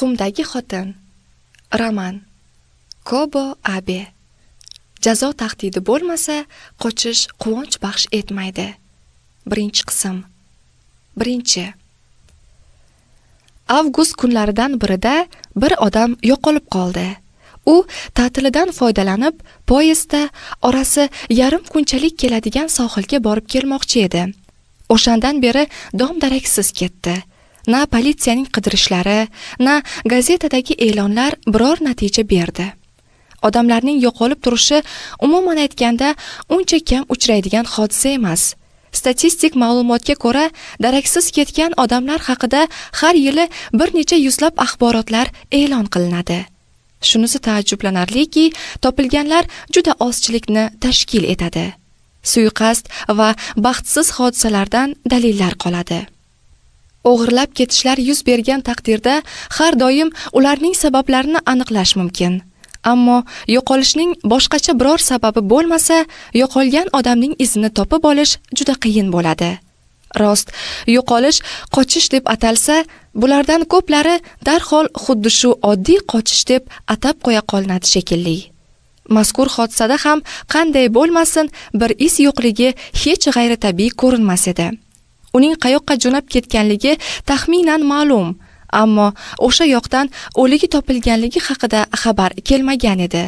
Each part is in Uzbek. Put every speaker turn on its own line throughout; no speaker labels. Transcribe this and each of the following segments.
qumdagi xotin roman kobo abe jazo tahdidi bo'lmasa qochish quvonch baxsh etmaydi birinchi qism birinchi avgust kunlaridan birida bir odam yo'qolib qoldi u ta'tilidan foydalanib poyezdda orasi yarim kunchalik keladigan sohilga borib kelmoqchi edi o'shandan beri dom daraksiz ketdi na politsiyaning qidirishlari na gazetadagi e'lonlar biror natija berdi odamlarning yo'qolib turishi umuman aytganda uncha kam uchraydigan hodisa emas statistik ma'lumotga ko'ra daraksiz ketgan odamlar haqida har yili bir necha yuzlab axborotlar e'lon qilinadi shunisi taajjublanarliki topilganlar juda ozchilikni tashkil etadi suiqasd va baxtsiz hodisalardan dalillar qoladi o'g'irlab ketishlar yuz bergan taqdirda har doim ularning sabablarini aniqlash mumkin ammo yo'qolishning boshqacha biror sababi bo'lmasa yo'qolgan odamning izini topib olish juda qiyin bo'ladi rost yo'qolish qochish deb atalsa bulardan ko'plari darhol xuddi shu oddiy qochish deb atab qo'ya qolinadi shekilli mazkur hodisada ham qanday bo'lmasin bir iz yo'qligi hech g'ayritabiiy ko'rinmas edi uning qayoqqa jo'nab ketganligi taxminan ma'lum ammo o'sha yoqdan o'ligi topilganligi haqida xabar kelmagan edi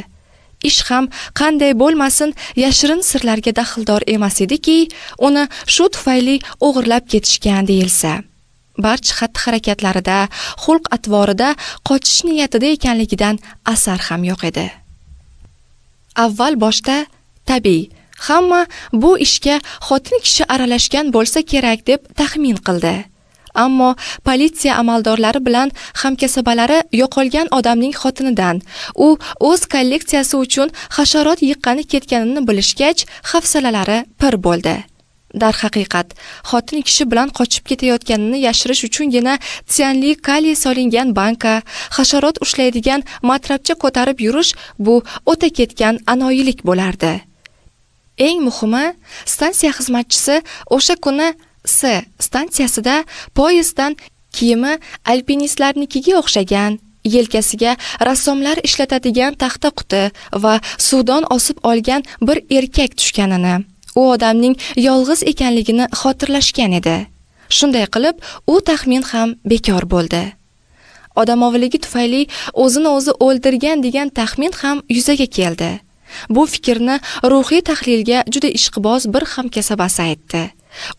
ish ham qanday bo'lmasin yashirin sirlarga daxldor emas ediki uni shu tufayli o'g'irlab ketishgan deyilsa barcha xatti harakatlarida xulq atvorida qochish niyatida ekanligidan asar ham yo'q edi avval boshda tabiiy hamma bu ishga xotin kishi aralashgan bo'lsa kerak deb taxmin qildi ammo politsiya amaldorlari bilan hamkasabalari yo'qolgan odamning xotinidan u o'z kolleksiyasi uchun hasharot yiqqani ketganini bilishgach hafsalalari pir bo'ldi darhaqiqat xotin kishi bilan qochib ketayotganini yashirish uchungina sianli kaliy solingan banka hasharot ushlaydigan matrabcha ko'tarib yurish bu o'ta ketgan anoyilik bo'lardi eng muhimi stansiya xizmatchisi o'sha kuni s stansiyasida poyezddan kiyimi alpinistlarnikiga o'xshagan yelkasiga rassomlar ishlatadigan taxta quti va suvdan osib olgan bir erkak tushganini u odamning yolg'iz ekanligini xotirlashgan edi shunday qilib u taxmin ham bekor bo'ldi odamoviligi tufayli o'zini o'zi o'ldirgan degan taxmin ham yuzaga keldi bu fikrni ruhiy tahlilga juda ishqiboz bir hamkasabasi aytdi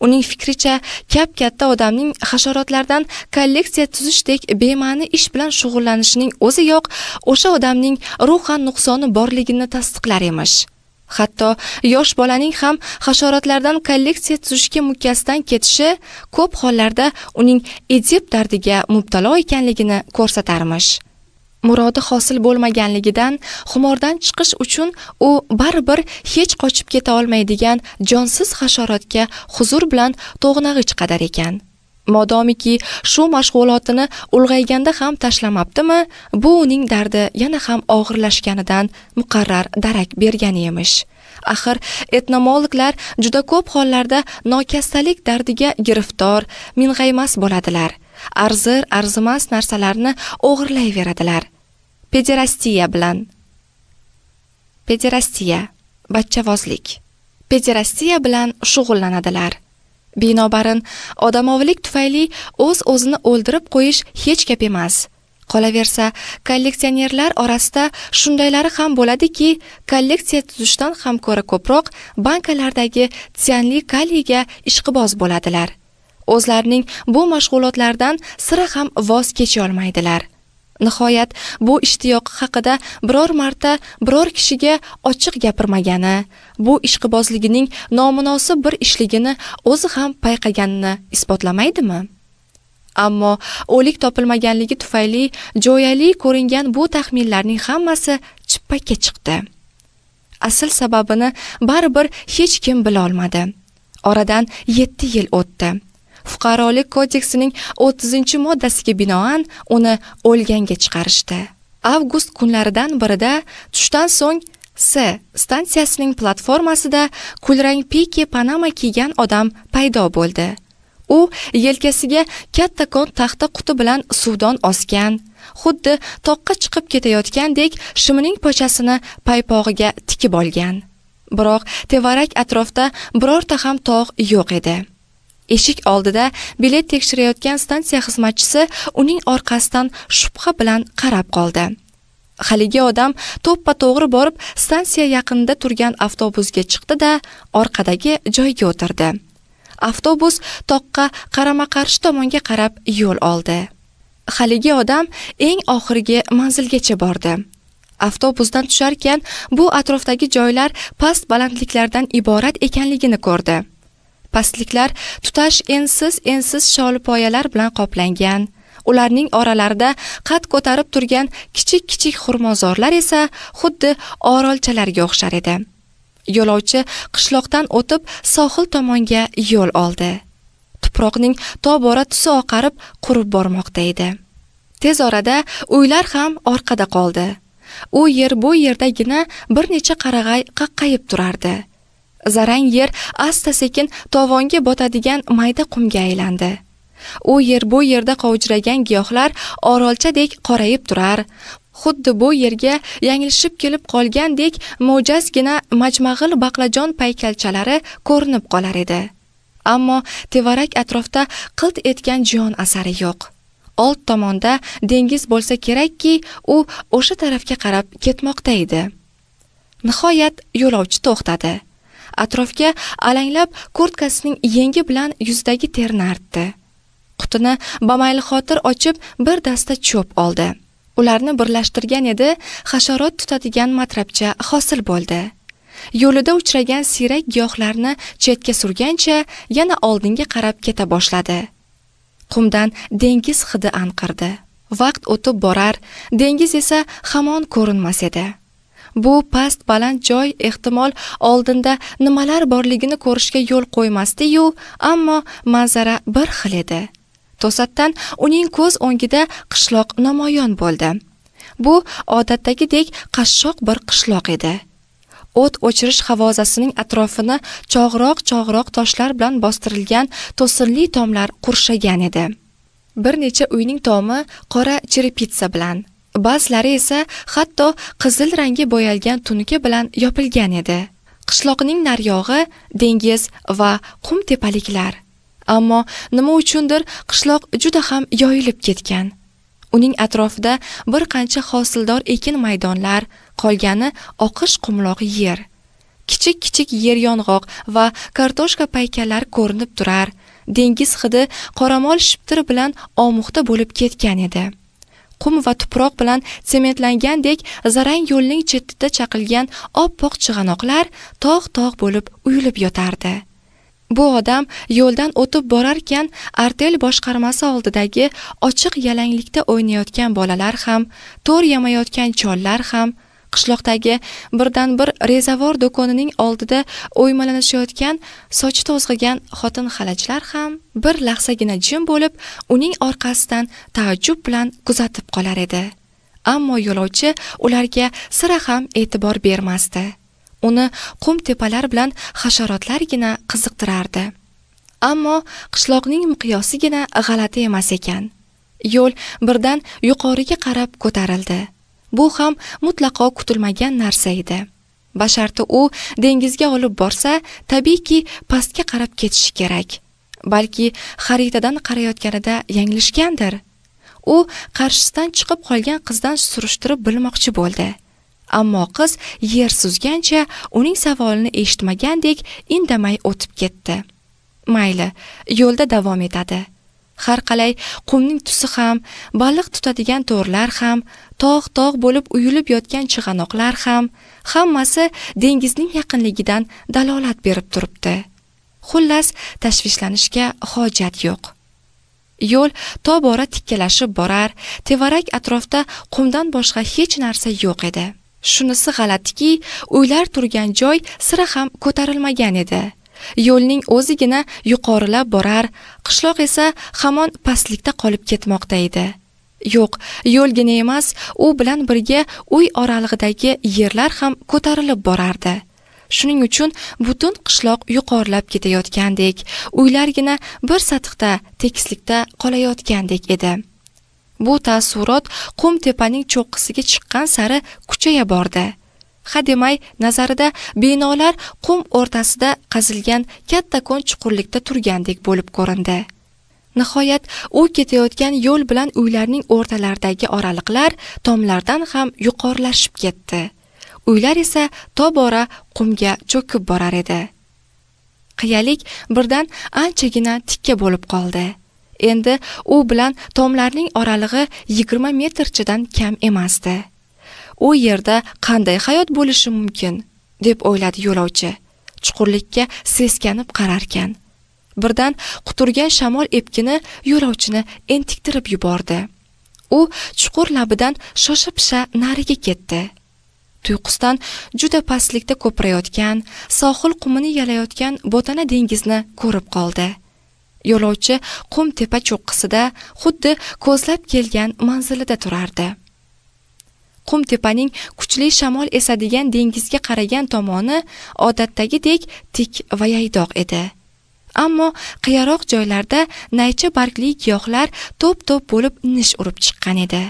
uning fikricha kap katta odamning hasharotlardan kolleksiya tuzishdek bema'ni ish bilan shug'ullanishining o'ziyoq o'sha odamning ruhan nuqsoni borligini tasdiqlar emish hatto yosh bolaning ham hasharotlardan kolleksiya tuzishga mukkasidan ketishi ko'p hollarda uning edib dardiga mubtalo ekanligini ko'rsatarmish murodi hosil bo'lmaganligidan xumordan chiqish uchun u baribir hech qochib keta olmaydigan jonsiz hasharotga huzur bilan to'g'nag'ich qadar ekan modomiki shu mashg'ulotini ulg'ayganda ham tashlamabdimi bu uning dardi yana ham og'irlashganidan muqarrar darak bergani emish axir etnomologlar juda ko'p hollarda nokasallik dardiga giriftor ming'aymas bo'ladilar arzir arzimas narsalarni o'g'irlayveradilar pederastiya bilan pederastiya bachchavozlik pederastiya bilan shug'ullanadilar binobarin odamovlik tufayli o'z o'zini o'ldirib qo'yish hech gap emas qolaversa kolleksionerlar orasida shundaylari ham bo'ladiki kolleksiya tuzishdan ham ko'ra ko'proq bankalardagi tsianli kaliyga ishqiboz bo'ladilar o'zlarining bu mashg'ulotlardan sira ham voz kecholmaydilar nihoyat bu ishtiyoqi haqida biror marta biror kishiga ochiq gapirmagani bu ishqibozligining nomunosib bir ishligini o'zi ham payqaganini isbotlamaydimi ammo o'lik topilmaganligi tufayli jo'yali ko'ringan bu taxminlarning hammasi chippakka chiqdi asl sababini baribir hech kim bilolmadi oradan yetti yil o'tdi fuqarolik kodeksining 30-moddasiga binoan uni o'lganga chiqarishdi. Avgust kunlaridan birida tushdan so'ng S stansiyasining platformasida kulrang piki panama kiygan odam paydo bo'ldi. U yelkasiga kattakon taxta quti bilan suvdon osgan, xuddi toqqa chiqib ketayotgandek shimining pochasini paypog'iga tikib olgan. biroq tevarak atrofda birorta ham tog' yo'q edi eshik oldida bilet tekshirayotgan stansiya xizmatchisi uning orqasidan shubha bilan qarab qoldi haligi odam to'ppa to'g'ri borib stansiya yaqinida turgan avtobusga chiqdi da orqadagi joyga o'tirdi avtobus toqqa qarama qarshi tomonga qarab yo'l oldi haligi odam eng oxirgi manzilgacha bordi avtobusdan tusharkan bu atrofdagi joylar past balandliklardan iborat ekanligini ko'rdi pastliklar tutash ensiz ensiz sholipoyalar bilan qoplangan ularning oralarida qad ko'tarib turgan kichik kichik xurmozorlar esa xuddi orolchalarga o'xshar edi yo'lovchi qishloqdan o'tib sohil tomonga yo'l oldi tuproqning tobora tusi oqarib qurib bormoqda edi tez orada uylar ham orqada qoldi u yer bu yerdagina bir necha qarag'ay qaqqayib turardi zarang yer asta sekin tovonga botadigan mayda qumga aylandi u yer bu yerda qovjiragan giyohlar orolchadek qorayib turar xuddi bu yerga yanglishib kelib qolgandek mo'jazgina majmag'il baqlajon paykalchalari ko'rinib qolar edi ammo tevarak atrofda qilt etgan jiyon asari yo'q old tomonda dengiz bo'lsa kerakki u o'sha tarafga qarab ketmoqda edi nihoyat yo'lovchi to'xtadi atrofga alanglab kurtkasining yengi bilan yuzdagi terni artdi qutini bamayli xotir ochib bir dasta cho'p oldi ularni birlashtirgan edi hasharot tutadigan matrabcha hosil bo'ldi yo'lida uchragan siyrak giyohlarni chetga surgancha yana oldinga qarab keta boshladi qumdan dengiz hidi anqirdi vaqt o'tib borar dengiz esa hamon ko'rinmas edi bu past baland joy ehtimol oldinda nimalar borligini ko'rishga yo'l qo'ymasdi-yu, ammo manzara bir xil edi. To'satdan uning ko'z o'ngida qishloq namoyon bo'ldi. Bu odatdagidek qashshoq bir qishloq edi. o't o'chirish havozasining atrofini chog'roq chog'roq toshlar bilan bostirilgan to'sinli tomlar qurshagan edi bir necha uyning tomi qora cherepitsa bilan ba'zilari esa hatto qizil rangga bo'yalgan tunuka bilan yopilgan edi qishloqning naryog'i dengiz va qum tepaliklar ammo nima uchundir qishloq juda ham yoyilib ketgan uning atrofida bir qancha hosildor ekin maydonlar qolgani oqish qumloq yer kichik kichik yer yong'oq va kartoshka paykallari ko'rinib turar dengiz hidi qoramol shiptir bilan omuxta bo'lib ketgan edi qum va tuproq bilan sementlangandek zarang yo'lning chetida chaqilgan oppoq chig'anoqlar tog' tog' bo'lib uyilib yotardi bu odam yo'ldan o'tib borarkan artel boshqarmasi oldidagi ochiq yalanglikda o'ynayotgan bolalar ham to'r yamayotgan chollar ham qishloqdagi birdan bir rezavor do'konining oldida o'ymalanishayotgan sochi to'zg'igan xotin xalajlar ham bir lahzagina jim bo'lib uning orqasidan taajjub bilan kuzatib qolar edi ammo yo'lovchi ularga sira ham e'tibor bermasdi uni qum tepalar bilan hasharotlargina qiziqtirardi ammo qishloqning miqyosigina g'alati emas ekan yo'l birdan yuqoriga qarab ko'tarildi bu ham mutlaqo kutilmagan narsa edi basharti u dengizga olib borsa tabiiyki pastga qarab ketishi kerak balki xaritadan qarayotganida yanglishgandir u qarshisidan chiqib qolgan qizdan surishtirib bilmoqchi bo'ldi ammo qiz yer suzgancha uning savolini eshitmagandek indamay o'tib ketdi mayli yo'lda davom etadi har qalay qumning tusi ham baliq tutadigan to'rlar ham tog' tog' bo'lib uyulib yotgan chig'anoqlar ham hammasi dengizning yaqinligidan dalolat berib turibdi xullas tashvishlanishga hojat yo'q yo'l tobora tikkalashib borar tevarak atrofda qumdan boshqa hech narsa yo'q edi shunisi g'alatiki uylar turgan joy sira ham ko'tarilmagan edi yo'lning o'zigina yuqorilab borar qishloq esa hamon pastlikda qolib ketmoqda edi yo'q yo'lgina emas u bilan birga uy oralig'idagi yerlar ham ko'tarilib borardi shuning uchun butun qishloq yuqorilab ketayotgandek uylargina bir satihda tekislikda qolayotgandek edi bu taassurot qum tepaning cho'qqisiga chiqqan sari kuchaya bordi hademay nazarida binolar qum o'rtasida qazilgan kattakon chuqurlikda turgandek bo'lib ko'rindi nihoyat u ketayotgan yo'l bilan uylarning o'rtalaridagi oraliqlar tomlardan ham yuqorilashib ketdi uylar esa tobora qumga cho'kib borar edi qiyalik birdan anchagina tikka bo'lib qoldi endi u bilan tomlarning oralig'i yigirma metrchadan kam emasdi u yerda qanday hayot bo'lishi mumkin deb o'yladi yo'lovchi chuqurlikka seskanib qararkan birdan quturgan shamol epkini yo'lovchini entiktirib yubordi u chuqur labidan shosha pisha nariga ketdi tuyqusdan juda pastlikda ko'prayotgan sohil qumini yalayotgan botana dengizni ko'rib qoldi yo'lovchi qum tepa cho'qqisida xuddi ko'zlab kelgan manzilida turardi qum tepaning kuchli shamol esadigan dengizga qaragan tomoni odatdagidek tik va yaydoq edi ammo qiyaroq joylarda naycha bargli giyohlar to'p to'p bo'lib nish urib chiqqan edi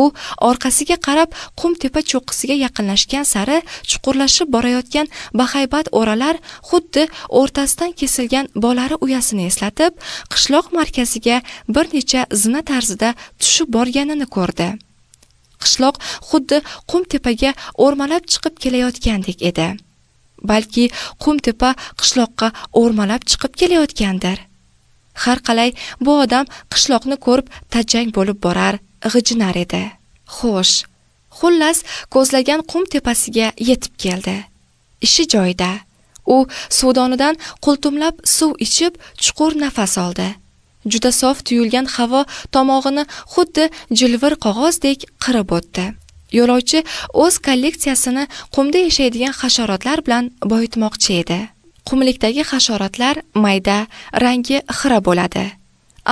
u orqasiga qarab qum tepa cho'qqisiga yaqinlashgan sari chuqurlashib borayotgan bahaybat o'ralar xuddi o'rtasidan kesilgan bolari uyasini eslatib qishloq markaziga bir necha zina tarzida tushib borganini ko'rdi qishloq xuddi qum tepaga o'rmalab chiqib kelayotgandek edi balki qum tepa qishloqqa o'rmalab chiqib kelayotgandir har qalay bu odam qishloqni ko'rib tajang bo'lib borar g'ijinar edi xo'sh xullas ko'zlagan qum tepasiga yetib keldi ishi joyida u suvdonidan qultumlab suv ichib chuqur nafas oldi juda sof tuyulgan havo tomog'ini xuddi jilvir qog'ozdek qirib o'tdi yo'lovchi o'z kolleksiyasini qumda yashaydigan hasharotlar bilan boyitmoqchi edi qumlikdagi hasharotlar mayda rangi xira bo'ladi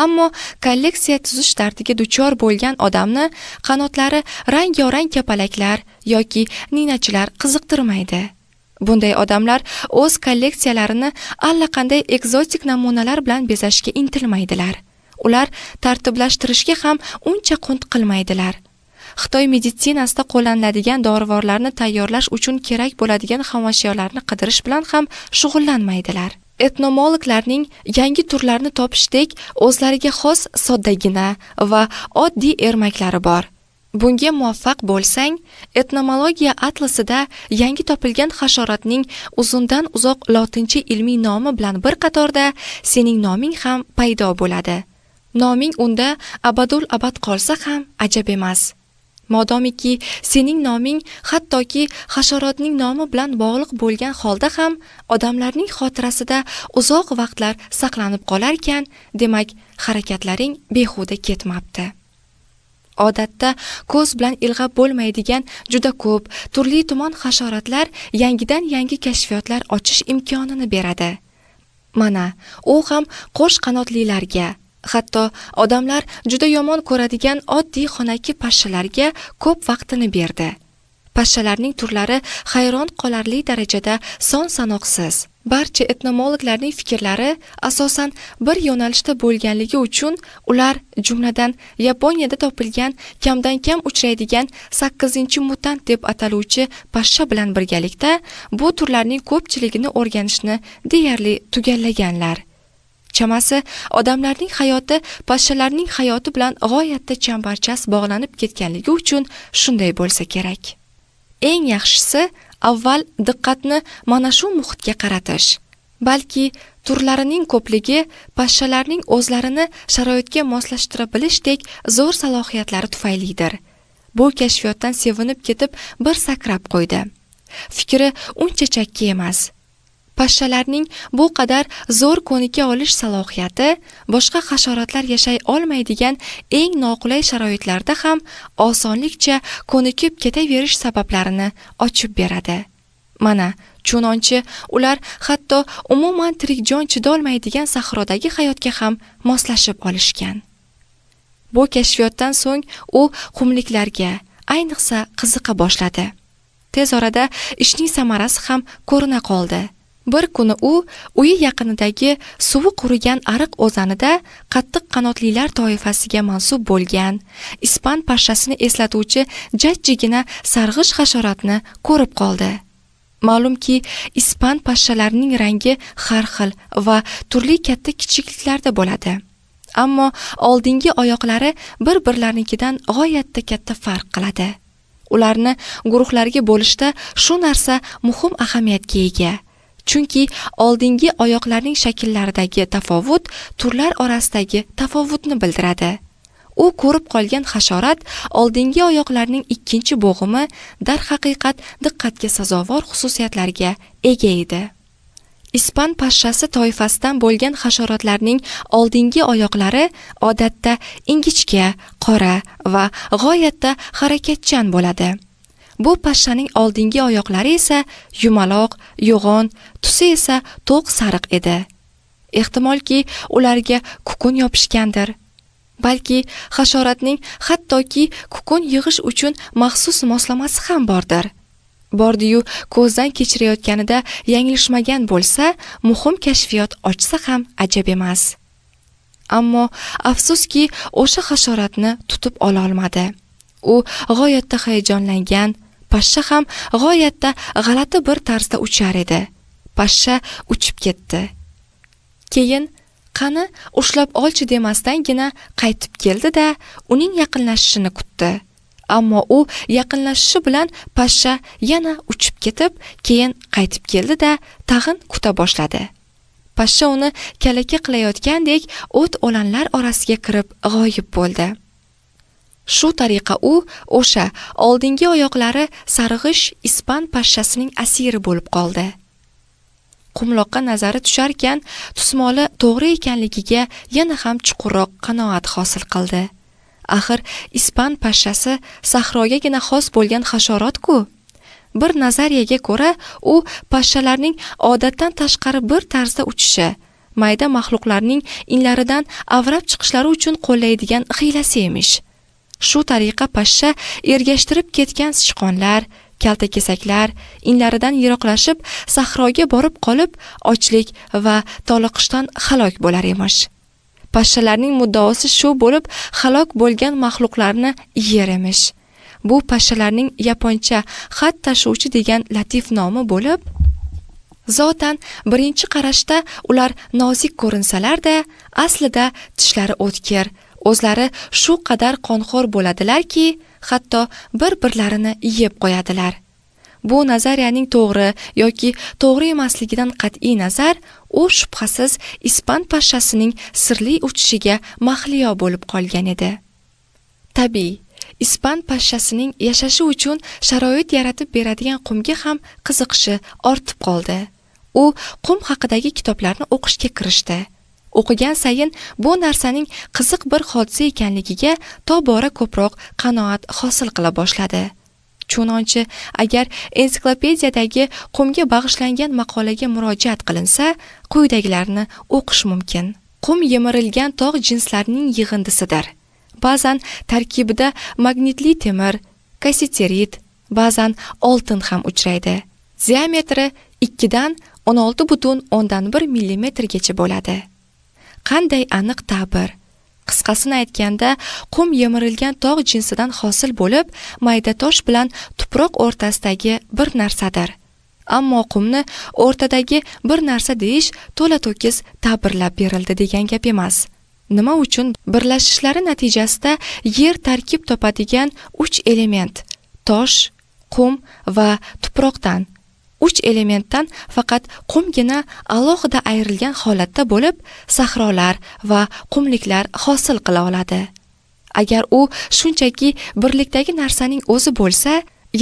ammo kolleksiya tuzish dardiga duchor bo'lgan odamni qanotlari rang yorang kapalaklar yoki ninachilar qiziqtirmaydi bunday odamlar o'z kolleksiyalarini allaqanday ekzotik namunalar bilan bezashga intilmaydilar ular tartiblashtirishga ham uncha qunt qilmaydilar xitoy meditsinasida qo'llaniladigan dorivorlarni tayyorlash uchun kerak bo'ladigan xomashyolarni qidirish bilan ham shug'ullanmaydilar etnomologlarning yangi turlarni topishdek o'zlariga xos soddagina va oddiy ermaklari bor Bunga muvaffaq bo'lsang, etnomologiya atlasida yangi topilgan hasharotning uzundan uzoq lotincha ilmiy nomi bilan bir qatorda sening noming ham paydo bo'ladi. Noming unda abadul abad qolsa ham ajab emas. Modomiki sening noming hattoki hasharotning nomi bilan bog'liq bo'lgan holda ham odamlarning xotirasida uzoq vaqtlar saqlanib qolar ekan, demak, harakatlaring behuda ketmabdi. odatda ko'z bilan ilg'ab bo'lmaydigan juda ko'p turli tuman hasharotlar yangidan yangi kashfiyotlar ochish imkonini beradi mana u ham qo'sh qanotlilarga hatto odamlar juda yomon ko'radigan oddiy xonaki pashshalarga ko'p vaqtini berdi pashshalarning turlari hayron qolarli darajada son sanoqsiz barcha etnomologlarning fikrlari asosan bir yo'nalishda bo'lganligi uchun ular jumladan yaponiyada topilgan kamdan kam uchraydigan sakkizinchi mutant deb ataluvchi pashsha bilan birgalikda bu turlarning ko'pchiligini o'rganishni deyarli tugallaganlar chamasi odamlarning hayoti pashshalarning hayoti bilan g'oyatda chambarchas bog'lanib ketganligi uchun shunday bo'lsa kerak eng yaxshisi avval diqqatni mana shu muhitga qaratish balki turlarining ko'pligi pashshalarning o'zlarini sharoitga moslashtira bilishdek zo'r salohiyatlari tufaylidir bu kashfiyotdan sevinib ketib bir sakrab qo'ydi fikri uncha chakki emas pashshalarning bu qadar zo'r ko'nika olish salohiyati boshqa hasharotlar yashay olmaydigan eng noqulay sharoitlarda ham osonlikcha ko'nikib ketaverish sabablarini ochib beradi mana chunonchi ular hatto umuman tirik jon chidolmaydigan sahrodagi hayotga ham moslashib olishgan bu kashfiyotdan so'ng u qumliklarga ayniqsa qiziqa boshladi tez orada ishning samarasi ham ko'rina qoldi bir kuni u uyi yaqinidagi suvi qurigan ariq o'zanida qattiq qanotlilar toifasiga mansub bo'lgan ispan pashshasini eslatuvchi jajjigina sarg'ish hasharotni ko'rib qoldi ma'lumki ispan pashshalarining rangi har xil va turli katta kichikliklarda bo'ladi ammo oldingi oyoqlari bir birlarinikidan g'oyatda katta farq qiladi ularni guruhlarga bo'lishda shu narsa muhim ahamiyatga ega chunki oldingi oyoqlarning shakllaridagi tafovut turlar orasidagi tafovutni bildiradi u ko'rib qolgan hasharot oldingi oyoqlarning ikkinchi bo'g'imi darhaqiqat diqqatga sazovor xususiyatlarga ega edi ispan pashshasi toifasidan bo'lgan hasharotlarning oldingi oyoqlari odatda ingichka qora va g'oyatda harakatchan bo'ladi bu pashshaning oldingi oyoqlari esa yumaloq yo'g'on tusi esa to'q sariq edi ehtimolki ularga kukun yopishgandir balki hasharotning hattoki kukun yig'ish uchun maxsus moslamasi ham bordir bordiyu ko'zdan kechirayotganida yanglishmagan bo'lsa muhim kashfiyot ochsa ham ajab emas ammo afsuski o'sha hasharotni tutib ola olmadi. u g'oyatda hayajonlangan pashsha ham g'oyatda g'alati bir tarzda uchar edi pashsha uchib ketdi keyin qani ushlab olchi demasdangina qaytib keldi da uning yaqinlashishini kutdi ammo u yaqinlashishi bilan pashsha yana uchib ketib keyin qaytib keldi da tag'in kuta boshladi pashsha uni kalaka qilayotgandek o't o'lanlar orasiga kirib g'oyib bo'ldi shu tariqa u o'sha oldingi oyoqlari sarg'ish ispan pashshasining asiri bo'lib qoldi qumloqqa nazari tusharkan tusmoli to'g'ri ekanligiga yana ham chuqurroq qanoat hosil qildi axir ispan pashshasi sahrogagina xos bo'lgan hasharotku bir nazariyaga ko'ra u pashshalarning odatdan tashqari bir tarzda uchishi mayda maxluqlarning inlaridan avrab chiqishlari uchun qo'llaydigan hiylasi emish shu tariqa pashsha ergashtirib ketgan sichqonlar kaltakesaklar inlaridan yiroqlashib sahroga borib qolib ochlik va toliqishdan halok bo'lar emish pashshalarning muddaosi shu bo'lib halok bo'lgan maxluqlarni yer emish bu pashshalarning yaponcha xat tashuvchi degan latif nomi bo'lib zotan birinchi qarashda ular nozik ko'rinsalarda aslida tishlari o'tkir o'zlari shu qadar qonxo'r bo'ladilarki hatto bir birlarini yeb qo'yadilar bu nazariyaning to'g'ri yoki to'g'ri emasligidan qat'iy nazar u shubhasiz ispan pashshasining sirli uchishiga mahliyo bo'lib qolgan edi tabiiy ispan pashshasining yashashi uchun sharoit yaratib beradigan qumga ham qiziqishi ortib qoldi u qum haqidagi kitoblarni o'qishga kirishdi o'qigan sayin bu narsaning qiziq bir hodisa ekanligiga tobora ko'proq qanoat hosil qila boshladi chunonchi agar ensiklopediyadagi qumga bag'ishlangan maqolaga murojaat qilinsa quyidagilarni o'qish mumkin qum yemirilgan tog' jinslarining yig'indisidir ba'zan tarkibida magnitli temir kassiterit ba'zan oltin ham uchraydi diametri ikkidan o'n olti butun o'ndan bir millimetrgacha bo'ladi qanday aniq ta'bir qisqasini aytganda qum yemirilgan tog' jinsidan hosil bo'lib mayda tosh bilan tuproq o'rtasidagi bir narsadir ammo qumni o'rtadagi bir narsa deyish to'la to'kis ta'birlab berildi degan gap emas nima uchun birlashishlari natijasida yer tarkib topadigan uch element tosh qum va tuproqdan uch elementdan faqat qumgina alohida ayrilgan holatda bo'lib sahrolar va qumliklar hosil qila oladi agar u shunchaki birlikdagi narsaning o'zi bo'lsa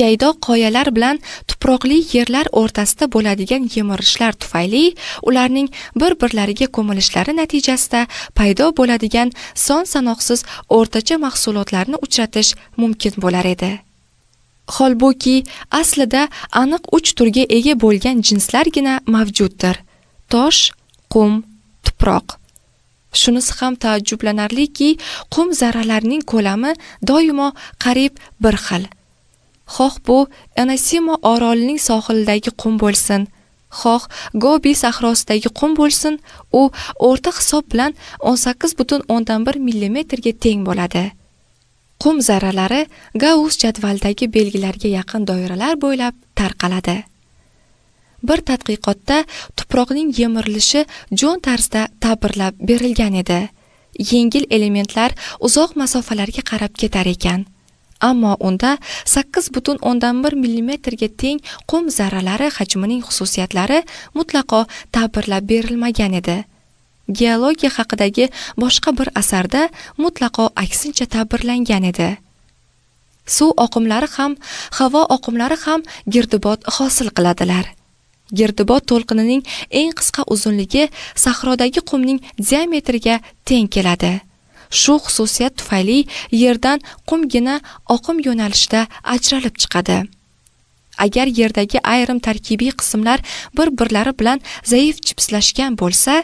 yaydoq qoyalar bilan tuproqli yerlar o'rtasida bo'ladigan yemirishlar tufayli ularning bir birlariga ko'milishlari natijasida paydo bo'ladigan son sanoqsiz o'rtacha mahsulotlarni uchratish mumkin bo'lar edi holbuki aslida aniq uch turga ega bo'lgan jinslargina mavjuddir tosh qum tuproq shunisi ham taajjublanarliki qum zarralarining ko'lami doimo qariyb bir xil xoh bu anasimo orolining sohilidagi qum bo'lsin xoh gobi sahrosidagi qum bo'lsin u o'rta hisob bilan 18,1 sakkiz millimetrga teng bo'ladi qum zarralari gauss jadvaldagi belgilarga yaqin doiralar bo'ylab tarqaladi bir tadqiqotda tuproqning yemirilishi jon tarzda ta'birlab berilgan edi yengil elementlar uzoq masofalarga qarab ketar ekan ammo unda 8.1 butun ga millimetrga teng qum zarralari hajmining xususiyatlari mutlaqo ta'birlab berilmagan edi geologiya haqidagi boshqa bir asarda mutlaqo aksincha ta'birlangan edi suv oqimlari ham havo oqimlari ham girdobot hosil qiladilar girdobot to'lqinining eng qisqa uzunligi sahrodagi qumning diametriga teng keladi shu xususiyat tufayli yerdan qumgina oqim yo'nalishida ajralib chiqadi agar yerdagi ayrim tarkibiy qismlar bir birlari bilan zaif chipslashgan bo'lsa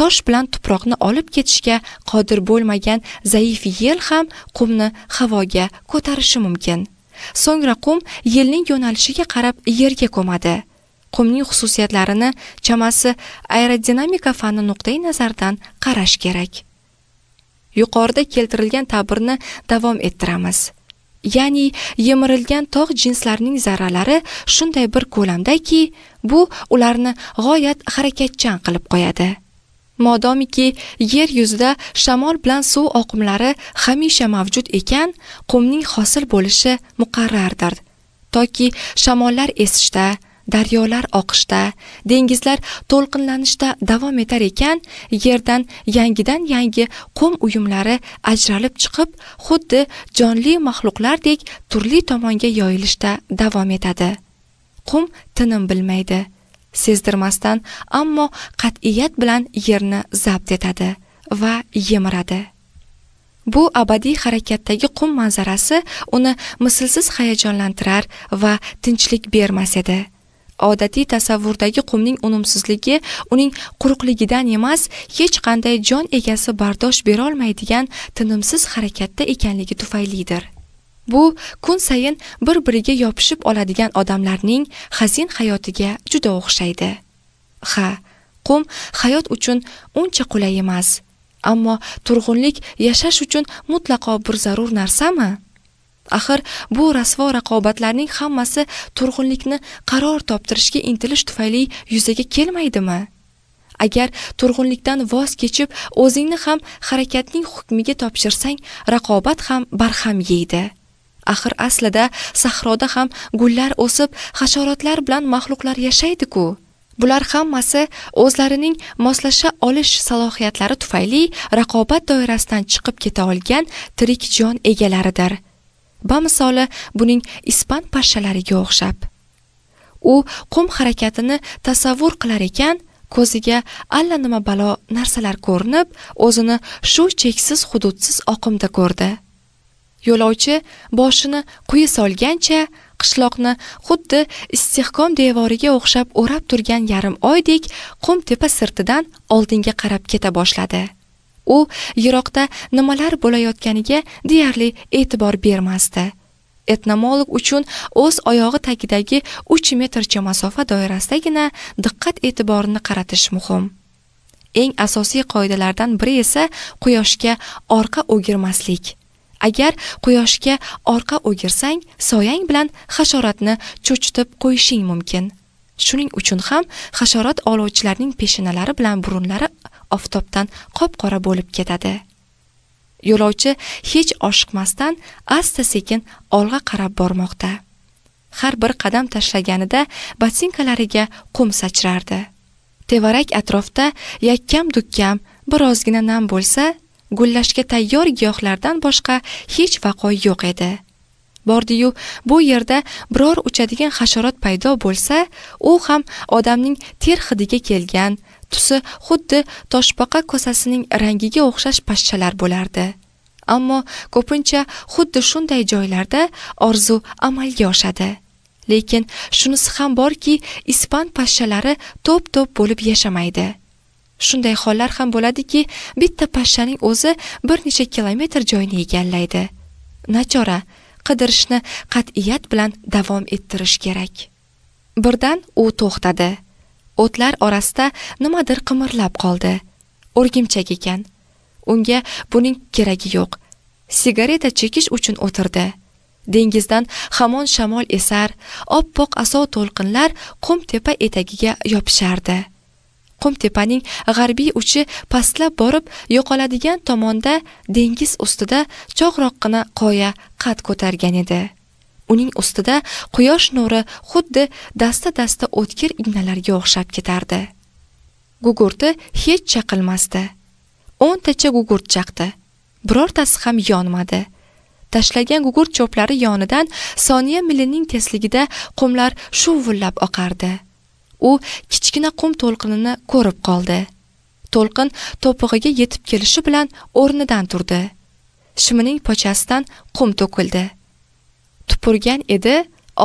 tosh bilan tuproqni olib ketishga qodir bo'lmagan zaif yel ham qumni havoga ko'tarishi mumkin so'ngra qum yelning yo'nalishiga qarab yerga ko'madi qumning xususiyatlarini chamasi aerodinamika fani nuqtai nazaridan qarash kerak yuqorida keltirilgan ta'birni davom ettiramiz ya'ni yemirilgan tog' jinslarining zarralari shunday bir ko'lamdaki bu ularni g'oyat harakatchan qilib qo'yadi modomiki yer yuzida shamol bilan suv oqimlari hamisha mavjud ekan qumning hosil bo'lishi muqarrardir toki shamollar esishda daryolar oqishda dengizlar to'lqinlanishda davom etar ekan yerdan yangidan yangi qum uyumlari ajralib chiqib xuddi jonli maxluqlardek turli tomonga yoyilishda davom etadi qum tinim bilmaydi sezdirmasdan ammo qat'iyat bilan yerni zabt etadi va yemiradi bu abadiy harakatdagi qum manzarasi uni mislsiz hayajonlantirar va tinchlik bermas edi odatiy tasavvurdagi qumning unumsizligi uning quruqligidan emas hech qanday jon egasi bardosh berolmaydigan tinimsiz harakatda ekanligi tufaylidir bu kun sayin bir biriga yopishib oladigan odamlarning hazin hayotiga juda o'xshaydi ha qum hayot uchun uncha qulay emas ammo turg'unlik yashash uchun mutlaqo bir zarur narsami axir bu rasvo raqobatlarning hammasi turg'unlikni qaror toptirishga intilish tufayli yuzaga kelmaydimi agar turg'unlikdan voz kechib o'zingni ham harakatning hukmiga topshirsang raqobat ham barham yeydi axir aslida sahroda ham gullar o'sib hasharotlar bilan maxluqlar yashaydi-ku. Bular hammasi o'zlarining moslasha olish salohiyatlari tufayli raqobat doirasidan chiqib keta olgan tirik jon egalaridir. bamisoli buning ispan pashshalariga o'xshab u qum harakatini tasavvur qilar ekan ko'ziga allanima balo narsalar ko'rinib o'zini shu cheksiz hududsiz oqimda ko'rdi yo'lovchi boshini quyi solgancha qishloqni xuddi istehkom devoriga o'xshab o'rab turgan yarim oydek qum tepa sirtidan oldinga qarab keta boshladi u yiroqda nimalar bo'layotganiga deyarli e'tibor bermasdi etnomolog uchun o'z oyog'i tagidagi uch metrcha masofa doirasidagina diqqat e'tiborini qaratish muhim eng asosiy qoidalardan biri esa quyoshga orqa o'girmaslik agar quyoshga orqa o'girsang soyang bilan hasharotni cho'chitib qo'yishing mumkin shuning uchun ham hasharot oluvchilarning peshinalari bilan burunlari oftobdan qop qora bo'lib ketadi yo'lovchi hech oshiqmasdan asta sekin olg'a qarab bormoqda har bir qadam tashlaganida botinkalariga qum sachrardi tevarak atrofda yakkam dukkam birozgina nam bo'lsa gullashga tayyor giyohlardan boshqa hech vaqo yo'q edi bordiyu bu yerda biror uchadigan hasharot paydo bo'lsa u ham odamning ter hidiga kelgan tusi xuddi toshbaqa kosasining rangiga o'xshash pashchalar bo'lardi ammo ko'pincha xuddi shunday joylarda orzu amalga oshadi lekin shunisi ham borki ispan pashshalari to'p to'p bo'lib yashamaydi shunday hollar ham bo'ladiki bitta pashshaning o'zi bir necha kilometr joyni egallaydi nachora qidirishni qat'iyat bilan davom ettirish kerak birdan u to'xtadi o'tlar orasida nimadir qimirlab qoldi o'rgimchak ekan unga buning keragi yo'q sigareta chekish uchun o'tirdi dengizdan hamon shamol esar oppoq asov to'lqinlar qum tepa etagiga yopishardi qumtepaning g'arbiy uchi pastlab borib yo'qoladigan tomonda dengiz ustida chog'roqqina qoya qad ko'targan edi uning ustida quyosh nuri xuddi dasta dasta o'tkir ignalarga o'xshab ketardi gugurti hech chaqilmasdi o'ntacha gugurt chaqdi birortasi ham yonmadi tashlagan gugurt cho'plari yonidan soniya millining tezligida qumlar shuvullab oqardi u kichkina qum to'lqinini ko'rib qoldi to'lqin to'pig'iga yetib kelishi bilan o'rnidan turdi shimining pochasidan qum to'kildi tupurgan edi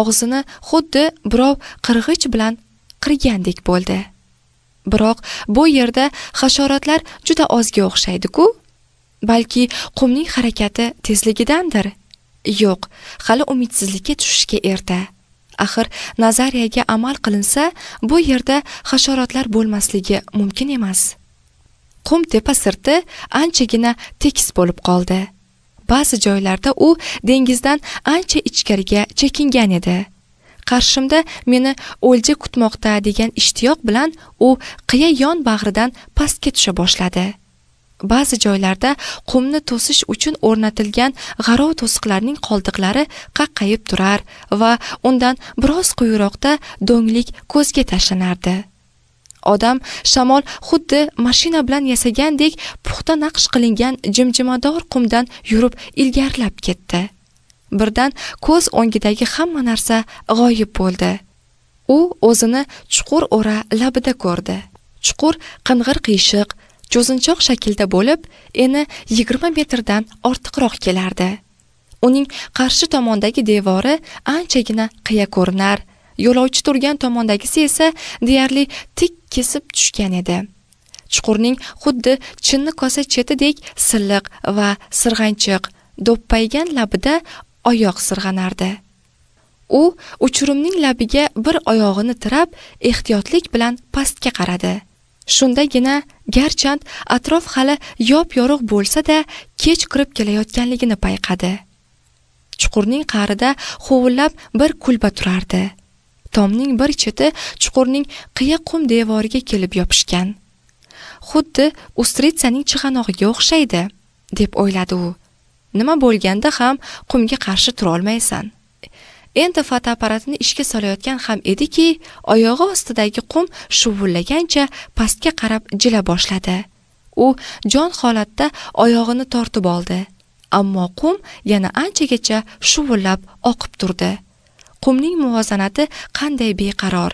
og'zini xuddi birov qirg'ich bilan qirgandek bo'ldi biroq bu yerda hasharotlar juda ozga o'xshaydi-ku. balki qumning harakati tezligidandir yo'q hali umidsizlikka tushishga erta axir nazariyaga amal qilinsa bu yerda hasharotlar bo'lmasligi mumkin emas qum tepa sirti anchagina tekis bo'lib qoldi ba'zi joylarda u dengizdan ancha ichkariga chekingan edi qarshimda meni o'lja kutmoqda degan ishtiyoq bilan u qiya yon bag'ridan pastga tusha boshladi ba'zi joylarda qumni to'sish uchun o'rnatilgan g'arov to'siqlarning qoldiqlari qaqqayib turar va undan biroz quyiroqda do'nglik ko'zga tashlanardi odam shamol xuddi mashina bilan yasagandek puxta naqsh qilingan jimjimador qumdan yurib ilgarilab ketdi birdan ko'z o'ngidagi hamma narsa g'oyib bo'ldi u o'zini chuqur o'ra labida ko'rdi chuqur qing'ir qiyshiq cho'zinchoq shaklda bo'lib eni yigirma metrdan ortiqroq kelardi uning qarshi tomondagi devori anchagina qiya ko'rinar yo'lovchi turgan tomondagisi esa deyarli tik kesib tushgan edi chuqurning xuddi chinni kosa chetidek silliq va sirg'anchiq do'ppaygan labida oyoq sirg'anardi u uchurumning labiga bir oyog'ini tirab ehtiyotlik bilan pastga qaradi shundagina garchand atrof hali yop yorug' bo'lsa da kech kirib kelayotganligini payqadi chuqurning qa'rida xovullab bir kulba turardi tomning bir cheti chuqurning qiya qum devoriga kelib yopishgan xuddi ustritsaning chig'anog'iga o'xshaydi deb o'yladi u nima bo'lganda ham qumga qarshi turolmaysan endi fotoapparatini ishga solayotgan ham ediki oyog'i ostidagi qum shuvullagancha pastga qarab jila boshladi u jon holatda oyog'ini tortib oldi ammo qum yana anchagacha shuvullab oqib turdi qumning muvozanati qanday beqaror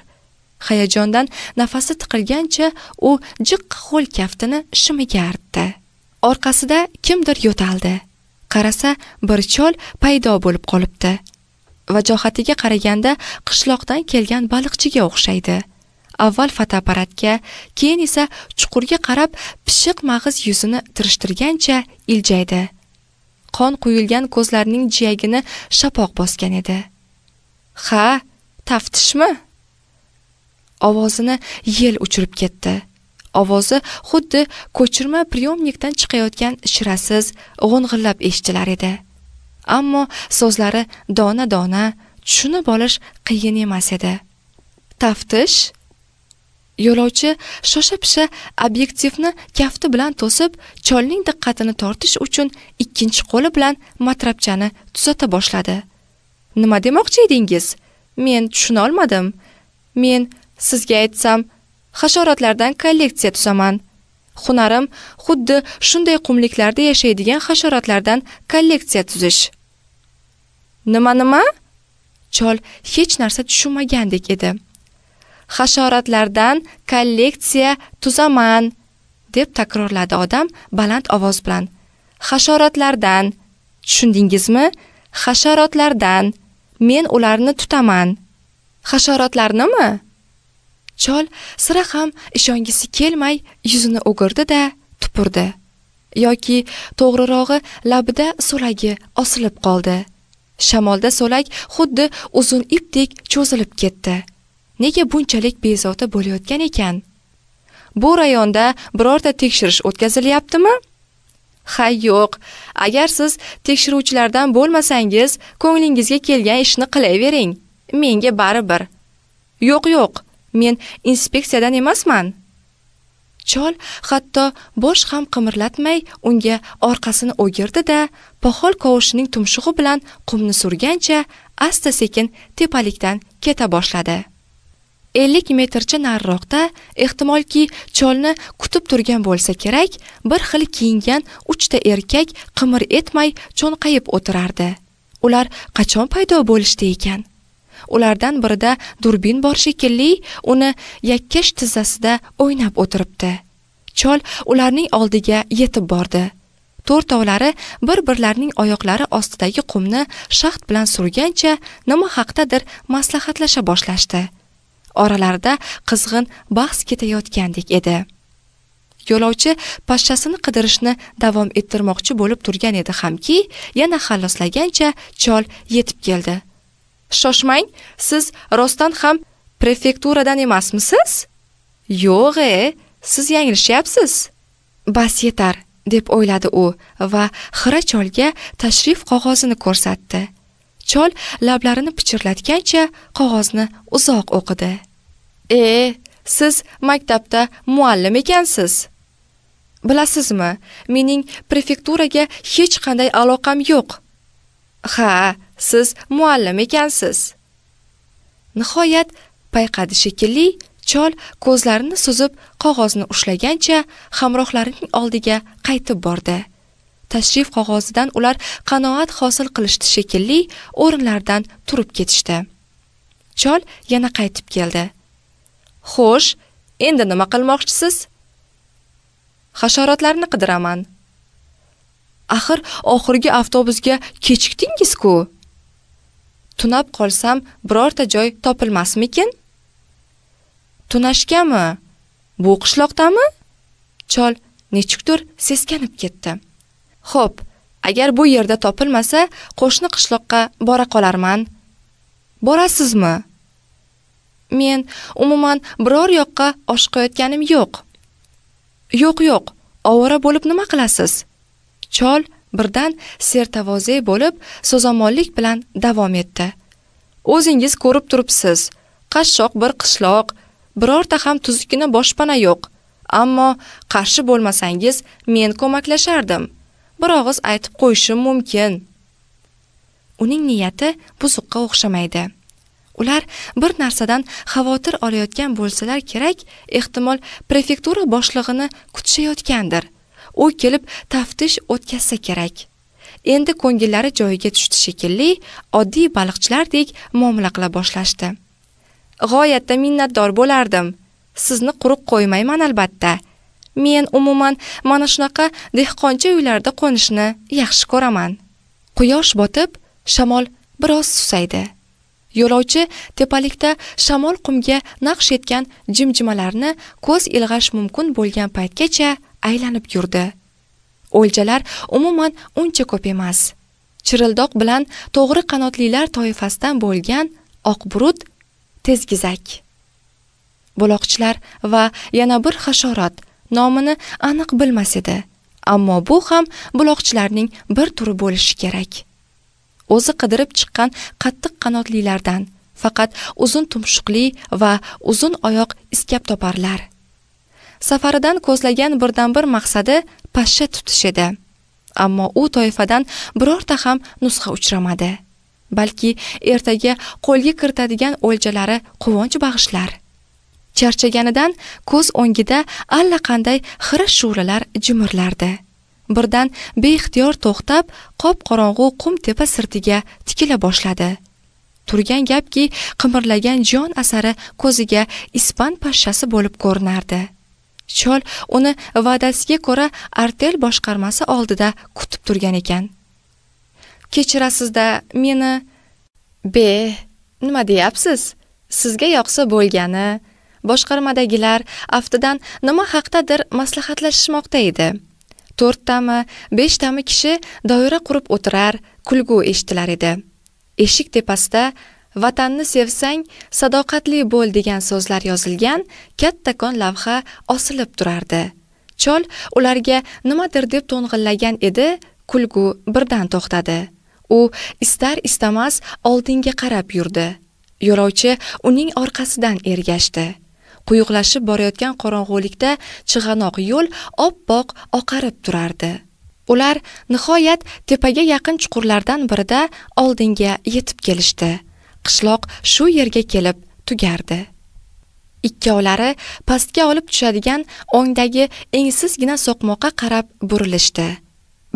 hayajondan nafasi tiqilgancha u jiqqa ho'l kaftini shimiga artdi orqasida kimdir yo'taldi qarasa bir chol paydo bo'lib qolibdi vajohatiga qaraganda qishloqdan kelgan baliqchiga o'xshaydi avval fotoapparatga keyin esa chuqurga qarab pishiq mag'iz yuzini tirishtirgancha iljaydi qon quyilgan ko'zlarining jiyagini shapoq bosgan edi ha taftishmi ovozini yel uchirib ketdi ovozi xuddi ko'chirma priyomnikdan chiqayotgan shirasiz g'o'ng'illab eshitilar edi ammo so'zlari dona dona tushunib olish qiyin emas edi taftish yo'lovchi shosha pisha obyektivni kafti bilan to'sib cholning diqqatini tortish uchun ikkinchi qo'li bilan matrapchani tuzata boshladi nima demoqchi edingiz men tushuna olmadim men sizga aytsam hasharotlardan kolleksiya tuzaman hunarim xuddi shunday qumliklarda yashaydigan hasharotlardan kolleksiya tuzish nima nima chol hech narsa tushunmagandek edi hasharotlardan kolleksiya tuzaman deb takrorladi odam baland ovoz bilan hasharotlardan tushundingizmi hasharotlardan men ularni tutaman hasharotlarnimi chol sira ham ishongisi kelmay yuzini o'girdi da tupurdi yoki to'g'rirog'i labida so'lagi osilib qoldi shamolda so'lak xuddi uzun ipdek cho'zilib ketdi nega bunchalik bezovta bo'layotgan ekan bu rayonda birorta tekshirish o'tkazilyaptimi ha yo'q agar siz tekshiruvchilardan bo'lmasangiz ko'nglingizga kelgan ishni qilavering menga baribir yo'q yo'q Men inspeksiyadan emasman. Chol hatto bosh ham qimirlatmay unga orqasini o'girdi-da, poxol qovushining tumshug'i bilan qumni surgancha asta-sekin tepalikdan keta boshladi. 50 metrcha nariroqda ehtimolki cholni kutib turgan bo'lsa kerak, bir xil kiyingan uchta erkak qimir etmay cho'nqayib o'tirardi. Ular qachon paydo bo'lishdi ekan? ulardan birida durbin bor shekilli uni yakkash tizzasida o'ynab o'tiribdi chol ularning oldiga yetib bordi to'rtovlari bir birlarining oyoqlari ostidagi qumni shaxt bilan surgancha nima haqdadir maslahatlasha boshlashdi oralarida qizg'in bahs ketayotgandek edi yo'lovchi pashshasini qidirishni davom ettirmoqchi bo'lib turgan edi hamki yana hallislagancha chol yetib keldi shoshmang siz rostdan ham prefekturadan emasmisiz yo'q e siz yanglishyapsiz bas yetar deb o'yladi u va xira cholga tashrif qog'ozini ko'rsatdi chol lablarini pichirlatgancha qog'ozni uzoq o'qidi e siz maktabda muallim ekansiz bilasizmi mening prefekturaga hech qanday aloqam yo'q Ha, siz muallim ekansiz. Nihoyat payqadi shekilli, chol ko'zlarini suzib qog'ozni ushlagancha hamrohlarining oldiga qaytib bordi. Tashrif qog'ozidan ular qanoat hosil qilishdi shekilli, o'rinlaridan turib ketishdi. Chol yana qaytib keldi. Xo'sh, endi nima qilmoqchisiz? Hasharotlarni qidiraman. Axir oxirgi avtobusga kechikdingiz-ku. Tunab qolsam birorta joy topilmasmikin? Tunashgami? Bu qishloqdami? Chol nechukdir seskanib ketdi. Xo'p, agar bu yerda topilmasa, qo'shni qishloqqa bora qolarman. Borasizmi? Men umuman biror yoqqa oshqayotganim yo'q. Yo'q, yo'q. Ovora bo'lib nima qilasiz? chol birdan sertavoze bo'lib so'zomonlik bilan davom etdi o'zingiz ko'rib turibsiz qashshoq bir qishloq birorta ham tuzukkina boshpana yo'q ammo qarshi bo'lmasangiz men ko'maklashardim bir og'iz aytib qo'yishim mumkin uning niyati buzuqqa o'xshamaydi ular bir narsadan xavotir olayotgan bo'lsalar kerak ehtimol prefektura boshlig'ini kutishayotgandir u kelib taftish o'tkazsa kerak endi ko'ngillari joyiga tushdi shekilli oddiy baliqchilardek muomala qila boshlashdi g'oyatda minnatdor bo'lardim sizni quruq qo'ymayman albatta men umuman mana shunaqa dehqoncha uylarda qo'nishni yaxshi ko'raman quyosh botib shamol biroz susaydi yo'lovchi tepalikda shamol qumga naqsh etgan jimjimalarni ko'z ilg'ash mumkin bo'lgan paytgacha aylanib yurdi o'ljalar umuman uncha ko'p emas chirildoq bilan to'g'ri qanotlilar toifasidan bo'lgan oqburut tezgizak buloqchilar va yana bir hasharot nomini aniq bilmas edi ammo bu ham buloqchilarning bir turi bo'lishi kerak o'zi qidirib chiqqan qattiq qanotlilardan faqat uzun tumshuqli va uzun oyoq iskab toparlar safaridan ko'zlagan birdan bir maqsadi pashsha tutish edi ammo u toifadan birorta ham nusxa uchramadi balki ertaga qo'lga kiritadigan o'ljalari quvonch bag'ishlar charchaganidan ko'z o'ngida allaqanday xira shu'lalar jimirlardi birdan beixtiyor to'xtab qop qorong'u qum tepa sirtiga tikila boshladi turgan gapki qimirlagan jon asari ko'ziga ispan pashshasi bo'lib ko'rinardi chol uni va'dasiga ko'ra artel boshqarmasi oldida kutib turgan ekan kechirasizda meni be nima deyapsiz sizga yoqsa bo'lgani boshqarmadagilar aftidan nima haqdadir maslahatlashishmoqda edi to'rttami beshtami kishi doira qurib o'tirar kulgu eshitilar edi eshik tepasida vatanni sevsang sadoqatli bo'l degan so'zlar yozilgan kattakon lavha osilib turardi chol ularga nimadir deb to'ng'illagan edi kulgu birdan to'xtadi u istar istamas oldinga qarab yurdi yo'lovchi uning orqasidan ergashdi quyuqlashib borayotgan qorong'ulikda chig'anoq yo'l oppoq oqarib turardi ular nihoyat tepaga yaqin chuqurlardan birida oldinga yetib kelishdi qishloq shu yerga kelib tugardi ikkovlari pastga olib tushadigan ongdagi engsizgina so'qmoqqa qarab burilishdi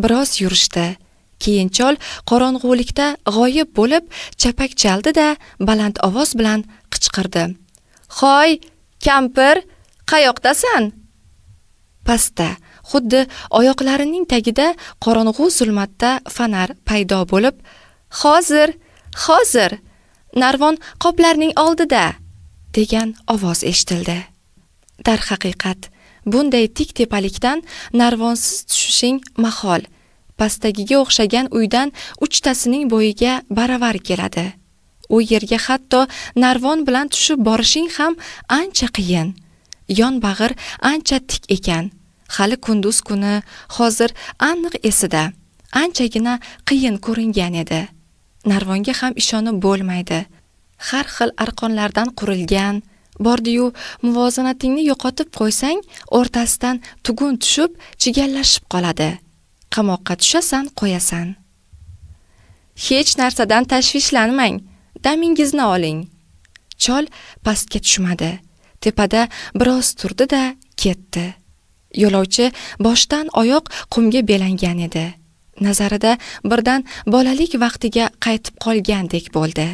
biroz yurishdi keyin chol qorong'ulikda g'oyib bo'lib chapak chaldi da baland ovoz bilan qichqirdi hoy kampir qayoqdasan pastda xuddi oyoqlarining tagida qorong'u zulmatda fonar paydo bo'lib hozir hozir narvon qoplarning oldida degan ovoz eshitildi darhaqiqat bunday tik tepalikdan narvonsiz tushishing mahol pastdagiga o'xshagan uydan uchtasining bo'yiga baravar keladi u yerga hatto narvon bilan tushib borishing ham ancha qiyin Yon bag'ir ancha tik ekan hali kunduz kuni hozir aniq esida anchagina qiyin ko'ringan edi narvonga ham ishonib bo'lmaydi har xil arqonlardan qurilgan bordiyu muvozanatingni yo'qotib qo'ysang o'rtasidan tugun tushib chigallashib qoladi qamoqqa tushasan qo'yasan hech narsadan tashvishlanmang damingizni oling chol pastga tushmadi tepada biroz turdi da ketdi yo'lovchi boshdan oyoq qumga belangan edi nazarida birdan bolalik vaqtiga qaytib qolgandek bo'ldi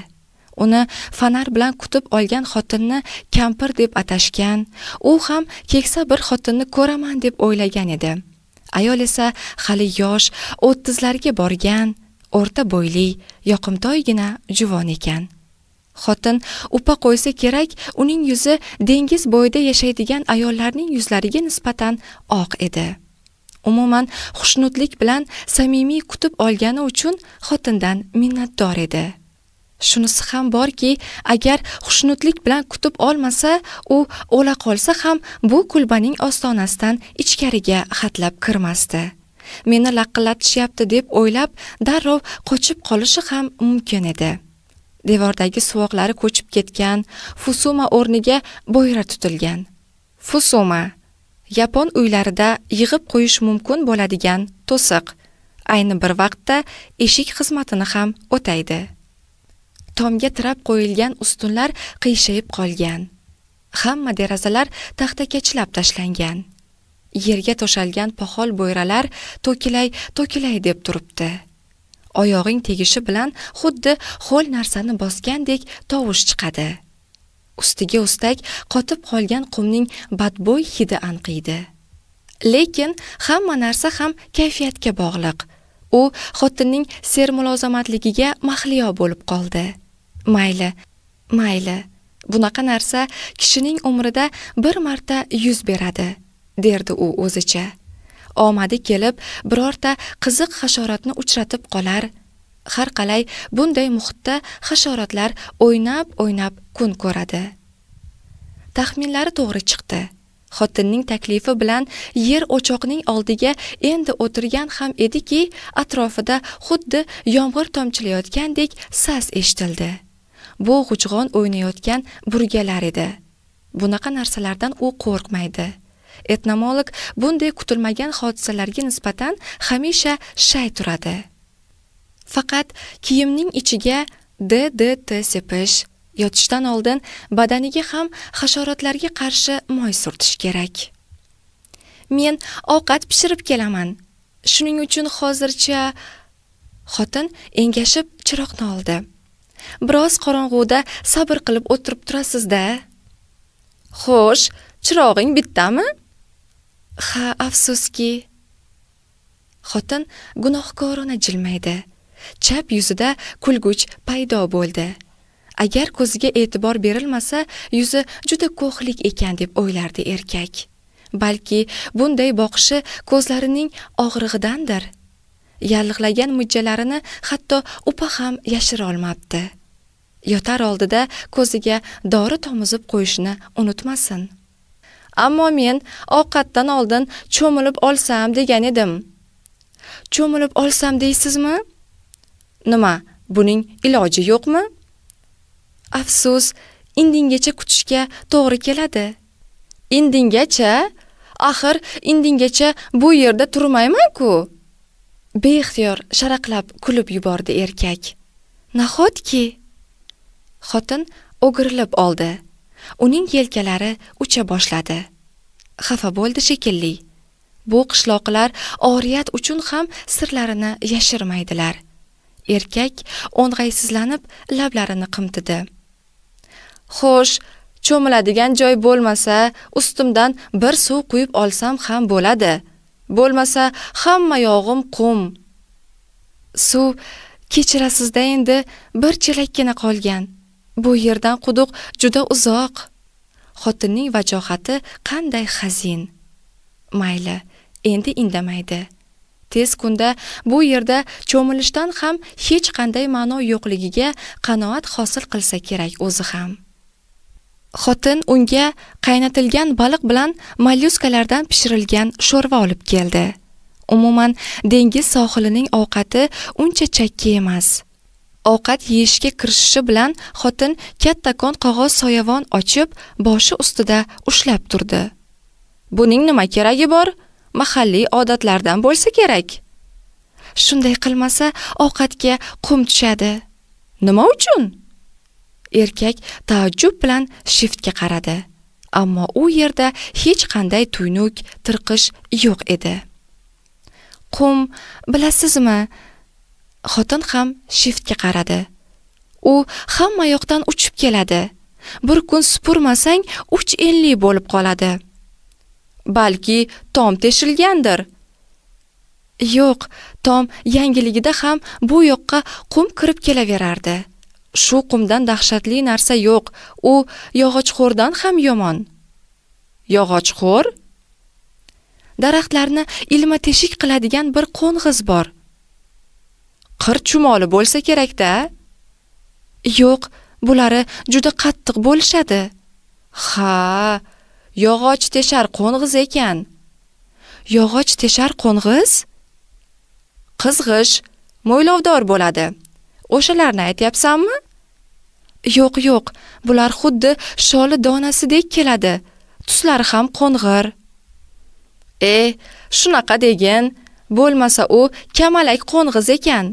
uni fanar bilan kutib olgan xotinni kampir deb atashgan u ham keksa bir xotinni ko'raman deb o'ylagan edi ayol esa hali yosh o'ttizlarga borgan o'rta bo'yli yoqimtoygina juvon ekan xotin upa qo'ysa kerak uning yuzi dengiz bo'yida yashaydigan ayollarning yuzlariga nisbatan oq edi umuman xushnudlik bilan samimiy kutib olgani uchun xotindan minnatdor edi shunisi ham borki agar xushnudlik bilan kutib olmasa u o'la qolsa ham bu kulbaning ostonasidan ichkariga hatlab kirmasdi meni laqillatishyapti deb o'ylab darrov qochib qolishi ham mumkin edi devordagi suvoqlari ko'chib ketgan fusuma o'rniga bo'yra tutilgan fusuma yapon uylarida yig'ib qo'yish mumkin bo'ladigan to'siq ayni bir vaqtda eshik xizmatini ham o'taydi tomga tirab qo'yilgan ustunlar qiyshayib qolgan hamma derazalar taxtakachlab tashlangan yerga to'shalgan pohol bo'yralar to'kilay to'kilay deb turibdi oyog'ing tegishi bilan xuddi ho'l narsani bosgandek tovush chiqadi ustiga ustak qotib qolgan qumning badbo'y hidi anqiydi lekin hamma narsa ham kayfiyatga bog'liq u xotinning sermulozamatligiga mahliyo bo'lib qoldi mayli mayli bunaqa narsa kishining umrida bir marta yuz beradi derdi u o'zicha omadi kelib birorta qiziq hasharotni uchratib qolar har qalay bunday muhitda hasharotlar o'ynab o'ynab kun ko'radi taxminlari to'g'ri chiqdi xotinning taklifi bilan yer o'choqning oldiga endi o'tirgan ham ediki atrofida xuddi yomg'ir tomchilayotgandek sas eshitildi bu g'ujg'on o'ynayotgan burgalar edi bunaqa narsalardan u qo'rqmaydi etnomolog bunday kutilmagan hodisalarga nisbatan hamisha shay turadi Faqat kiyimning ichiga DDT sepish yotishdan oldin badaniga ham hasharotlarga qarshi moy surtish kerak. Men ovqat pishirib kelaman. Shuning uchun hozircha xotin engashib chiroqni oldi. Biroz qorong'uda sabr qilib o'tirib turasiz-da. Xo'sh, chirog'ing bittami? Ha, afsuski. Xotin gunohkorona jilmaydi. chap yuzida kulguch paydo bo'ldi agar ko'ziga e'tibor berilmasa yuzi juda ko'hlik ekan deb o'ylardi erkak balki bunday boqishi ko'zlarining og'rig'idandir yallig'lagan mujjalarini hatto upa ham yashirolmabdi yotar oldida ko'ziga dori tomizib qo'yishni unutmasin ammo men ovqatdan oldin cho'milib olsam degan edim cho'milib olsam deysizmi Nima, buning iloji yo'qmi? Afsus, indingacha kutishga to'g'ri keladi. Indingacha? Axir, indingacha bu yerda turmayman-ku. Beixtiyor sharaqlab kulib yubordi erkak. Nahotki? Xotin o'girilib oldi. Uning yelkalari ucha boshladi. Xafa bo'ldi shekilli. Bu qishloqlar oriyat uchun ham sirlarini yashirmaydilar. erkak o'ng'aysizlanib lablarini qimtidi xo'sh cho'miladigan joy bo'lmasa ustimdan bir suv quyib olsam ham bo'ladi bo'lmasa hamma yog'im qum suv kechirasizda endi bir chelakkina qolgan bu yerdan quduq juda uzoq xotinning vajohati qanday xazin. mayli endi indamaydi tez kunda bu yerda cho'milishdan ham hech qanday ma'no yo'qligiga qanoat hosil qilsa kerak o'zi ham xotin unga qaynatilgan baliq bilan mollyuskalardan pishirilgan sho'rva olib keldi umuman dengiz sohilining ovqati uncha chakki emas ovqat yeyishga kirishishi bilan xotin kattakon qog'oz soyavon ochib boshi ustida ushlab turdi buning nima keragi bor mahalliy odatlardan bo'lsa kerak shunday qilmasa ovqatga qum tushadi nima uchun erkak taajjub bilan shiftga qaradi ammo u yerda hech qanday tuynuk tirqish yo'q edi qum bilasizmi xotin ham shiftga qaradi u hamma yoqdan uchib keladi bir kun supurmasang uch bo'lib qoladi balki tom teshilgandir yo'q tom yangiligida ham bu yoqqa qum kirib kelaverardi shu qumdan dahshatli narsa yo'q u yog'ochxo'rdan ham yomon yog'ochxo'r daraxtlarni ilma teshik qiladigan bir qo'ng'iz bor qir chumoli bo'lsa kerakda yo'q bulari juda qattiq bo'lishadi ha yog'och teshar qo'ng'iz ekan yog'och teshar qo'ng'iz qizg'ish mo'ylovdor bo'ladi o'shalarni aytyapsanmi yo'q yo'q bular xuddi sholi donasidek keladi tuslari ham qo'ng'ir e shunaqa degin bo'lmasa u kamalak qo'ng'iz ekan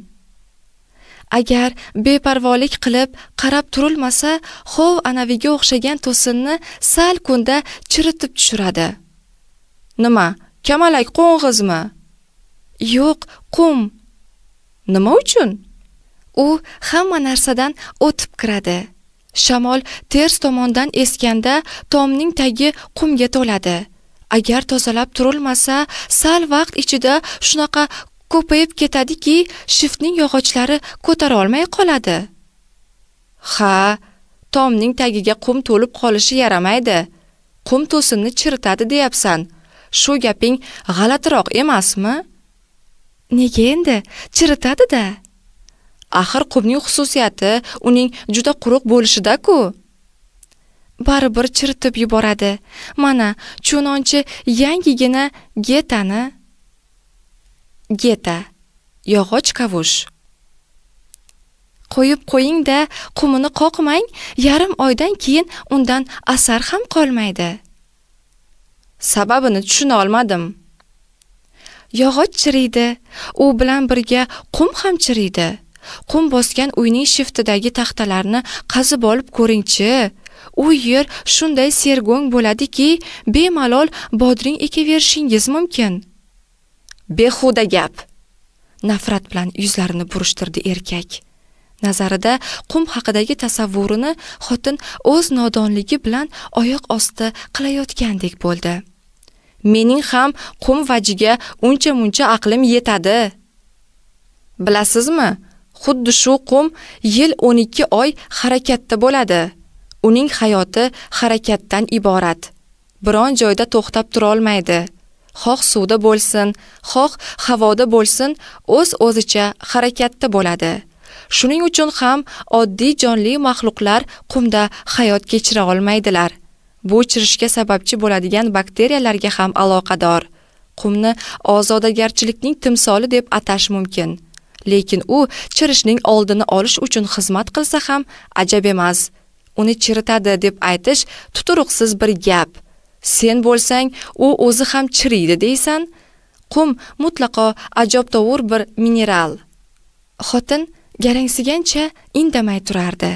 agar beparvolik qilib qarab turilmasa hov anaviga o'xshagan to'sinni sal kunda chiritib tushiradi nima kamalak qo'ng'izmi yo'q qum nima uchun u hamma narsadan o'tib kiradi shamol ters tomondan esganda tomning tagi qumga to'ladi agar tozalab turilmasa sal vaqt ichida shunaqa ko'payib ketadiki, shiftning yog'ochlari ko'tara olmay qoladi. Ha, tomning tagiga qum to'lib qolishi yaramaydi. Qum to'sinni chiritadi deyapsan. Shu gaping g'alatiroq emasmi? Nega endi? Chiritadi-da. Axir qumning xususiyati uning juda quruq bo'lishida-ku. baribir chiritib yuboradi. Mana, chunonchi yangigina getani geta yog'och kavush qo'yib qo'ying-da, qumini qoqmang, yarim oydan keyin undan asar ham qolmaydi. Sababini tushuna olmadim. Yog'och chiriydi, u bilan birga qum ham chiriydi. Qum bosgan uyning shiftidagi taxtalarni qazib olib ko'ringchi. U yer shunday serg'ong bo'ladiki, bemalol bodring ekaverishingiz mumkin. Behuda gap. Nafrat bilan yuzlarini burishtirdi erkak. Nazarida qum haqidagi tasavvurini xotin o'z nodonligi bilan oyoq osti qilayotgandek bo'ldi. Mening ham qum vajiga uncha-muncha aqlim yetadi. Bilasizmi? Xuddi shu qum yil 12 oy harakatda bo'ladi. Uning hayoti harakatdan iborat. Biron joyda to'xtab tura olmaydi. xoh suvda bo'lsin, xoh havoda bo'lsin, o'z o'zicha harakatda bo'ladi. Shuning uchun ham oddiy jonli maxluqlar qumda hayot kechira olmaydilar. Bu chirishga sababchi bo'ladigan bakteriyalarga ham aloqador. Qumni ozodagarchilikning timsoli deb atash mumkin. Lekin u chirishning oldini olish uchun xizmat qilsa ham ajab emas. Uni chiritadi deb aytish tuturuqsiz bir gap. Sen bo'lsang, u o'zi ham chiriydi deysan. Qum mutlaqo ajobtovur bir mineral. Xotin garangsigancha indamay turardi.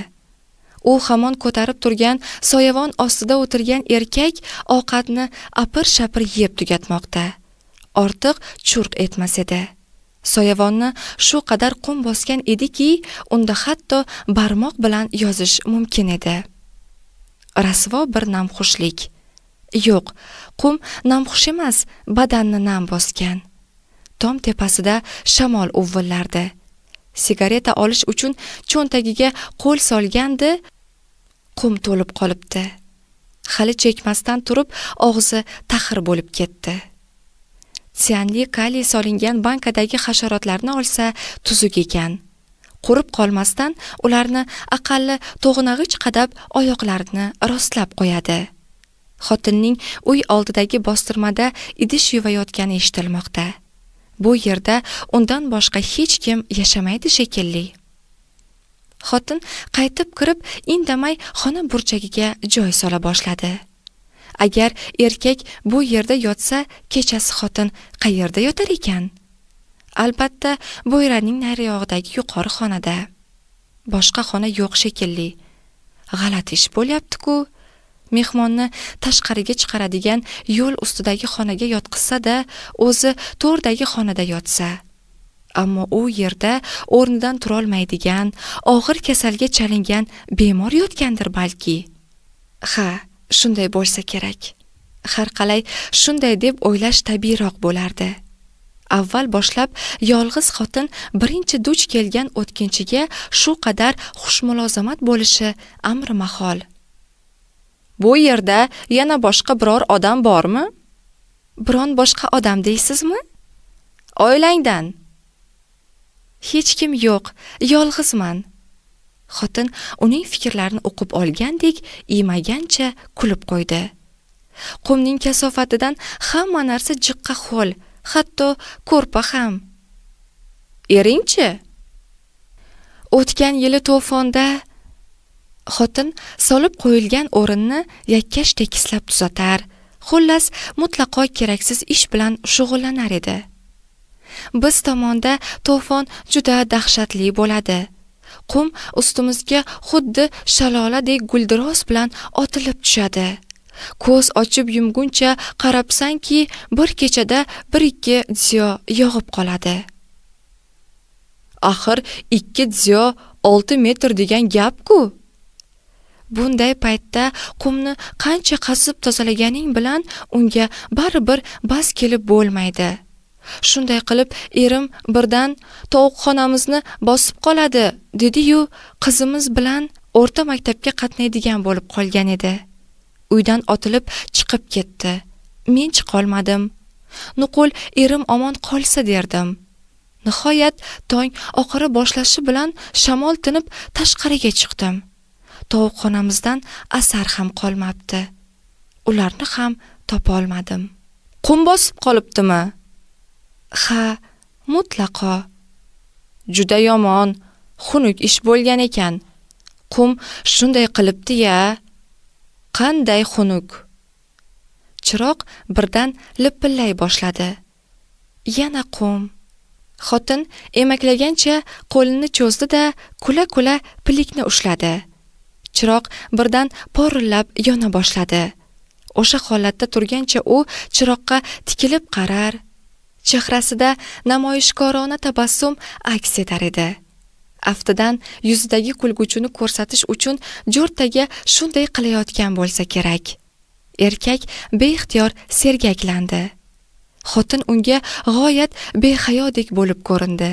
U hamon ko'tarib turgan soyavon ostida o'tirgan erkak ovqatni apir-shapir yeb tugatmoqda. Ortiq churq etmas edi. Soyavonni shu qadar qum bosgan ediki, unda hatto barmoq bilan yozish mumkin edi. Rasvo bir namxushlik. yo'q qum namxush emas badanni nam bosgan tom tepasida shamol uvvillardi. sigareta olish uchun cho'ntagiga qo'l solgandi qum to'lib qolibdi Xali chekmasdan turib og'zi taxir bo'lib ketdi Tsianli kali solingan bankadagi hasharotlarni olsa tuzuk ekan qurib qolmasdan ularni aqalli to'g'nag'ich qadab oyoqlarini rostlab qo'yadi xotinning uy oldidagi bostirmada idish yuvayotgani eshitilmoqda bu yerda undan boshqa hech kim yashamaydi shekilli xotin qaytib kirib indamay xona burchagiga joy sola boshladi agar erkak bu yerda yotsa kechasi xotin qayerda yotar ekan albatta bo'yraning yog'idagi yuqori xonada boshqa xona yo'q shekilli g'alati ish bo'lyapti-ku mehmonni tashqariga chiqaradigan yo'l ustidagi xonaga yotqizsa da o'zi to'rdagi xonada yotsa ammo u yerda o'rnidan turolmaydigan og'ir kasalga chalingan bemor yotgandir balki ha shunday bo'lsa kerak har qalay shunday deb o'ylash tabiiyroq bo'lardi avval boshlab yolg'iz xotin birinchi duch kelgan o'tkinchiga shu qadar xushmulozamat bo'lishi amri mahol Bu yerda yana boshqa biror odam bormi? Biron boshqa odam deysizmi? Oilangdan. Hech kim yo'q, yolg'izman. Xotin uning fikrlarini o'qib olgandek, iymagancha kulib qo'ydi. Qumning kasofatidan hamma narsa jiqqa xo'l, hatto ko'rpa ham. Eringchi? O'tgan yili to'fonda xotin solib qo'yilgan o'rinni yakkash tekislab tuzatar xullas mutlaqo keraksiz ish bilan shug'ullanar edi biz tomonda to'fon juda dahshatli bo'ladi qum ustimizga xuddi shaloladek guldiroz bilan otilib tushadi ko'z ochib yumguncha qarabsanki bir kechada bir ikki ziyo yog'ib qoladi axir ikki ziyo olti metr degan gap-ku bunday paytda qumni qancha qazib tozalaganing bilan unga baribir bas kelib bo'lmaydi shunday qilib erim birdan tovuqxonamizni bosib qoladi dediyu qizimiz bilan o'rta maktabga qatnaydigan bo'lib qolgan edi uydan otilib chiqib ketdi men chiqolmadim nuqul erim omon qolsa derdim nihoyat tong oqara boshlashi bilan shamol tinib tashqariga chiqdim tovuqxonamizdan asar ham qolmabdi. Ularni ham topa olmadim. Qum bosib qolibdimi? Ha, mutlaqo. Juda yomon, xunuk ish bo'lgan ekan. Qum shunday qilibdi-ya. Qanday xunuk. Chiroq birdan lipillay boshladi. Yana qum. Xotin emaklagancha qo'lini cho'zdi-da, kula-kula pilikni ushladi. chiroq birdan porillab yona boshladi o'sha holatda turgancha u chiroqqa tikilib qarar chehrasida namoyishkorona tabassum aks etar edi aftidan yuzidagi kulguchini ko'rsatish uchun jo'rtaga shunday qilayotgan bo'lsa kerak erkak beixtiyor sergaklandi xotin unga g'oyat behayodek bo'lib ko'rindi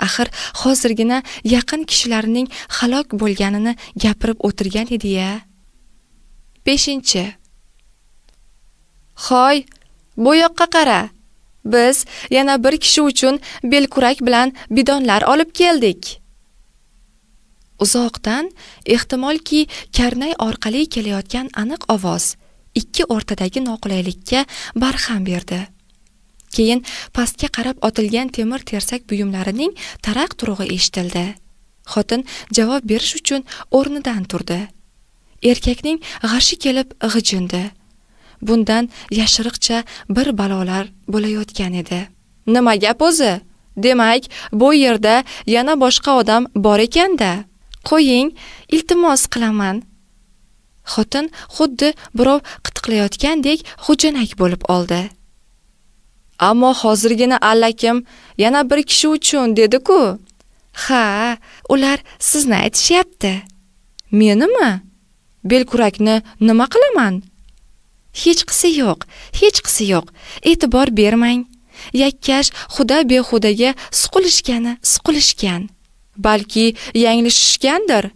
axir hozirgina yaqin kishilarining halok bo'lganini gapirib o'tirgan edi ya beshinchi hoy bu yoqqa qara biz yana bir kishi uchun belkurak bilan bidonlar olib keldik uzoqdan ehtimolki karnay orqali kelayotgan aniq ovoz ikki o'rtadagi noqulaylikka barham berdi keyin pastga qarab otilgan temir tersak buyumlarining taraq turug'i eshitildi xotin javob berish uchun o'rnidan turdi erkakning g'ashi kelib g'ijindi bundan yashiriqcha bir balolar bo'layotgan edi nima gap o'zi demak bu yerda yana boshqa odam bor ekanda qo'ying iltimos qilaman xotin xuddi birov qitiqlayotgandek g'ujanak bo'lib oldi Ammo hozirgina allakim yana bir kishi uchun dedi-ku. Ha, ular sizni aytishyapti. Menimi? Belkurakni nima qilaman? Hech qisi yo'q, hech qisi yo'q. E'tibor bermang. Yakkash xuda behudaga suqulishgani, suqulishgan. Balki yanglishishgandir.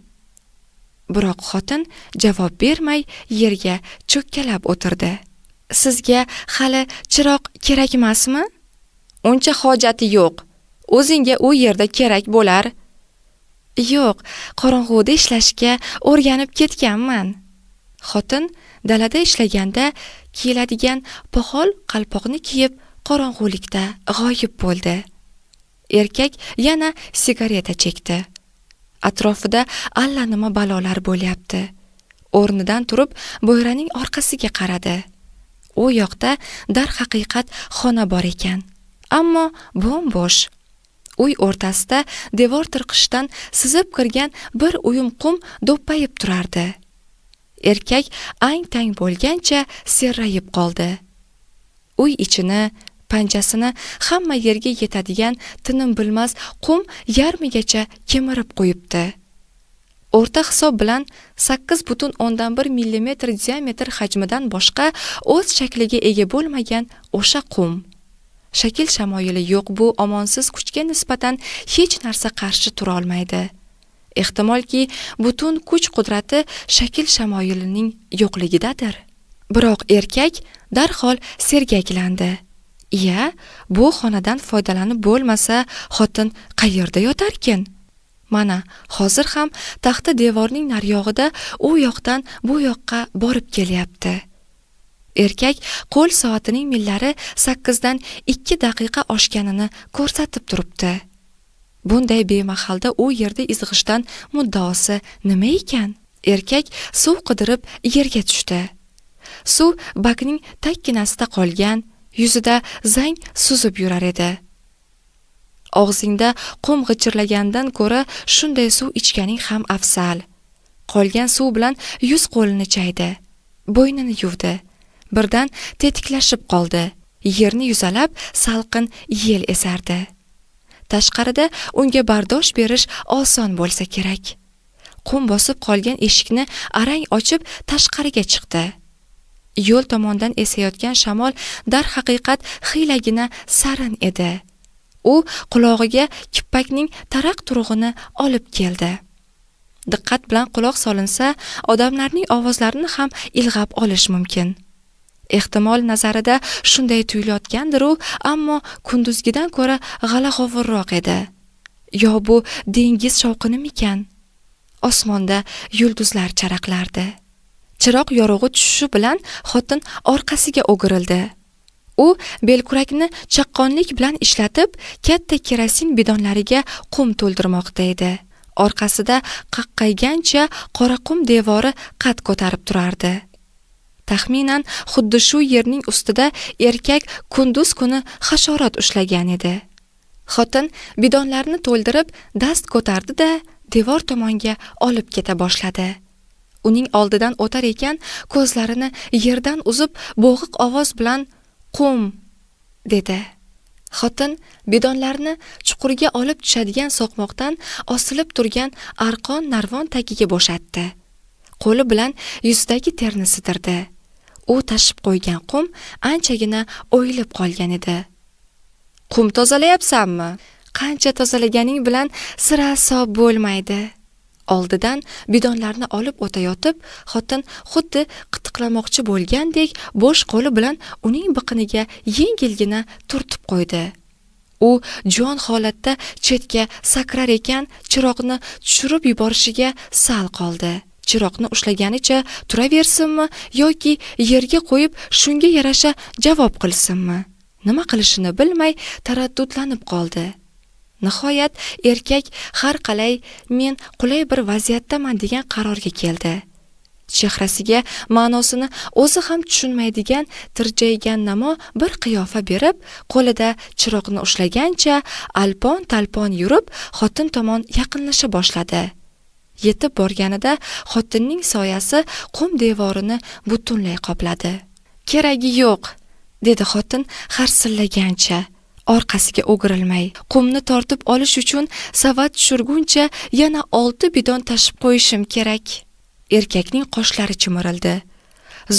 Biroq xotin javob bermay yerga cho'kkalab o'tirdi. sizga hali chiroq kerakmasmi uncha hojati yo'q o'zingga u yerda kerak bo'lar yo'q qorong'uda ishlashga o'rganib ketganman xotin dalada ishlaganda kiyiladigan poxol qalpoqni kiyib qorong'ulikda g'oyib bo'ldi erkak yana sigareta chekdi atrofida allanima balolar bo'lyapti o'rnidan turib bo'yraning orqasiga qaradi u yoqda darhaqiqat xona bor ekan ammo bo'm bo'sh uy o'rtasida devor tirqishdan sizib kirgan bir uyum qum do'ppayib turardi erkak ang tang bo'lgancha serrayib qoldi uy ichini panjasini hamma yerga yetadigan tinim bilmas qum yarmigacha kemirib qo'yibdi o'rta hisob bilan 8,1 mm diametr hajmidan boshqa o'z shakliga ega bo'lmagan o'sha qum shakl shamoyili yo'q bu omonsiz kuchga nisbatan hech narsa qarshi tura olmaydi. ehtimolki butun kuch qudrati shakl shamoyilining yo'qligidadir biroq erkak darhol sergaklandi iya bu xonadan foydalanib bo'lmasa xotin qayerda yotarkin mana hozir ham taxta devorning naryog'ida u yoqdan bu yoqqa borib kelyapti erkak qo'l soatining millari sakkizdan ikki daqiqa oshganini ko'rsatib turibdi bunday bemahalda u yerda izg'ishdan muddaosi nima ekan erkak suv qidirib yerga tushdi suv bakning tagginasida qolgan yuzida zang suzib yurar edi og'zingda qum g'ichirlagandan ko'ra shunday suv ichganing ham afzal qolgan suv bilan yuz qo'lini chaydi bo'ynini yuvdi birdan tetiklashib qoldi yerni yuzalab salqin yel esardi tashqarida unga bardosh berish oson bo'lsa kerak qum bosib qolgan eshikni arang ochib tashqariga chiqdi yo'l tomondan esayotgan shamol darhaqiqat hiylagina sarin edi u qulog'iga kippakning taraq turug'ini olib keldi diqqat bilan quloq solinsa odamlarning ovozlarini ham ilg'ab olish mumkin ehtimol nazarida shunday tuyulayotgandiru ammo kunduzgidan ko'ra g'alag'ovurroq edi yo bu dengiz shovqinimikan osmonda yulduzlar charaqlardi chiroq yorug'i tushishi bilan xotin orqasiga o'girildi u belkurakni chaqqonlik bilan ishlatib katta kerosin bidonlariga qum to'ldirmoqda edi orqasida qaqqaygancha qoraqum devori qad ko'tarib turardi taxminan xuddi shu yerning ustida erkak kunduz kuni hasharot ushlagan edi xotin bidonlarni to'ldirib dast ko'tardi da devor tomonga olib keta boshladi uning oldidan o'tar ekan ko'zlarini yerdan uzib bo'g'iq ovoz bilan qum dedi xotin bidonlarni chuqurga olib tushadigan soqmoqdan osilib turgan arqon narvon tagiga bo'shatdi qo'li bilan yuzidagi terni sidirdi u tashib qo'ygan qum anchagina o'yilib qolgan edi qum tozalayapsanmi qancha tozalaganing bilan sira hisob bo'lmaydi oldidan bidonlarni olib o'tayotib xotin xuddi qitiqlamoqchi bo'lgandek bo'sh qo'li bilan uning biqiniga yengilgina turtib qo'ydi u jon holatda chetga sakrar ekan chiroqni tushirib yuborishiga sal qoldi chiroqni ushlaganicha turaversinmi yoki yerga qo'yib shunga yarasha javob qilsinmi nima qilishini bilmay taraddudlanib qoldi nihoyat erkak har qalay men qulay bir vaziyatdaman degan qarorga keldi chehrasiga ma'nosini o'zi ham tushunmaydigan tirjaygan namo bir qiyofa berib qo'lida chiroqni ushlagancha alpon talpon yurib xotin tomon yaqinlasha boshladi yetib borganida xotinning soyasi qum devorini butunlay qopladi keragi yo'q dedi xotin harsillagancha orqasiga o'girilmay qumni tortib olish uchun savat tushirguncha yana olti bidon tashib qo'yishim kerak erkakning qoshlari chimirildi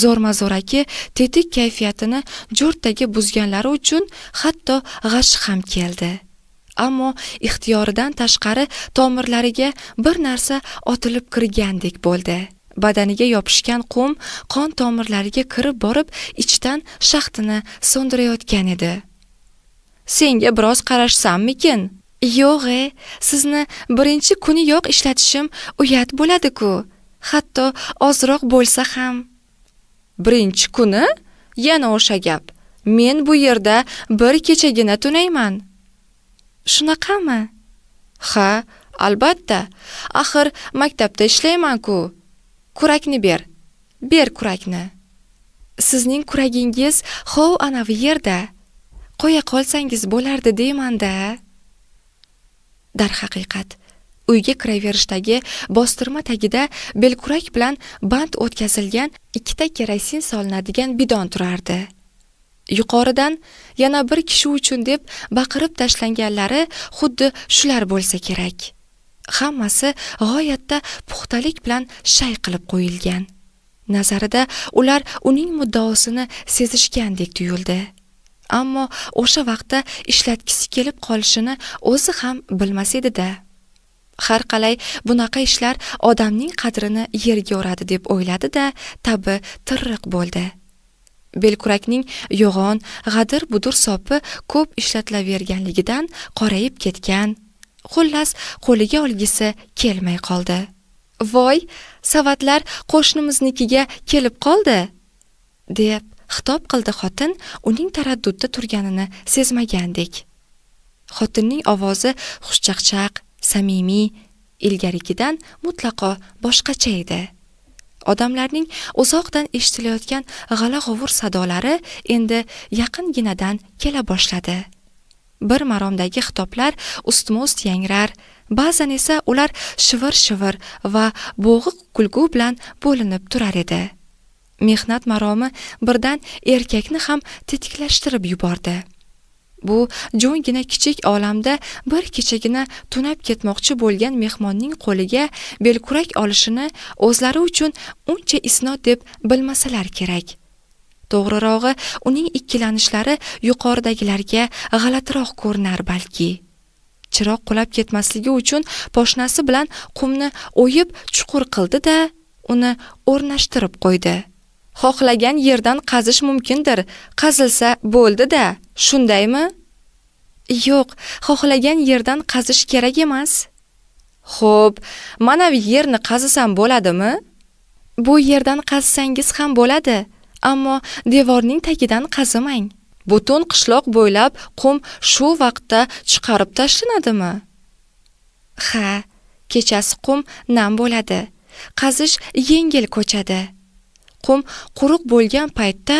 zo'rma zo'raki tetik kayfiyatini jo'rtdagi buzganlari uchun hatto g'ash ham keldi ammo ixtiyoridan tashqari tomirlariga bir narsa otilib kirgandek bo'ldi badaniga yopishgan qum qon tomirlariga kirib borib ichdan shaxtini so'ndirayotgan edi senga biroz qarashsammikin yo'g'e sizni birinchi kuniyoq ishlatishim uyat bo'ladi-ku hatto ozroq bo'lsa ham birinchi kuni yana o'sha gap men bu yerda bir kechagina tunayman shunaqami ha albatta axir maktabda ishlayman-ku kurakni ber ber kurakni sizning kuragingiz hov anavi yerda qo'ya qolsangiz bo'lardi deymanda darhaqiqat uyga kiraverishdagi bostirma tagida belkurak bilan band o'tkazilgan ikkita kerosin solinadigan bidon turardi yuqoridan yana bir kishi uchun deb baqirib tashlanganlari xuddi shular bo'lsa kerak hammasi g'oyatda puxtalik bilan shay qilib qo'yilgan nazarida ular uning muddaosini sezishgandek tuyuldi ammo o'sha vaqtda ishlatgisi kelib qolishini o'zi ham bilmas edida har qalay bunaqa ishlar odamning qadrini yerga uradi deb o'yladi da tabi tirriq bo'ldi belkurakning yo'g'on g'adir budur sopi ko'p ishlatilaverganligidan qorayib ketgan xullas qo'liga olgisi kelmay qoldi voy savatlar qo'shnimiznikiga kelib qoldi deb xitob qildi xotin uning taraddudda turganini sezmagandek xotinning ovozi xushchaqchaq samimiy ilgarigidan mutlaqo boshqacha edi odamlarning uzoqdan eshitilayotgan g'ala g'ovur sadolari endi yaqinginadan kela boshladi bir maromdagi xitoblar ustma ust yangrar ba'zan esa ular shivir shivir va bo'g'iq kulgu bilan bo'linib turar edi mehnat maromi birdan erkakni ham tetiklashtirib yubordi bu jo'ngina kichik olamda bir kechagina tunab ketmoqchi bo'lgan mehmonning qo'liga belkurak olishini o'zlari uchun uncha isnod deb bilmasalar kerak to'g'rirog'i uning ikkilanishlari yuqoridagilarga g'alatiroq ko'rinar balki chiroq qulab ketmasligi uchun poshnasi bilan qumni o'yib chuqur qildi da uni o'rnashtirib qo'ydi xohlagan yerdan qazish mumkindir. Qazilsa bo'ldi-da, shundaymi? Yo'q, xohlagan yerdan qazish kerak emas. Xo'p, mana bu yerni qazisam bo'ladimi? Bu yerdan qazsangiz ham bo'ladi, ammo devorning tagidan qazimang. Butun qishloq bo'ylab qum shu vaqtda chiqarib tashlanadimi? Ha, kechasi qum nam bo'ladi. Qazish yengil ko'chadi. qum quruq bo'lgan paytda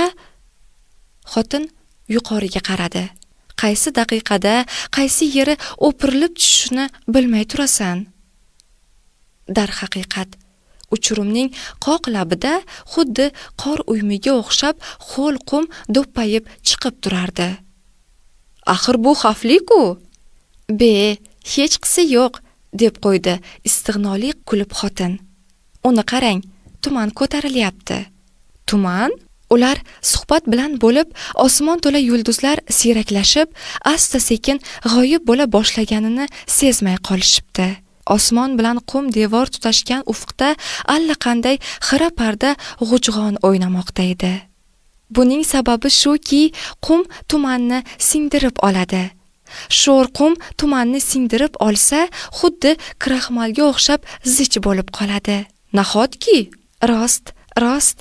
xotin yuqoriga qaradi qaysi daqiqada qaysi yeri o'pirilib tushishini bilmay turasan darhaqiqat uchurumning qoq labida xuddi qor uymiga o'xshab ho'l qum do'ppayib chiqib turardi axir bu xavfli-ku. be hech qisi yo'q deb qo'ydi istig'noli kulib xotin uni qarang tuman ko'tarilyapti tuman ular suhbat bilan bo'lib osmon to'la yulduzlar siyraklashib asta sekin g'oyib bo'la boshlaganini sezmay qolishibdi osmon bilan qum devor tutashgan ufqda allaqanday xira parda g'ujg'on o'ynamoqda edi buning sababi shuki qum tumanni singdirib oladi sho'r qum tumanni singdirib olsa xuddi kraxmalga o'xshab zich bo'lib qoladi nahotki rost rost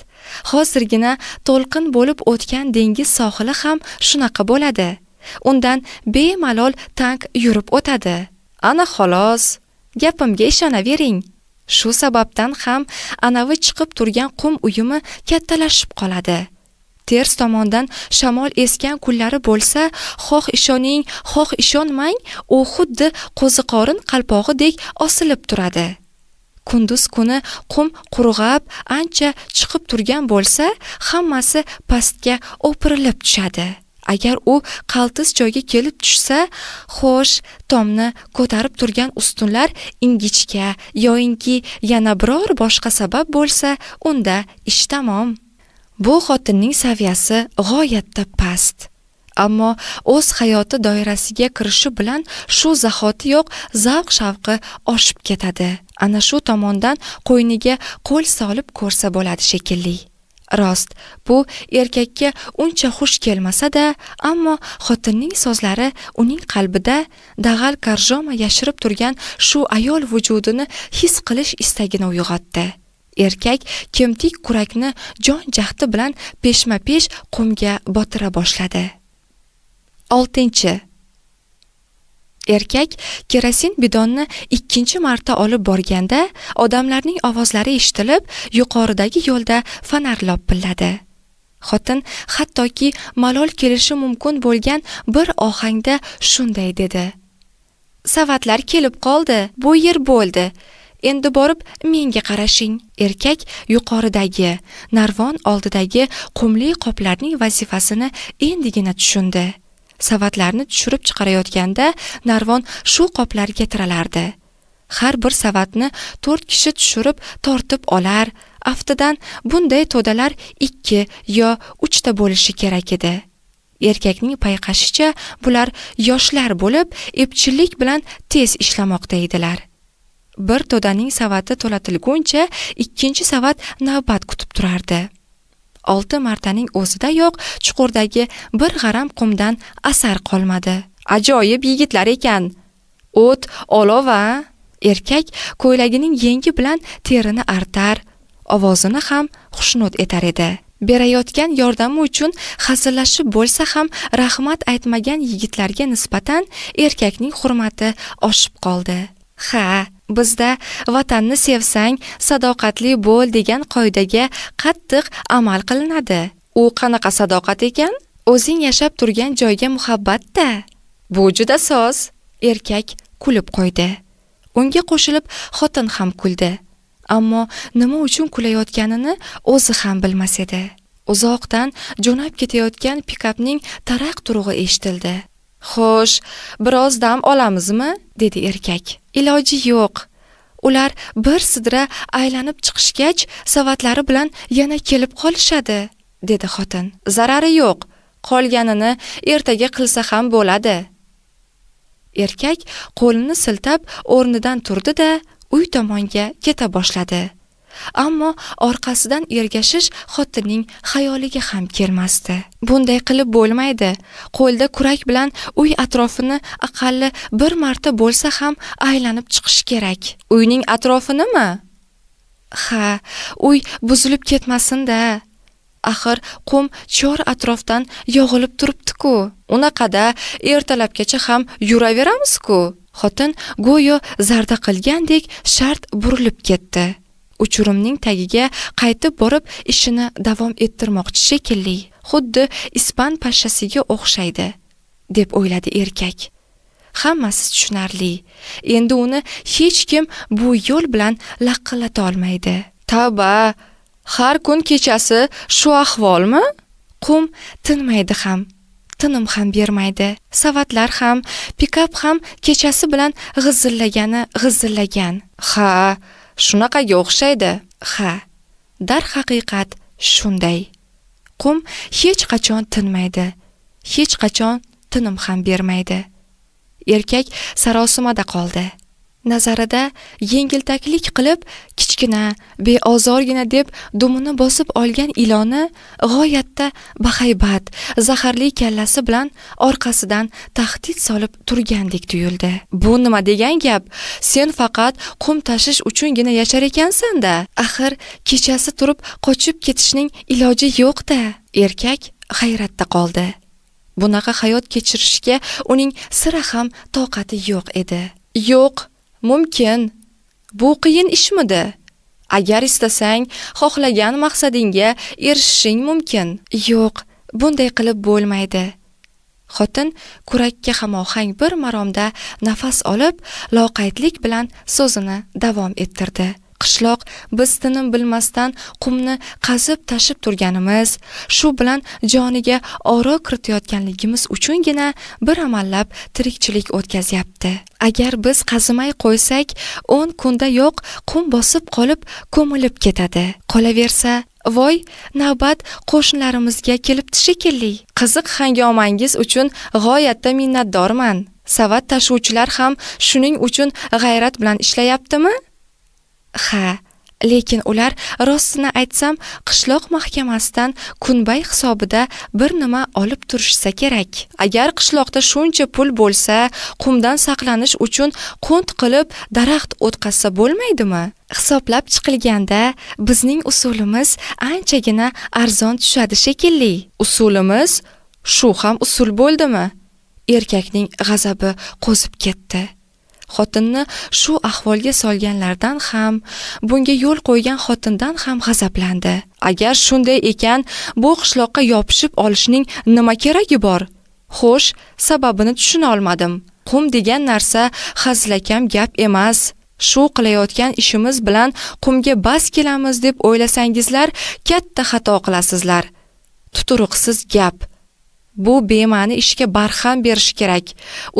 hozirgina to'lqin bo'lib o'tgan dengiz sohili ham shunaqa bo'ladi undan bemalol tank yurib o'tadi ana xolos gapimga ishonavering shu sababdan ham anavi chiqib turgan qum uyumi kattalashib qoladi ters tomondan shamol esgan kunlari bo'lsa xoh ishoning xoh ishonmang u xuddi qo'ziqorin qalpog'idek osilib turadi kunduz kuni qum qurg'ab ancha chiqib turgan bo'lsa hammasi pastga o'pirilib tushadi agar u qaltis joyga kelib tushsa xo'sh tomni ko'tarib turgan ustunlar ingichka yoyinki yana biror boshqa sabab bo'lsa unda ish tamom bu xotinning saviyasi g'oyatda past ammo o'z hayoti doirasiga kirishi bilan shu zahotiyoq zavq shavqi oshib ketadi ana shu tomondan qo'yniga qo'l solib ko'rsa bo'ladi shekilli rost bu erkakka uncha xush kelmasa da ammo xotinning so'zlari uning qalbida dag'al karjoma yashirib turgan shu ayol vujudini his qilish istagini uyg'otdi erkak kemtik kurakni jon jahdi bilan peshma pesh qumga botira boshladi oltinchi erkak kerosin bidonni ikkinchi marta olib borganda odamlarning ovozlari eshitilib yuqoridagi yo'lda fonar lopilladi xotin hattoki malol kelishi mumkin bo'lgan bir ohangda shunday dedi savatlar kelib qoldi bu yer bo'ldi endi borib menga qarashing erkak yuqoridagi narvon oldidagi qumli qoplarning vazifasini endigina tushundi savatlarni tushirib chiqarayotganda narvon shu qoplarga tiralardi har bir savatni to'rt kishi tushirib tortib olar aftidan bunday to'dalar ikki yo uchta bo'lishi kerak edi erkakning payqashicha bular yoshlar bo'lib epchillik bilan tez ishlamoqda edilar bir to'daning savati to'latilguncha ikkinchi savat navbat kutib turardi olti martaning o'zidayoq chuqurdagi bir g'aram qumdan asar qolmadi ajoyib yigitlar ekan o't olov va erkak ko'ylagining yengi bilan terini artar ovozini ham xushnud etar edi berayotgan yordami uchun hazillashib bo'lsa ham rahmat aytmagan yigitlarga nisbatan erkakning hurmati oshib qoldi ha bizda vatanni sevsang sadoqatli bo'l degan qoidaga qattiq amal qilinadi u qanaqa sadoqat ekan o'zing yashab turgan joyga muhabbatda bu juda soz erkak kulib qo'ydi unga qo'shilib xotin ham kuldi ammo nima uchun kulayotganini o'zi ham bilmas edi uzoqdan jo'nab ketayotgan pikapning taraq turug'i eshitildi xo'sh biroz dam olamizmi dedi erkak iloji yo'q ular bir sidra aylanib chiqishgach savatlari bilan yana kelib qolishadi dedi xotin zarari yo'q qolganini ertaga qilsa ham bo'ladi erkak qo'lini siltab o'rnidan turdi da uy tomonga keta boshladi ammo orqasidan ergashish xotinning xayoliga ham kelmasdi bunday qilib bo'lmaydi qo'lda kurak bilan uy atrofini aqalli bir marta bo'lsa ham aylanib chiqish kerak uyning atrofinimi ha uy buzilib ketmasin da axir qum chor atrofdan yog'ilib turibdi-ku. Unaqada ertalabgacha ham yuraveramiz-ku. Xotin go'yo zarda qilgandek shart burilib ketdi. uchurumning tagiga qaytib borib ishini davom ettirmoqchi shekilli xuddi ispan pashshasiga o'xshaydi deb o'yladi erkak hammasi tushunarli endi uni hech kim bu yo'l bilan laqillata olmaydi tavba har kun kechasi shu ahvolmi qum tinmaydi ham tinim ham bermaydi savatlar ham pikap ham kechasi bilan g'izillagani g'izillagan ha shunaqaga o'xshaydi. Ha, dar haqiqat shunday. Qum hech qachon tinmaydi. Hech qachon tinim ham bermaydi. Erkak sarosimada qoldi. nazarida yengiltaklik qilib kichkina beozorgina deb dumini bosib olgan ilonni g'oyatda bahaybat zaharli kallasi bilan orqasidan tahdid solib turgandek tuyuldi bu nima degan gap sen faqat qum tashish uchungina yashar ekansanda axir kechasi turib qochib ketishning iloji yo'qda erkak hayratda qoldi bunaqa hayot kechirishga uning sira ham toqati yo'q edi yo'q Mumkin. Bu qiyin ishmidi? Agar istasang, xohlagan maqsadingga erishishing mumkin. Yo'q, bunday qilib bo'lmaydi. Xotin kurakka hamohang bir maromda nafas olib, loqaydlik bilan so'zini davom ettirdi. qishloq biz tinim bilmasdan qumni qazib tashib turganimiz shu bilan joniga oro kiritayotganligimiz uchungina bir amallab tirikchilik o'tkazyapti agar biz qazimay qo'ysak o'n yo'q qum bosib qolib ko'milib ketadi qolaversa voy navbat qo'shnilarimizga kelibdi shekilli qiziq hangomangiz uchun g'oyatda minnatdorman savat tashuvchilar ham shuning uchun g'ayrat bilan ishlayaptimi ha lekin ular rostini aytsam qishloq mahkamasidan kunbay hisobida bir nima olib turishsa kerak agar qishloqda shuncha pul bo'lsa qumdan saqlanish uchun qunt qilib daraxt o'tqazsa bo'lmaydimi hisoblab chiqilganda bizning usulimiz anchagina arzon tushadi shekilli usulimiz shu ham usul bo'ldimi erkakning g'azabi qo'zib ketdi xotinni shu ahvolga solganlardan ham bunga yo'l qo'ygan xotindan ham g'azablandi agar shunday ekan bu qishloqqa yopishib olishning nima keragi bor xo'sh sababini tushuna olmadim qum degan narsa hazilakam gap emas shu qilayotgan ishimiz bilan qumga bas kelamiz deb o'ylasangizlar katta xato qilasizlar tuturuqsiz gap bu bema'ni ishga barham berish kerak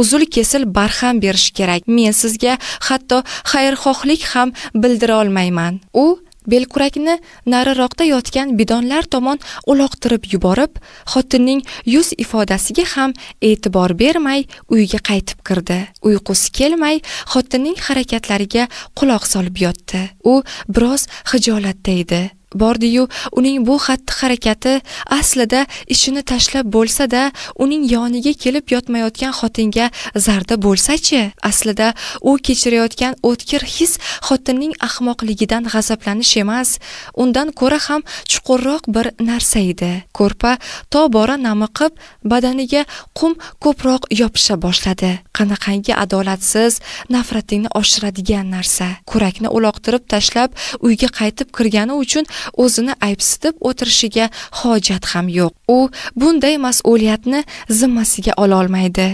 uzil kesil barham berish kerak men sizga hatto xayrxohlik ham bildira olmayman u belkurakni nariroqda yotgan bidonlar tomon uloqtirib yuborib xotinning yuz ifodasiga ham e'tibor bermay uyga qaytib kirdi uyqusi kelmay xotinning harakatlariga quloq solib yotdi u biroz xijolatda edi bordiyu uning bu xatti harakati aslida ishini tashlab bo'lsa-da, uning yoniga kelib yotmayotgan xotinga zarda bo'lsa-chi? Aslida u kechirayotgan o'tkir his xotinning ahmoqligidan g'azablanish emas, undan ko'ra ham chuqurroq bir narsa edi. Ko'rpa tobora namiqib, badaniga qum ko'proq yopisha boshladi. Qanaqangi adolatsiz, nafratingni oshiradigan narsa. Kurakni uloqtirib tashlab, uyga qaytib kirgani uchun o'zini aybsitib o'tirishiga hojat ham yo'q u bunday mas'uliyatni zimmasiga ololmaydi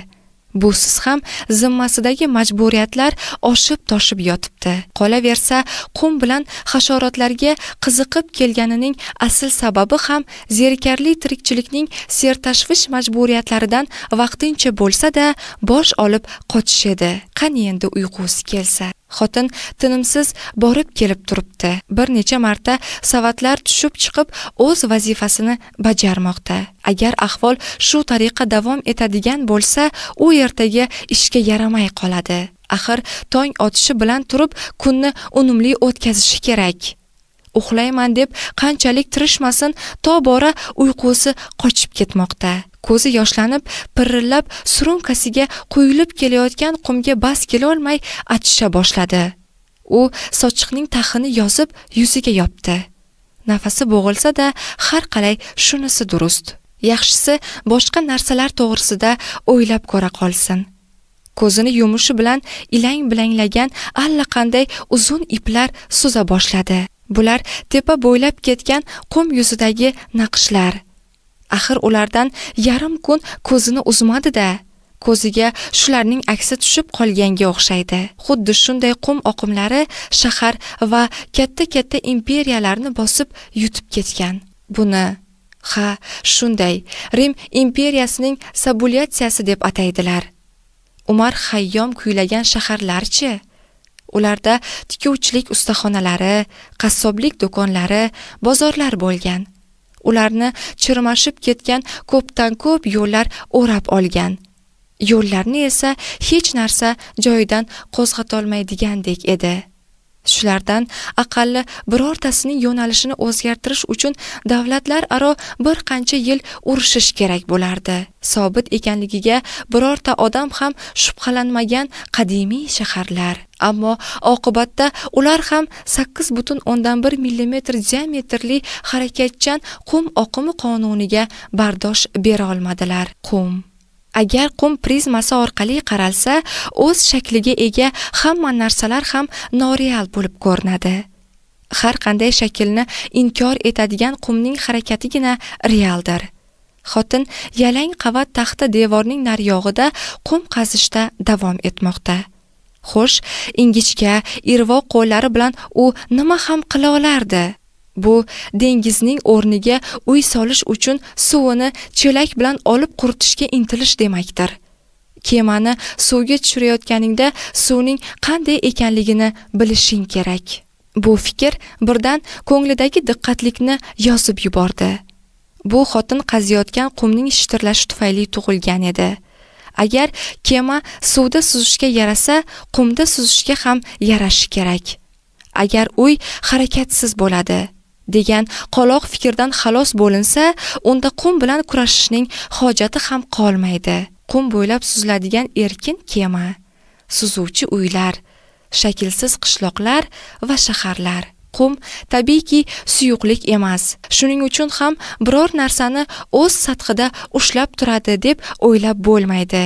busiz ham zimmasidagi majburiyatlar oshib toshib yotibdi qolaversa qum bilan hasharotlarga qiziqib kelganining asl sababi ham zerikarli tirikchilikning sertashvish majburiyatlaridan vaqtincha bo'lsa da bosh olib qochish edi qani endi uyqusi kelsa xotin tinimsiz borib kelib turibdi bir necha marta savatlar tushib chiqib o'z vazifasini bajarmoqda agar ahvol shu tariqa davom etadigan bo'lsa u ertaga ishga yaramay qoladi axir tong otishi bilan turib kunni unumli o'tkazishi kerak uxlayman deb qanchalik tirishmasin tobora uyqusi qochib ketmoqda ko'zi yoshlanib pirillab surunkasiga quyilib kelayotgan qumga bas kelolmay achisha boshladi u sochiqning taxini yozib yuziga yopdi nafasi bo'g'ilsa da har qalay shunisi durust yaxshisi boshqa narsalar to'g'risida o'ylab ko'ra qolsin ko'zini yumishi bilan ilang bilanglagan allaqanday uzun iplar suza boshladi bular tepa bo'ylab ketgan qum yuzidagi naqshlar axir ulardan yarim kun ko'zini uzmadi-da. ko'ziga shularning aksi tushib qolganga o'xshaydi xuddi shunday qum oqimlari shahar va katta katta imperiyalarni bosib yutib ketgan buni ha shunday rim imperiyasining sabulyatsiyasi deb ataydilar umar hayyom kuylagan shaharlarchi ularda tikuvchilik ustaxonalari qassoblik do'konlari bozorlar bo'lgan ularni chirmashib ketgan ko'pdan ko'p yo'llar o'rab olgan yo'llarni esa hech narsa joyidan qo'zg'atolmaydigandek edi shulardan aqalli birortasining yo'nalishini o'zgartirish uchun davlatlararo bir qancha yil urushish kerak bo'lardi sobit ekanligiga birorta odam ham shubhalanmagan qadimiy shaharlar ammo oqibatda ular ham sakkiz butun o'ndan bir millimetr diametrli harakatchan qum oqimi qonuniga bardosh bera olmadilar qum agar qum prizmasi orqali qaralsa o'z shakliga ega hamma narsalar ham noreal bo'lib ko'rinadi har qanday shaklni inkor etadigan qumning harakatigina realdir xotin yalang qavat taxta devorning naryog'ida qum qazishda davom etmoqda xo'sh ingichka irvoq qo'llari bilan u nima ham qila olardi bu dengizning o'rniga uy solish uchun suvini chelak bilan olib quritishga intilish demakdir kemani suvga tushirayotganingda suvning qanday ekanligini bilishing kerak bu fikr birdan ko'nglidagi diqqatlikni yozib yubordi bu xotin qaziyotgan qumning shitirlashi tufayli tug'ilgan edi agar kema suvda suzishga yarasa qumda suzishga ham yarashi kerak agar uy harakatsiz bo'ladi degan qoloq fikrdan xalos bo'linsa unda qum bilan kurashishning hojati ham qolmaydi qum bo'ylab suziladigan erkin kema suzuvchi uylar shaklsiz qishloqlar va shaharlar qum tabiiyki suyuqlik emas shuning uchun ham biror narsani o'z sathida ushlab turadi deb o'ylab bo'lmaydi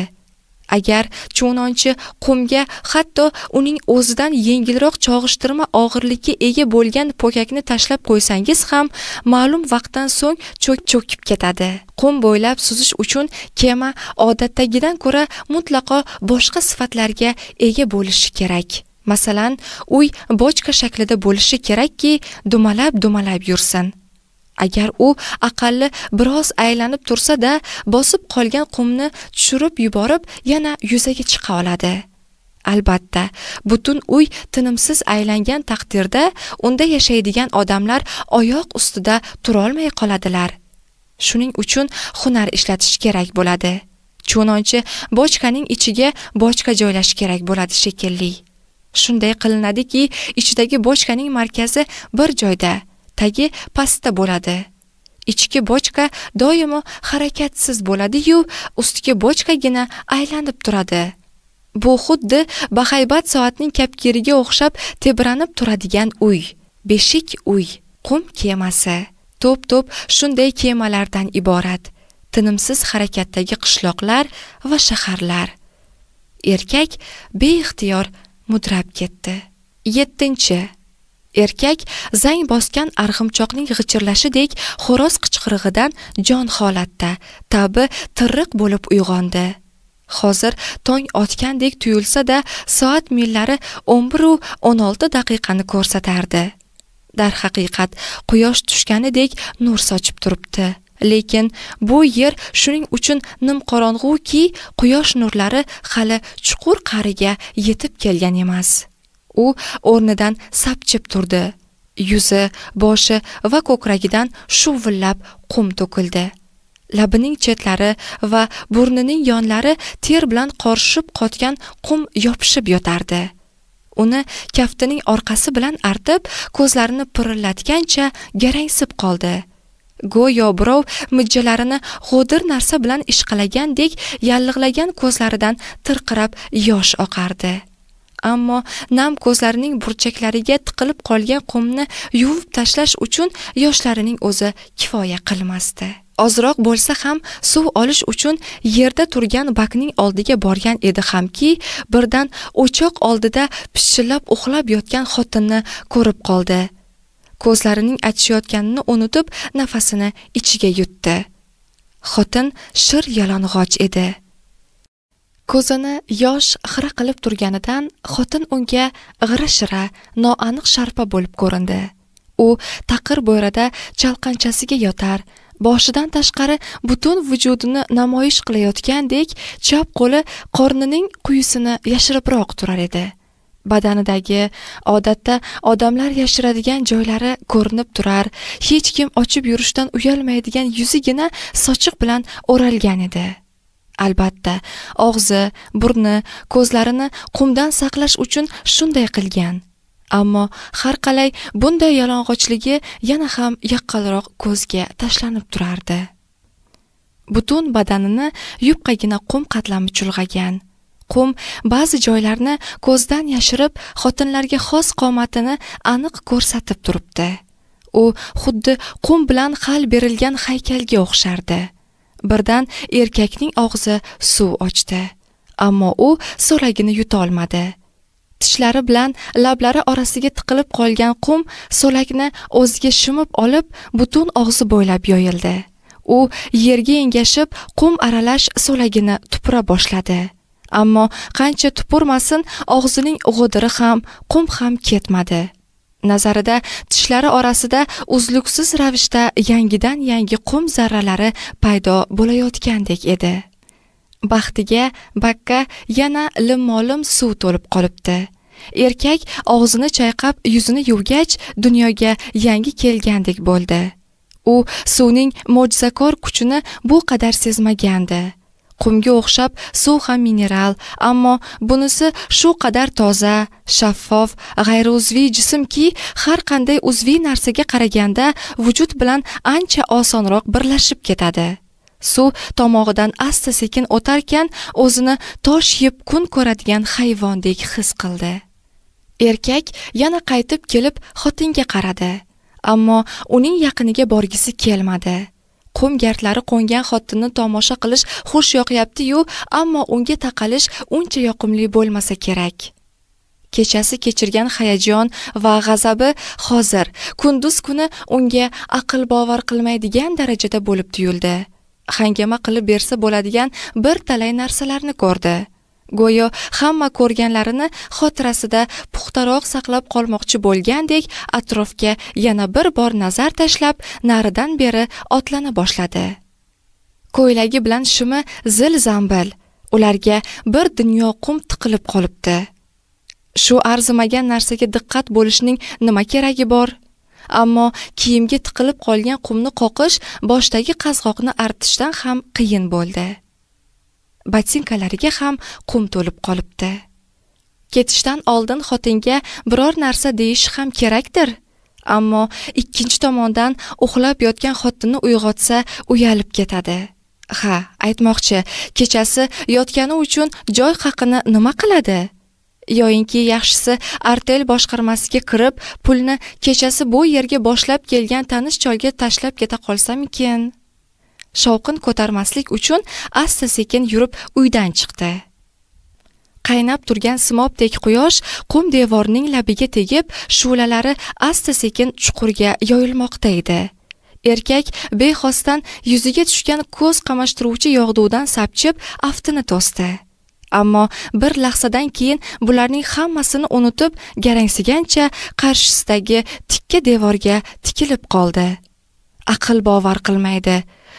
agar cho'nonchi qumga hatto uning o'zidan yengilroq chog'ishtirma og'irlikka ega bo'lgan po'kakni tashlab qo'ysangiz ham ma'lum vaqtdan so'ng cho'k cho'kib ketadi qum bo'ylab suzish uchun kema odatdagidan ko'ra mutlaqo boshqa sifatlarga ega bo'lishi kerak masalan uy bochka shaklida bo'lishi kerakki dumalab dumalab yursin agar u aqalli biroz aylanib tursa da bosib qolgan qumni tushirib yuborib yana yuzaga chiqa oladi albatta butun uy tinimsiz aylangan taqdirda unda yashaydigan odamlar oyoq ustida turolmay qoladilar shuning uchun hunar ishlatish kerak bo'ladi cho'nonchi bochkaning ichiga bochka joylash kerak bo'ladi shekilli shunday qilinadiki ichidagi bochkaning markazi bir joyda tagi pastda bo'ladi ichki bochka doimo harakatsiz bo'ladi-yu, ustki bochkagina aylanib turadi bu xuddi bahaybat soatning kapkiriga o'xshab tebranib turadigan uy beshik uy qum kemasi to'p to'p shunday kemalardan iborat tinimsiz harakatdagi qishloqlar va shaharlar erkak beixtiyor mudrab ketdi 7-chi. erkak zang bosgan arg'imchoqning g'ichirlashidek xo'roz qichqirig'idan jon holatda tabi tirriq bo'lib uyg'ondi hozir tong otgandek tuyulsa da soat millari 11:16 daqiqani ko'rsatardi Dar haqiqat, quyosh tushganidek nur sochib turibdi lekin bu yer shuning uchun nimqorong'uki quyosh nurlari hali chuqur qariga yetib kelgan emas u o'rnidan sapchib turdi yuzi boshi va ko'kragidan shuvillab qum to'kildi labining chetlari va burnining yonlari ter bilan qorishib qotgan qum yopishib yotardi uni kaftining orqasi bilan artib ko'zlarini pirillatgancha garangsib qoldi go'yo birov mijjalarini g'o'dir narsa bilan ishqalagandek yallig'lagan ko'zlaridan tirqirab yosh oqardi ammo nam ko'zlarining burchaklariga tiqilib qolgan qumni yuvib tashlash uchun yoshlarining o'zi kifoya qilmasdi ozroq bo'lsa ham suv olish uchun yerda turgan bakning oldiga borgan edi hamki birdan o'choq oldida pishillab uxlab yotgan xotinni ko'rib qoldi ko'zlarining achishayotganini unutib nafasini ichiga yutdi xotin shir yalang'och edi ko'zini yosh xira qilib turganidan xotin unga g'ira shira noaniq sharpa bo'lib ko'rindi u taqir bo'yrada chalqanchasiga yotar boshidan tashqari butun vujudini namoyish qilayotgandek chap qo'li qornining quyisini yashiribroq turar edi badanidagi odatda odamlar yashiradigan joylari ko'rinib turar hech kim ochib yurishdan uyalmaydigan yuzigina sochiq bilan o'ralgan edi albatta og'zi burni ko'zlarini qumdan saqlash uchun shunday qilgan ammo har qalay bunday yalang'ochligi yana ham yaqqalroq ko'zga tashlanib turardi butun badanini yupqagina qum qatlami chulg'agan qum ba'zi joylarni ko'zdan yashirib xotinlarga xos qomatini aniq ko'rsatib turibdi u xuddi qum bilan hal berilgan haykalga o'xshardi birdan erkakning og'zi suv ochdi ammo u so'lagini yutolmadi tishlari bilan lablari orasiga tiqilib qolgan qum so'lakni o'ziga shimib olib butun og'zi bo'ylab yoyildi u yerga engashib qum aralash so'lagini tupura boshladi ammo qancha tupurmasin og'zining g'udiri ham qum ham ketmadi nazarida tishlari orasida uzluksiz ravishda yangidan yangi qum zarralari paydo bo'layotgandek edi baxtiga bakka yana limmolim suv to'lib qolibdi erkak og'zini chayqab yuzini yuvgach dunyoga yangi kelgandek bo'ldi u suvning mo'jizakor kuchini bu qadar sezmagandi qumga o'xshab suv ham mineral ammo bunisi shu qadar toza shaffof g'ayriuzviy jismki har qanday uzviy narsaga qaraganda vujud bilan ancha osonroq birlashib ketadi suv tomog'idan asta sekin o'tarkan o'zini tosh yeb kun ko'radigan hayvondek his qildi erkak yana qaytib kelib xotinga qaradi ammo uning yaqiniga borgisi kelmadi qum gardlari qo'ngan xotinni tomosha qilish xush yoqyaptiyu ammo unga taqalish uncha yoqimli bo'lmasa kerak. Kechasi kechirgan hayajon va g'azabi hozir kunduz kuni unga aql bovar qilmaydigan darajada bo'lib tuyuldi. Hangama qilib bersa bo'ladigan bir talay narsalarni ko'rdi. go'yo hamma ko'rganlarini xotirasida puxtaroq saqlab qolmoqchi bo'lgandek atrofga yana bir bor nazar tashlab naridan beri otlana boshladi ko'ylagi bilan shimi zil zambil ularga bir dunyo qum tiqilib qolibdi shu arzimagan narsaga diqqat bo'lishning nima keragi bor ammo kiyimga tiqilib qolgan qumni qoqish boshdagi qazg'oqni artishdan ham qiyin bo'ldi botinkalariga ham qum to'lib qolibdi ketishdan oldin xotinga biror narsa deyish ham kerakdir ammo ikkinchi tomondan uxlab yotgan xotinni uyg'otsa uyalib ketadi ha aytmoqchi kechasi yotgani uchun joy haqini nima qiladi yoyinki yaxshisi artel boshqarmasiga kirib pulni kechasi bu yerga boshlab kelgan tanish cholga tashlab keta qolsamikin shovqin ko'tarmaslik uchun asta sekin yurib uydan chiqdi qaynab turgan simobdek quyosh qum devorning labiga tegib shulalari asta sekin chuqurga yoyilmoqda edi erkak bexosdan yuziga tushgan ko'z qamashtiruvchi yog'dudan sapchib aftini to'sdi ammo bir lahzadan keyin bularning hammasini unutib garangsigancha qarshisidagi tikka devorga tikilib qoldi aql bovar qilmaydi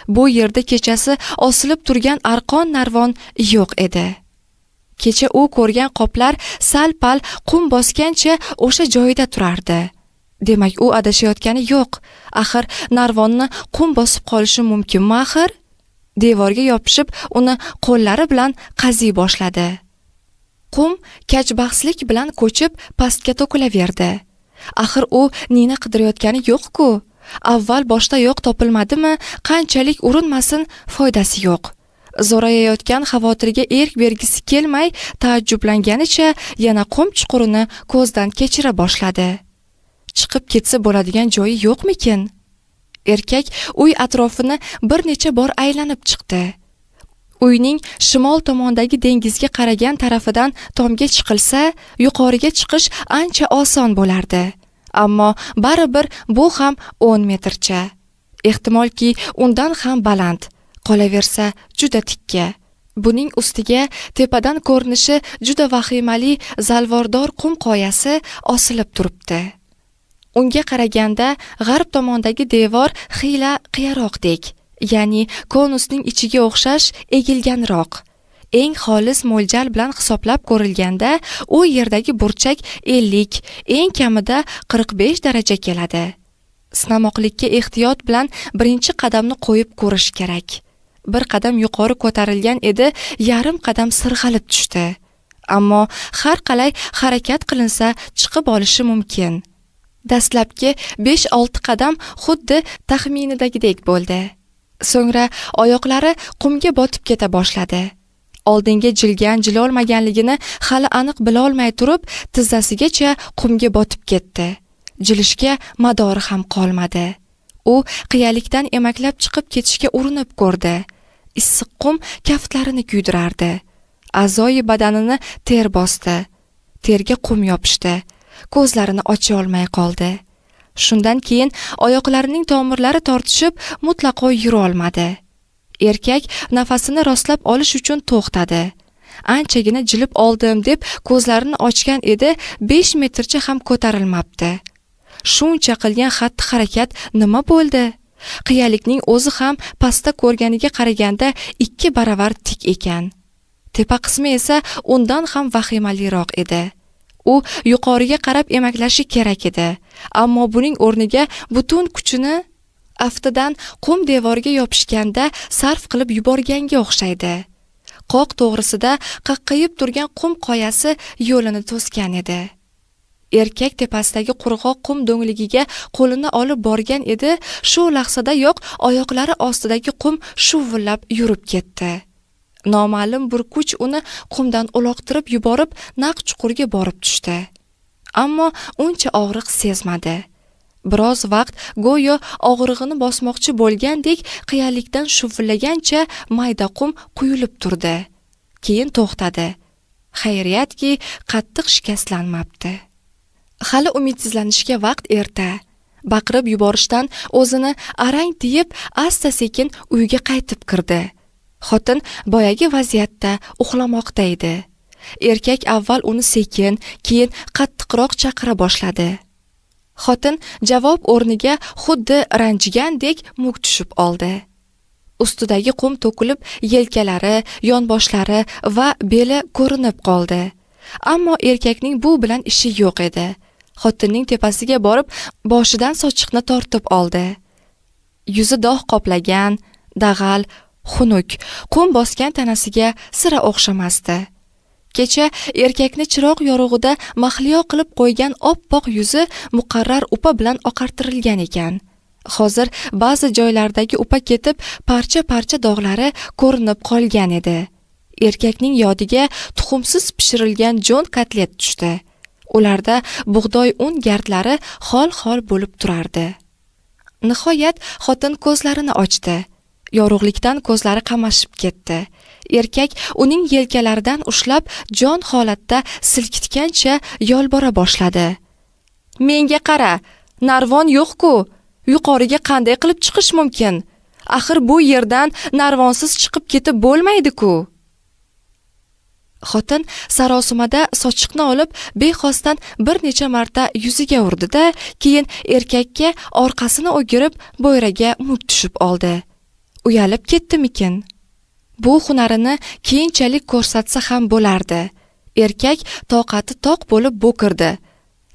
bu yerda kechasi osilib turgan arqon narvon yo'q edi kecha u ko'rgan qoplar sal pal qum bosgancha o'sha joyida turardi demak u adashayotgani yo'q axir narvonni qum bosib qolishi mumkinmi axir devorga yopishib uni qo'llari bilan qaziy boshladi qum kajbaxslik bilan ko'chib pastga to'kilaverdi axir u nina qidirayotgani yo'q-ku avval boshda yo'q topilmadimi qanchalik urinmasin foydasi yo'q zo'rayayotgan xavotirga erk bergisi kelmay taajjublanganicha yana qum chuqurini ko'zdan kechira boshladi chiqib ketsa bo'ladigan joyi yo'qmikin erkak uy atrofini bir necha bor aylanib chiqdi uyning shimol tomondagi dengizga qaragan tarafidan tomga chiqilsa yuqoriga chiqish ancha oson bo'lardi ammo baribir bu ham o'n metrcha ehtimolki undan ham baland qolaversa juda tikka buning ustiga tepadan ko'rinishi juda vahimali zalvordor qum qoyasi osilib turibdi unga qaraganda g'arb tomondagi devor xiyla qiyaroqdek ya'ni konusning ichiga o'xshash egilganroq eng xolis mo'ljal bilan hisoblab ko'rilganda u yerdagi burchak 50, eng kamida 45 daraja keladi. Sinamoqlikka ehtiyot bilan birinchi qadamni qo'yib ko'rish kerak. Bir qadam yuqori ko'tarilgan edi, yarim qadam sirg'alib tushdi. Ammo har qalay harakat qilinsa chiqib olishi mumkin. Dastlabki 5-6 qadam xuddi taxminidagidek bo'ldi. So'ngra oyoqlari qumga botib keta boshladi. oldinga jilgan jilolmaganligini hali aniq bilolmay turib tizzasigacha qumga botib ketdi jilishga madori ham qolmadi u qiyalikdan emaklab chiqib ketishga urinib ko'rdi issiq qum kaftlarini kuydirardi a'zoyi badanini ter bosdi terga qum yopishdi ko'zlarini ocha olmay qoldi shundan keyin oyoqlarining tomirlari tortishib mutlaqo yurolmadi erkak nafasini rostlab olish uchun to'xtadi anchagina jilib oldim deb ko'zlarini ochgan edi besh metrcha ham ko'tarilmabdi shuncha qilgan xatti harakat nima bo'ldi qiyalikning o'zi ham pastda ko'rganiga qaraganda ikki baravar tik ekan tepa qismi esa undan ham vahimaliroq edi u yuqoriga qarab emaklashi kerak edi ammo buning o'rniga butun kuchini aftidan qum devorga yopishganda sarf qilib yuborganga o'xshaydi qoq to'g'risida qaqqayib turgan qum qoyasi yo'lini to'sgan edi erkak tepasidagi qurg'oq qum do'ngligiga qo'lini olib borgan edi shu lahzadayoq oyoqlari ostidagi qum shuvillab yurib ketdi noma'lum bir kuch uni qumdan uloqtirib yuborib naq chuqurga borib tushdi ammo uncha og'riq sezmadi biroz vaqt go'yo og'rig'ini bosmoqchi bo'lgandek qiyalikdan shuvillagancha mayda qum quyilib turdi keyin to'xtadi xayriyatki qattiq shikastlanmabdi hali umidsizlanishga vaqt erta baqirib yuborishdan o'zini arang tiyib asta sekin uyga qaytib kirdi xotin boyagi vaziyatda uxlamoqda edi erkak avval uni sekin keyin qattiqroq chaqira boshladi xotin javob o'rniga xuddi ranjigandek muk tushib oldi ustidagi qum to'kilib yelkalari yonboshlari va beli ko'rinib qoldi ammo erkakning bu bilan ishi yo'q edi xotinning tepasiga borib boshidan sochiqni tortib oldi yuzi dog' qoplagan dag'al xunuk qum bosgan tanasiga sira o'xshamasdi kecha erkakni chiroq yorug'ida mahliyo qilib qo'ygan oppoq yuzi muqarrar upa bilan oqartirilgan ekan hozir ba'zi joylardagi upa ketib parcha parcha dog'lari ko'rinib qolgan edi erkakning yodiga tuxumsiz pishirilgan jo'n kotlet tushdi ularda bug'doy un gardlari xol xol bo'lib turardi nihoyat xotin ko'zlarini ochdi yorug'likdan ko'zlari qamashib ketdi erkak uning yelkalaridan ushlab jon holatda silkitgancha yolbora boshladi menga qara narvon yo'q-ku yuqoriga qanday qilib chiqish mumkin axir bu yerdan narvonsiz chiqib ketib bo'lmaydi-ku xotin sarosimada sochiqni olib bexosdan bir necha marta yuziga urdida keyin erkakka orqasini o'girib bo'yraga muk tushib oldi uyalib ketdimikin bu hunarini keyinchalik ko'rsatsa ham bo'lardi erkak toqati toq bo'lib bo'kirdi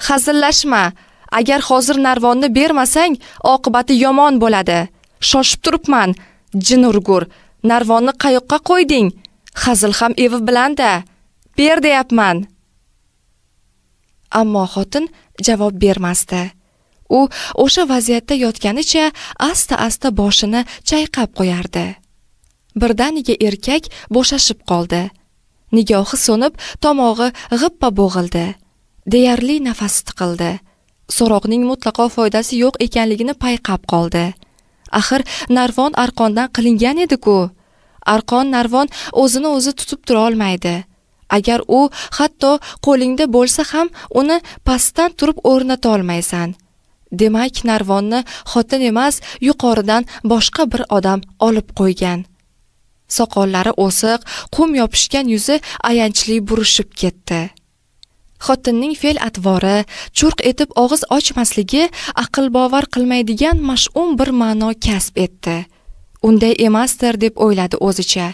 hazillashma agar hozir narvonni bermasang oqibati yomon bo'ladi shoshib turibman jin urgur narvonni qayoqqa qo'yding hazil ham evi bilanda ber deyapman ammo xotin javob bermasdi u o'sha vaziyatda yotganicha asta asta boshini chayqab qo'yardi birdaniga erkak bo'shashib qoldi nigohi so'nib tomog'i g'ippa bo'g'ildi deyarli nafasi tiqildi so'roqning mutlaqo foydasi yo'q ekanligini payqab qoldi axir narvon arqondan qilingan edi-ku. arqon narvon o'zini o'zi tutib tura olmaydi agar u hatto qo'lingda bo'lsa ham uni pastdan turib o'rnata olmaysan demak narvonni xotin emas yuqoridan boshqa bir odam olib qo'ygan soqollari o'siq qum yopishgan yuzi ayanchli burishib ketdi xotinning fe'l atvori churq etib og'iz ochmasligi aql bovar qilmaydigan mash'um bir ma'no kasb etdi unday emasdir deb o'yladi o'zicha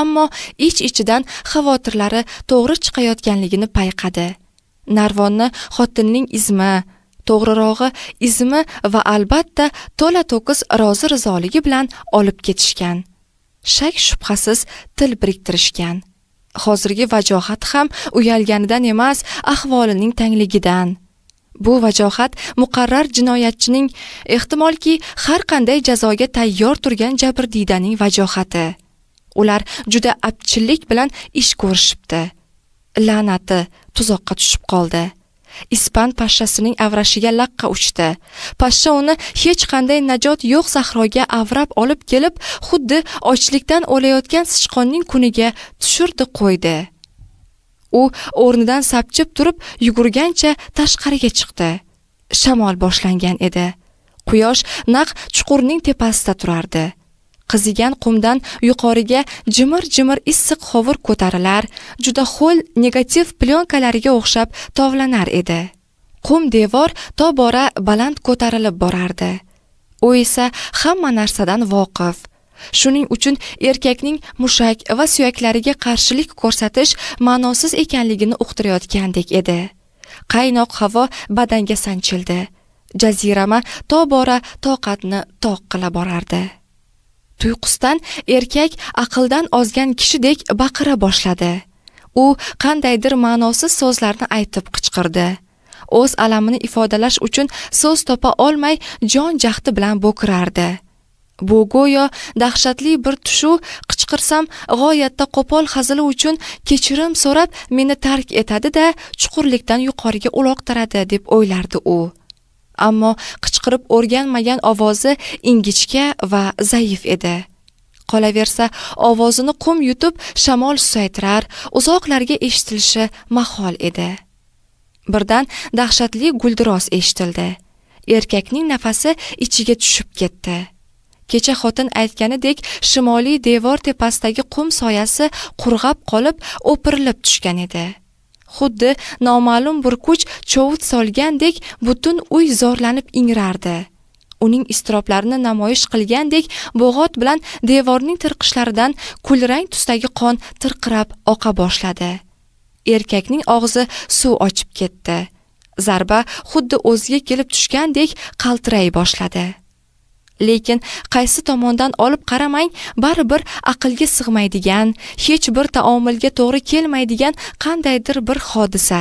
ammo ich ichidan xavotirlari to'g'ri chiqayotganligini payqadi narvonni xotinning izmi to'g'rirog'i izmi va albatta to'la to'kis rozi rizoligi bilan olib ketishgan shak shubhasiz til biriktirishgan hozirgi vajohat ham uyalganidan emas ahvolining tangligidan bu vajohat muqarrar jinoyatchining ehtimolki har qanday jazoga tayyor turgan jabrdiydaning vajohati ular juda apchillik bilan ish ko'rishibdi la'nati tuzoqqa tushib qoldi Ispan pashshasining avrashiga laqqa uchdi. Pashsha uni hech qanday najot yo'q sahroga avrab olib kelib, xuddi ochlikdan o'layotgan sichqonning kuniga tushirdi qo'ydi. U o'rnidan sapchib turib, yugurgancha tashqariga chiqdi. Shamol boshlangan edi. Quyosh naq chuqurning tepasida turardi. qizigan qumdan yuqoriga jimir jimir issiq hovur ko'tarilar juda ho'l negativ plyonkalariga o'xshab tovlanar edi qum devor tobora baland ko'tarilib borardi u esa hamma narsadan voqif shuning uchun erkakning mushak va suyaklariga qarshilik ko'rsatish ma'nosiz ekanligini uqtirayotgandek edi qaynoq havo badanga sanchildi jazirama tobora toqatni toq qila borardi tuyqusdan erkak aqldan ozgan kishidek baqira boshladi u qandaydir ma'nosiz so'zlarni aytib qichqirdi o'z alamini ifodalash uchun so'z topa olmay jon jahdi bilan bo'kirardi bu go'yo dahshatli bir tushu qichqirsam g'oyatda qo'pol hazili uchun kechirim so'rab meni tark etadi da chuqurlikdan yuqoriga uloqtiradi deb o'ylardi u ammo qichqirib o'rganmagan ovozi ingichka va zaif edi qolaversa ovozini qum yutib shamol susaytirar uzoqlarga eshitilishi mahol edi birdan dahshatli guldiroz eshitildi erkakning nafasi ichiga tushib ketdi kecha xotin aytganidek shimoliy devor tepasidagi qum soyasi qurg'ab qolib o'pirilib tushgan edi xuddi noma'lum bir kuch chovut solgandek butun uy zorlanib ingrardi uning iztiroblarini namoyish qilgandek bo'g'ot bilan devorning tirqishlaridan kulrang tusdagi qon tirqirab oqa boshladi erkakning og'zi suv ochib ketdi zarba xuddi o'ziga kelib tushgandek qaltiray boshladi lekin qaysi tomondan olib qaramang baribir aqlga sig'maydigan hech bir taomilga to'g'ri kelmaydigan qandaydir bir hodisa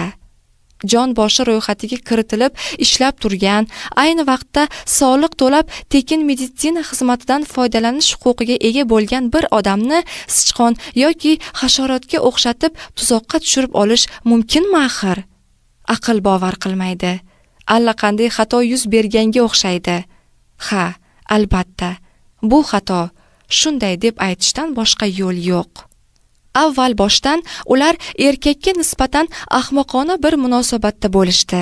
jon boshi ro'yxatiga kiritilib ishlab turgan ayni vaqtda soliq to'lab tekin meditsina xizmatidan foydalanish huquqiga ega bo'lgan bir odamni sichqon yoki hasharotga o'xshatib tuzoqqa tushirib olish mumkinmi axir aql bovar qilmaydi allaqanday xato yuz berganga o'xshaydi ha albatta bu xato shunday deb aytishdan boshqa yo'l yo'q avval boshdan ular erkakka nisbatan ahmoqona bir munosabatda bo'lishdi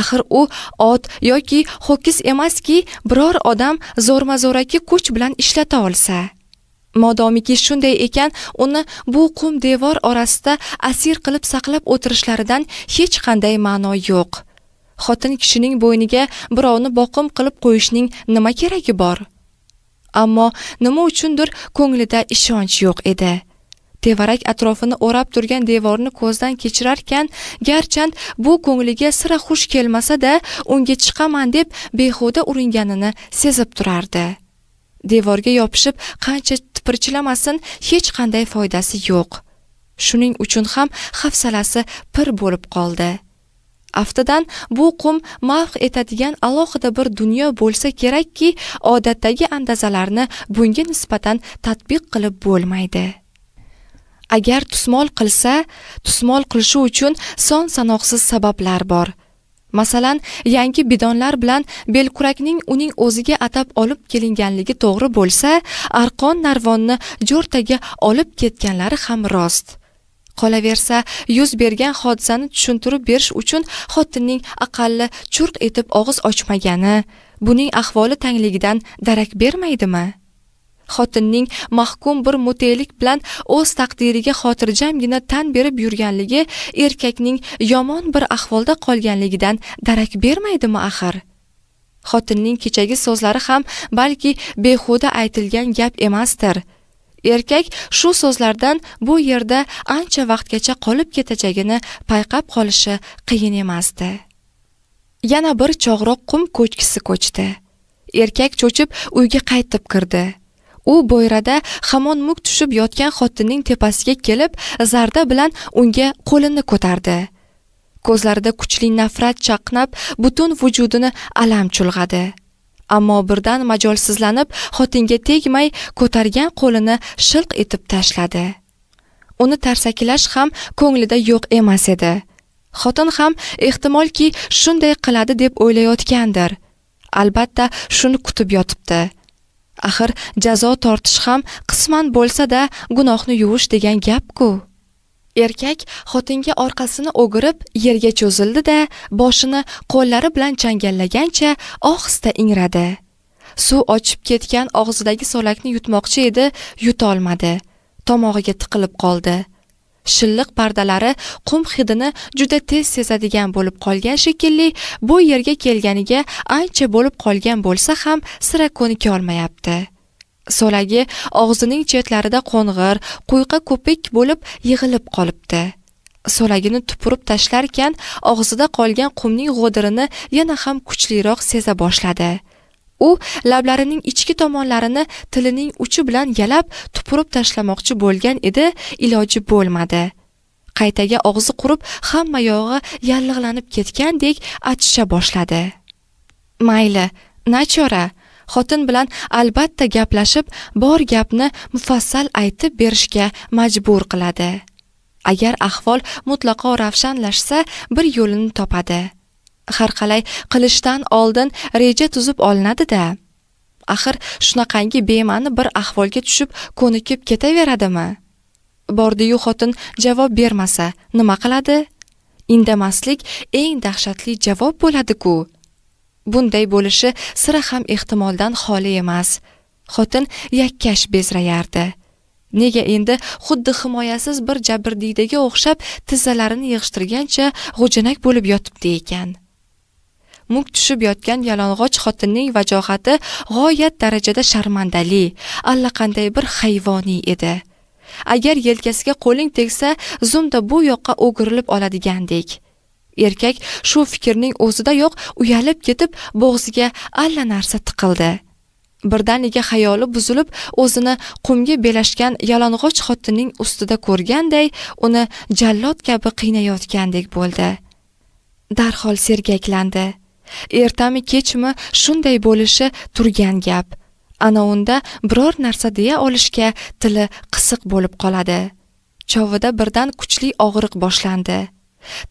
axir u ot yoki ho'kiz emaski biror odam zo'rma zo'raki kuch bilan ishlata olsa modomiki shunday ekan uni bu qum devor orasida asir qilib saqlab o'tirishlaridan hech qanday ma'no yo'q xotin kishining bo'yniga birovni boqim qilib qo'yishning nima keragi bor ammo nima uchundir ko'nglida ishonch yo'q edi tevarak atrofini o'rab turgan devorni ko'zdan kechirarkan garchand bu ko'ngliga sira xush kelmasa da unga chiqaman deb behuda uringanini sezib turardi devorga yopishib qancha tipirchilamasin hech qanday foydasi yo'q shuning uchun ham hafsalasi pir bo'lib qoldi aftidan bu qum mahv etadigan alohida bir dunyo bo'lsa kerakki odatdagi andazalarni bunga nisbatan tatbiq qilib bo'lmaydi agar tusmol qilsa tusmol qilishi uchun son sanoqsiz sabablar bor masalan yangi bidonlar bilan belkurakning uning o'ziga atab olib kelinganligi to'g'ri bo'lsa arqon narvonni jo'rtaga olib ketganlari ham rost qolaversa yuz bergan hodisani tushuntirib berish uchun xotinning aqalli churq etib og'iz ochmagani buning ahvoli tangligidan darak bermaydimi xotinning mahkum bir mutelik bilan o'z taqdiriga xotirjamgina tan berib yurganligi erkakning yomon bir ahvolda qolganligidan darak bermaydimi axir xotinning kechagi so'zlari ham balki behuda aytilgan gap emasdir erkak shu so'zlardan bu yerda ancha vaqtgacha qolib ketachagini payqab qolishi qiyin emasdi yana bir chog'roq qum ko'chkisi ko'chdi erkak cho'chib uyga qaytib kirdi u bo'yrada hamon muk tushib yotgan xotinning tepasiga kelib zarda bilan unga qo'lini ko'tardi ko'zlarida kuchli nafrat chaqnab butun vujudini alam chulg'adi ammo birdan majolsizlanib xotinga tegmay ko'targan qo'lini shilq etib tashladi uni tarsaklash ham ko'nglida yo'q emas edi xotin ham ehtimolki shunday qiladi deb o'ylayotgandir albatta shuni kutib yotibdi axir jazo tortish ham qisman bo'lsa da gunohni yuvish degan gap-ku erkak xotinga orqasini o'girib yerga cho'zildi da boshini qo'llari bilan changallagancha ohista ingradi suv ochib ketgan og'zidagi so'lakni yutmoqchi edi yutolmadi tomog'iga tiqilib qoldi shilliq pardalari qum hidini juda tez sezadigan bo'lib qolgan shekilli bu yerga kelganiga ancha bo'lib qolgan bo'lsa ham sira ko'nika olmayapti so'lagi og'zining chetlarida qo'ng'ir quyqa ko'pik bo'lib yig'ilib qolibdi so'lagini tupurib tashlarkan og'zida qolgan qumning g'o'dirini yana ham kuchliroq seza boshladi u lablarining ichki tomonlarini tilining uchi bilan yalab tupurib tashlamoqchi bo'lgan edi iloji bo'lmadi qaytaga og'zi qurib hamma yog'i yallig'lanib ketgandek achisha boshladi mayli nachora xotin bilan albatta gaplashib bor gapni mufassal aytib berishga majbur qiladi agar ahvol mutlaqo ravshanlashsa bir yo'lini topadi har qalay qilishdan oldin reja tuzib olinadida axir shunaqangi bema'ni bir ahvolga tushib ko'nikib ketaveradimi bordiyu xotin javob bermasa nima qiladi indamaslik eng dahshatli javob bo'ladi-ku. bunday bo'lishi sira ham ehtimoldan xoli emas xotin yakkash bezrayardi nega endi xuddi himoyasiz bir jabrdiydaga o'xshab tizzalarini yig'ishtirgancha g'ujanak bo'lib yotibdi ekan muk tushib yotgan yalang'och xotinning vajohati g'oyat darajada sharmandali allaqanday bir hayvoniy edi agar yelkasiga qo'ling tegsa zumda bu yoqqa o'girilib oladigandek erkak shu fikrning o'zidayoq uyalib ketib bo'g'ziga alla narsa tiqildi birdaniga xayoli buzilib o'zini qumga belashgan yalang'och xotinning ustida ko'rganday uni jallod kabi qiynayotgandek bo'ldi darhol sergaklandi ertami kechmi shunday bo'lishi turgan gap ana unda biror narsa deya olishga tili qisiq bo'lib qoladi chovida birdan kuchli og'riq boshlandi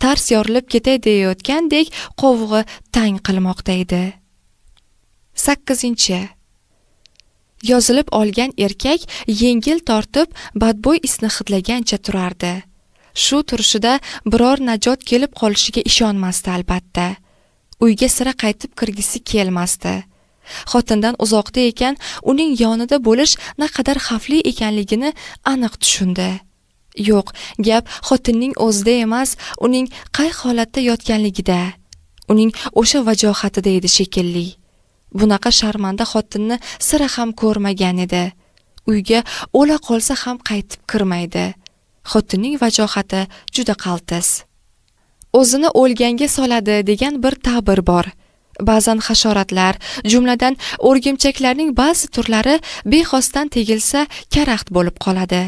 tars yorilib ketay deyayotgandek qovug'i tang qilmoqda edi sakkizinchi yozilib olgan erkak yengil tortib badbo'y isni hidlagancha turardi shu turishida biror najot kelib qolishiga ishonmasdi albatta uyga sira qaytib kirgisi kelmasdi xotindan uzoqda ekan uning yonida bo'lish naqadar xavfli ekanligini aniq tushundi yo'q gap xotinning o'zida emas uning qay holatda yotganligida uning o'sha vajohatida edi shekilli bunaqa sharmanda xotinni sira ham ko'rmagan edi uyga o'la qolsa ham qaytib kirmaydi xotinning vajohati juda qaltis o'zini o'lganga soladi degan bir ta'bir bor ba'zan hasharotlar jumladan o'rgimchaklarning ba'zi turlari bexosdan tegilsa karaxt bo'lib qoladi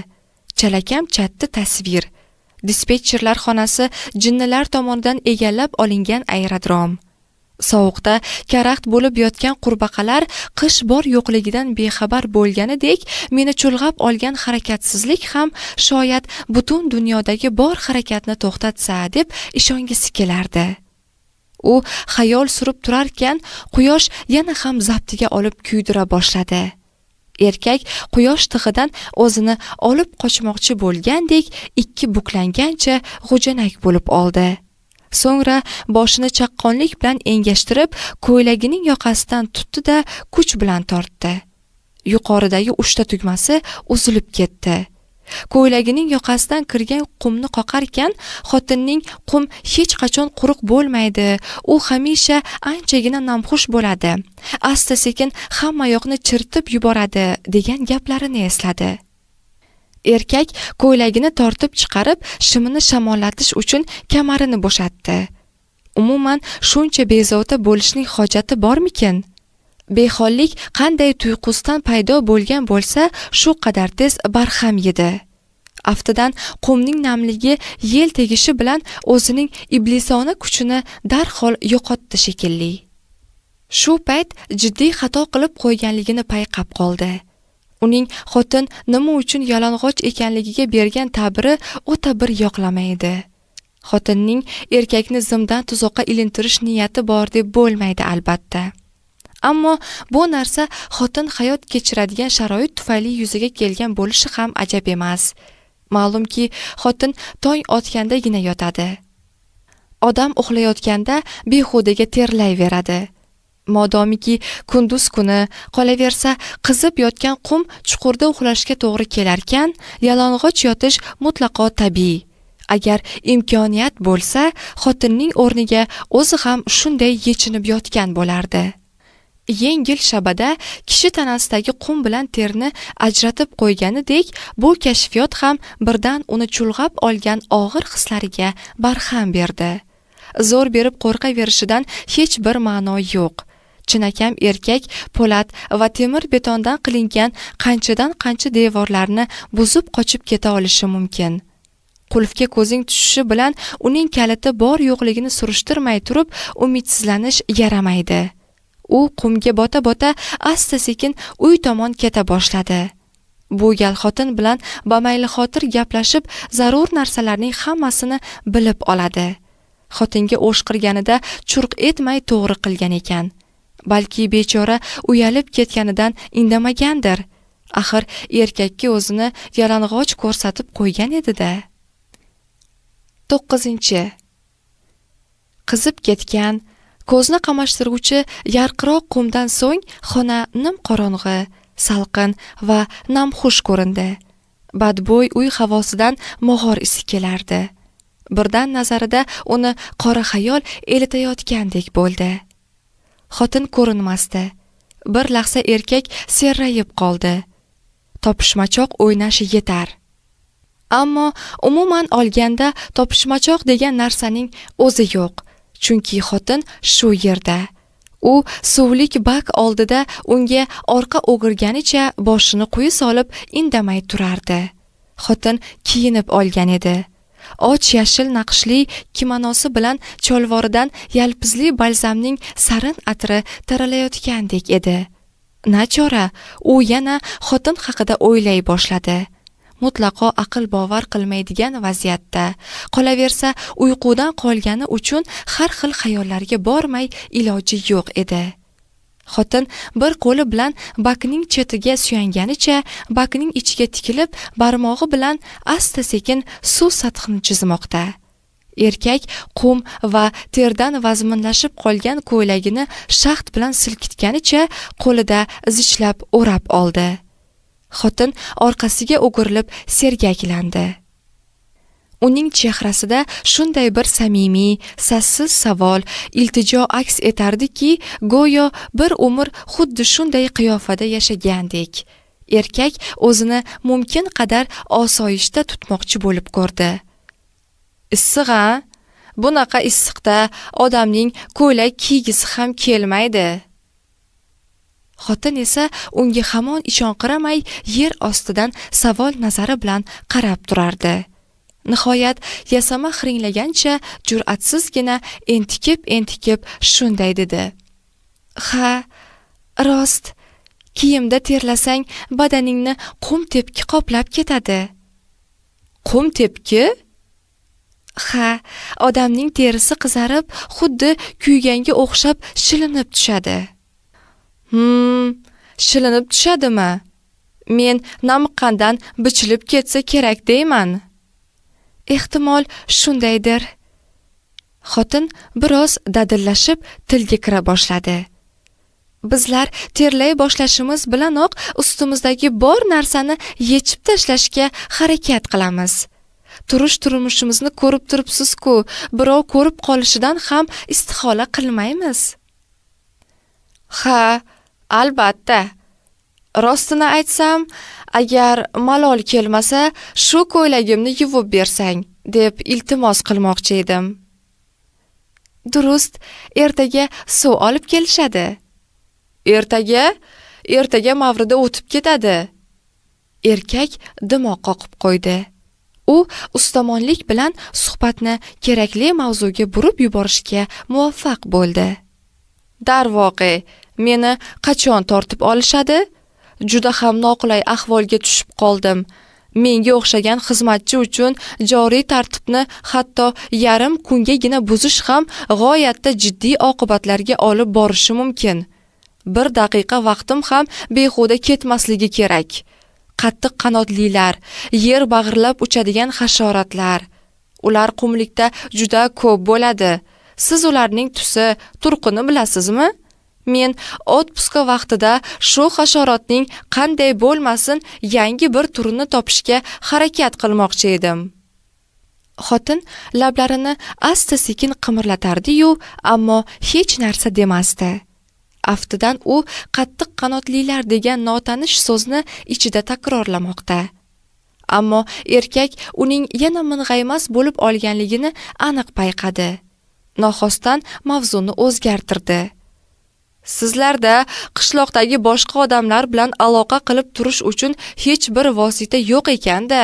chalakam chatti tasvir dispetcherlar xonasi jinnilar tomonidan egallab olingan aerodrom sovuqda karaxt bo'lib yotgan qurbaqalar qish bor yo'qligidan bexabar bo'lganidek meni chulg'ab olgan harakatsizlik ham shoyat butun dunyodagi bor harakatni to'xtatsa deb ishongisi kelardi u xayol surib turarkan quyosh yana ham zabtiga olib kuydira boshladi erkak quyosh tig'idan o'zini olib qochmoqchi bo'lgandek ikki buklangancha g'ujanak bo'lib oldi so'ngra boshini chaqqonlik bilan engashtirib ko'ylagining yoqasidan tutdi da kuch bilan tortdi yuqoridagi uchta tugmasi uzilib ketdi ko'ylagining yoqasidan kirgan qumni qoqar ekan xotinning qum hech qachon quruq bo'lmaydi u hamisha anchagina namxush bo'ladi asta sekin hamma yoqni chirtib yuboradi degan gaplarini esladi erkak ko'ylagini tortib chiqarib shimini shamollatish uchun kamarini bo'shatdi umuman shuncha bezovta bo'lishning hojati bormikin behonlik qanday tuyqusdan paydo bo'lgan bo'lsa shu qadar tez barham yedi aftidan qumning namligi yel tegishi bilan o'zining iblisona kuchini darhol yo'qotdi shekilli shu payt jiddiy xato qilib qo'yganligini payqab qoldi uning xotin nima uchun yalang'och ekanligiga bergan ta'biri o'ta bir yoqlamaydi xotinning erkakni zimdan tuzoqqa ilintirish niyati bor deb bo'lmaydi albatta ammo bu narsa xotin hayot kechiradigan sharoit tufayli yuzaga kelgan bo'lishi ham ajab emas ma'lumki xotin tong otgandagina yotadi odam uxlayotganda behudaga terlayveradi modomiki kunduz kuni qolaversa qizib yotgan qum chuqurda uxlashga to'g'ri kelarkan yalang'och yotish mutlaqo tabiiy agar imkoniyat bo'lsa xotinning o'rniga o'zi ham shunday yechinib yotgan bo'lardi yengil shabada kishi tanasidagi qum bilan terni ajratib qo'yganidek bu kashfiyot ham birdan uni chulg'ab olgan og'ir hislariga barham berdi zo'r berib qo'rqaverishidan hech bir ma'no yo'q chinakam erkak po'lat va temir betondan qilingan qanchadan qancha devorlarni buzib qochib keta olishi mumkin qulfga ko'zing tushishi bilan uning kaliti bor yo'qligini surishtirmay turib umidsizlanish yaramaydi u qumga bota bota asta sekin uy tomon keta boshladi bu gal xotin bilan bamayli xotir gaplashib zarur narsalarning hammasini bilib oladi xotinga o'shqirganida churq etmay to'g'ri qilgan ekan balki bechora uyalib ketganidan indamagandir axir erkakka o'zini yalang'och ko'rsatib qo'ygan edida to'qqizinchi qizib ketgan ko'zni qamashtiruvchi yarqiroq qumdan so'ng xona nim qorong'i salqin va namxush ko'rindi badbo'y uy havosidan mog'or isi kelardi birdan nazarida uni qora xayol elitayotgandek bo'ldi xotin ko'rinmasdi bir lahza erkak serrayib qoldi topishmachoq o'ynashi yetar ammo umuman olganda topishmachoq degan narsaning o'zi yo'q chunki xotin shu yerda u suvlik bak oldida unga orqa o'girganicha boshini quyi solib indamay turardi xotin kiyinib olgan edi och yashil naqshli kimonosi bilan cholvoridan yalpizli balzamning sarin atri taralayotgandek edi nachora u yana xotin haqida o'ylay boshladi mutlaqo aql bovar qilmaydigan vaziyatda qolaversa uyqudan qolgani uchun har xil xayollarga bormay iloji yo'q edi xotin bir qo'li bilan bakning chetiga suyanganicha bakning ichiga tikilib barmog'i bilan asta sekin suv sathini chizmoqda erkak qum va terdan vazminlashib qolgan ko'ylagini shaxt bilan silkitganicha qo'lida zichlab o'rab oldi xotin orqasiga o'girilib sergaklandi uning chehrasida shunday bir samimiy sassiz savol iltijo aks etardiki go'yo bir umr xuddi shunday qiyofada yashagandek erkak o'zini mumkin qadar osoyishta tutmoqchi bo'lib ko'rdi issiq a bunaqa issiqda odamning ko'ylak kiygisi ham kelmaydi xotin esa unga hamon ishonqiramay yer ostidan savol nazari bilan qarab turardi nihoyat yasama hiringlagancha jur'atsizgina entikib entikib shunday dedi ha rost kiyimda terlasang badaningni qum tepki qoplab ketadi qum tepki ha odamning terisi qizarib xuddi kuyganga o'xshab shilinib tushadi Hmm, shilinib tushadimi? Men namiqqandan bichilib ketsa kerak deyman. Ehtimol shundaydir. Xotin biroz dadillashib tilga kira boshladi. Bizlar terlay boshlashimiz bilanoq ustimizdagi bor narsani yechib tashlashga harakat qilamiz. Turish turmushimizni ko'rib turibsiz-ku, birov ko'rib qolishidan ham istihola qilmaymiz. Ha, Albatta. Rostini aytsam, agar malol kelmasa, shu ko'ylagimni yuvib bersang, deb iltimos qilmoqchi edim. Durust, ertaga suv olib kelishadi. Ertaga? Ertaga mavrida o'tib ketadi. Erkak dimoq qoqib qo'ydi. u ustamonlik bilan suhbatni kerakli mavzuga burib yuborishga muvaffaq bo'ldi darvoqe meni qachon tortib olishadi juda ham noqulay ahvolga tushib qoldim menga o'xshagan xizmatchi uchun joriy tartibni hatto yarim kungagina buzish ham g'oyatda jiddiy oqibatlarga olib borishi mumkin bir daqiqa vaqtim ham behuda ketmasligi kerak qattiq qanotlilar yer bag'irlab uchadigan hasharotlar ular qumlikda juda ko'p bo'ladi siz ularning tusi turqini bilasizmi Men otpuska vaqtida shu hasharotning qanday bo'lmasin yangi bir turini topishga harakat qilmoqchi edim. Xotin lablarini asta-sekin qimirlatardi-yu, ammo hech narsa demasdi. Aftidan u qattiq qanotlilar degan notanish so'zni ichida takrorlamoqda. ammo erkak uning yana ming'aymas bo'lib olganligini aniq payqadi. Noxostan mavzuni o'zgartirdi. Sizlarda qishloqdagi boshqa odamlar bilan aloqa qilib turish uchun hech bir vosita yo'q ekanda.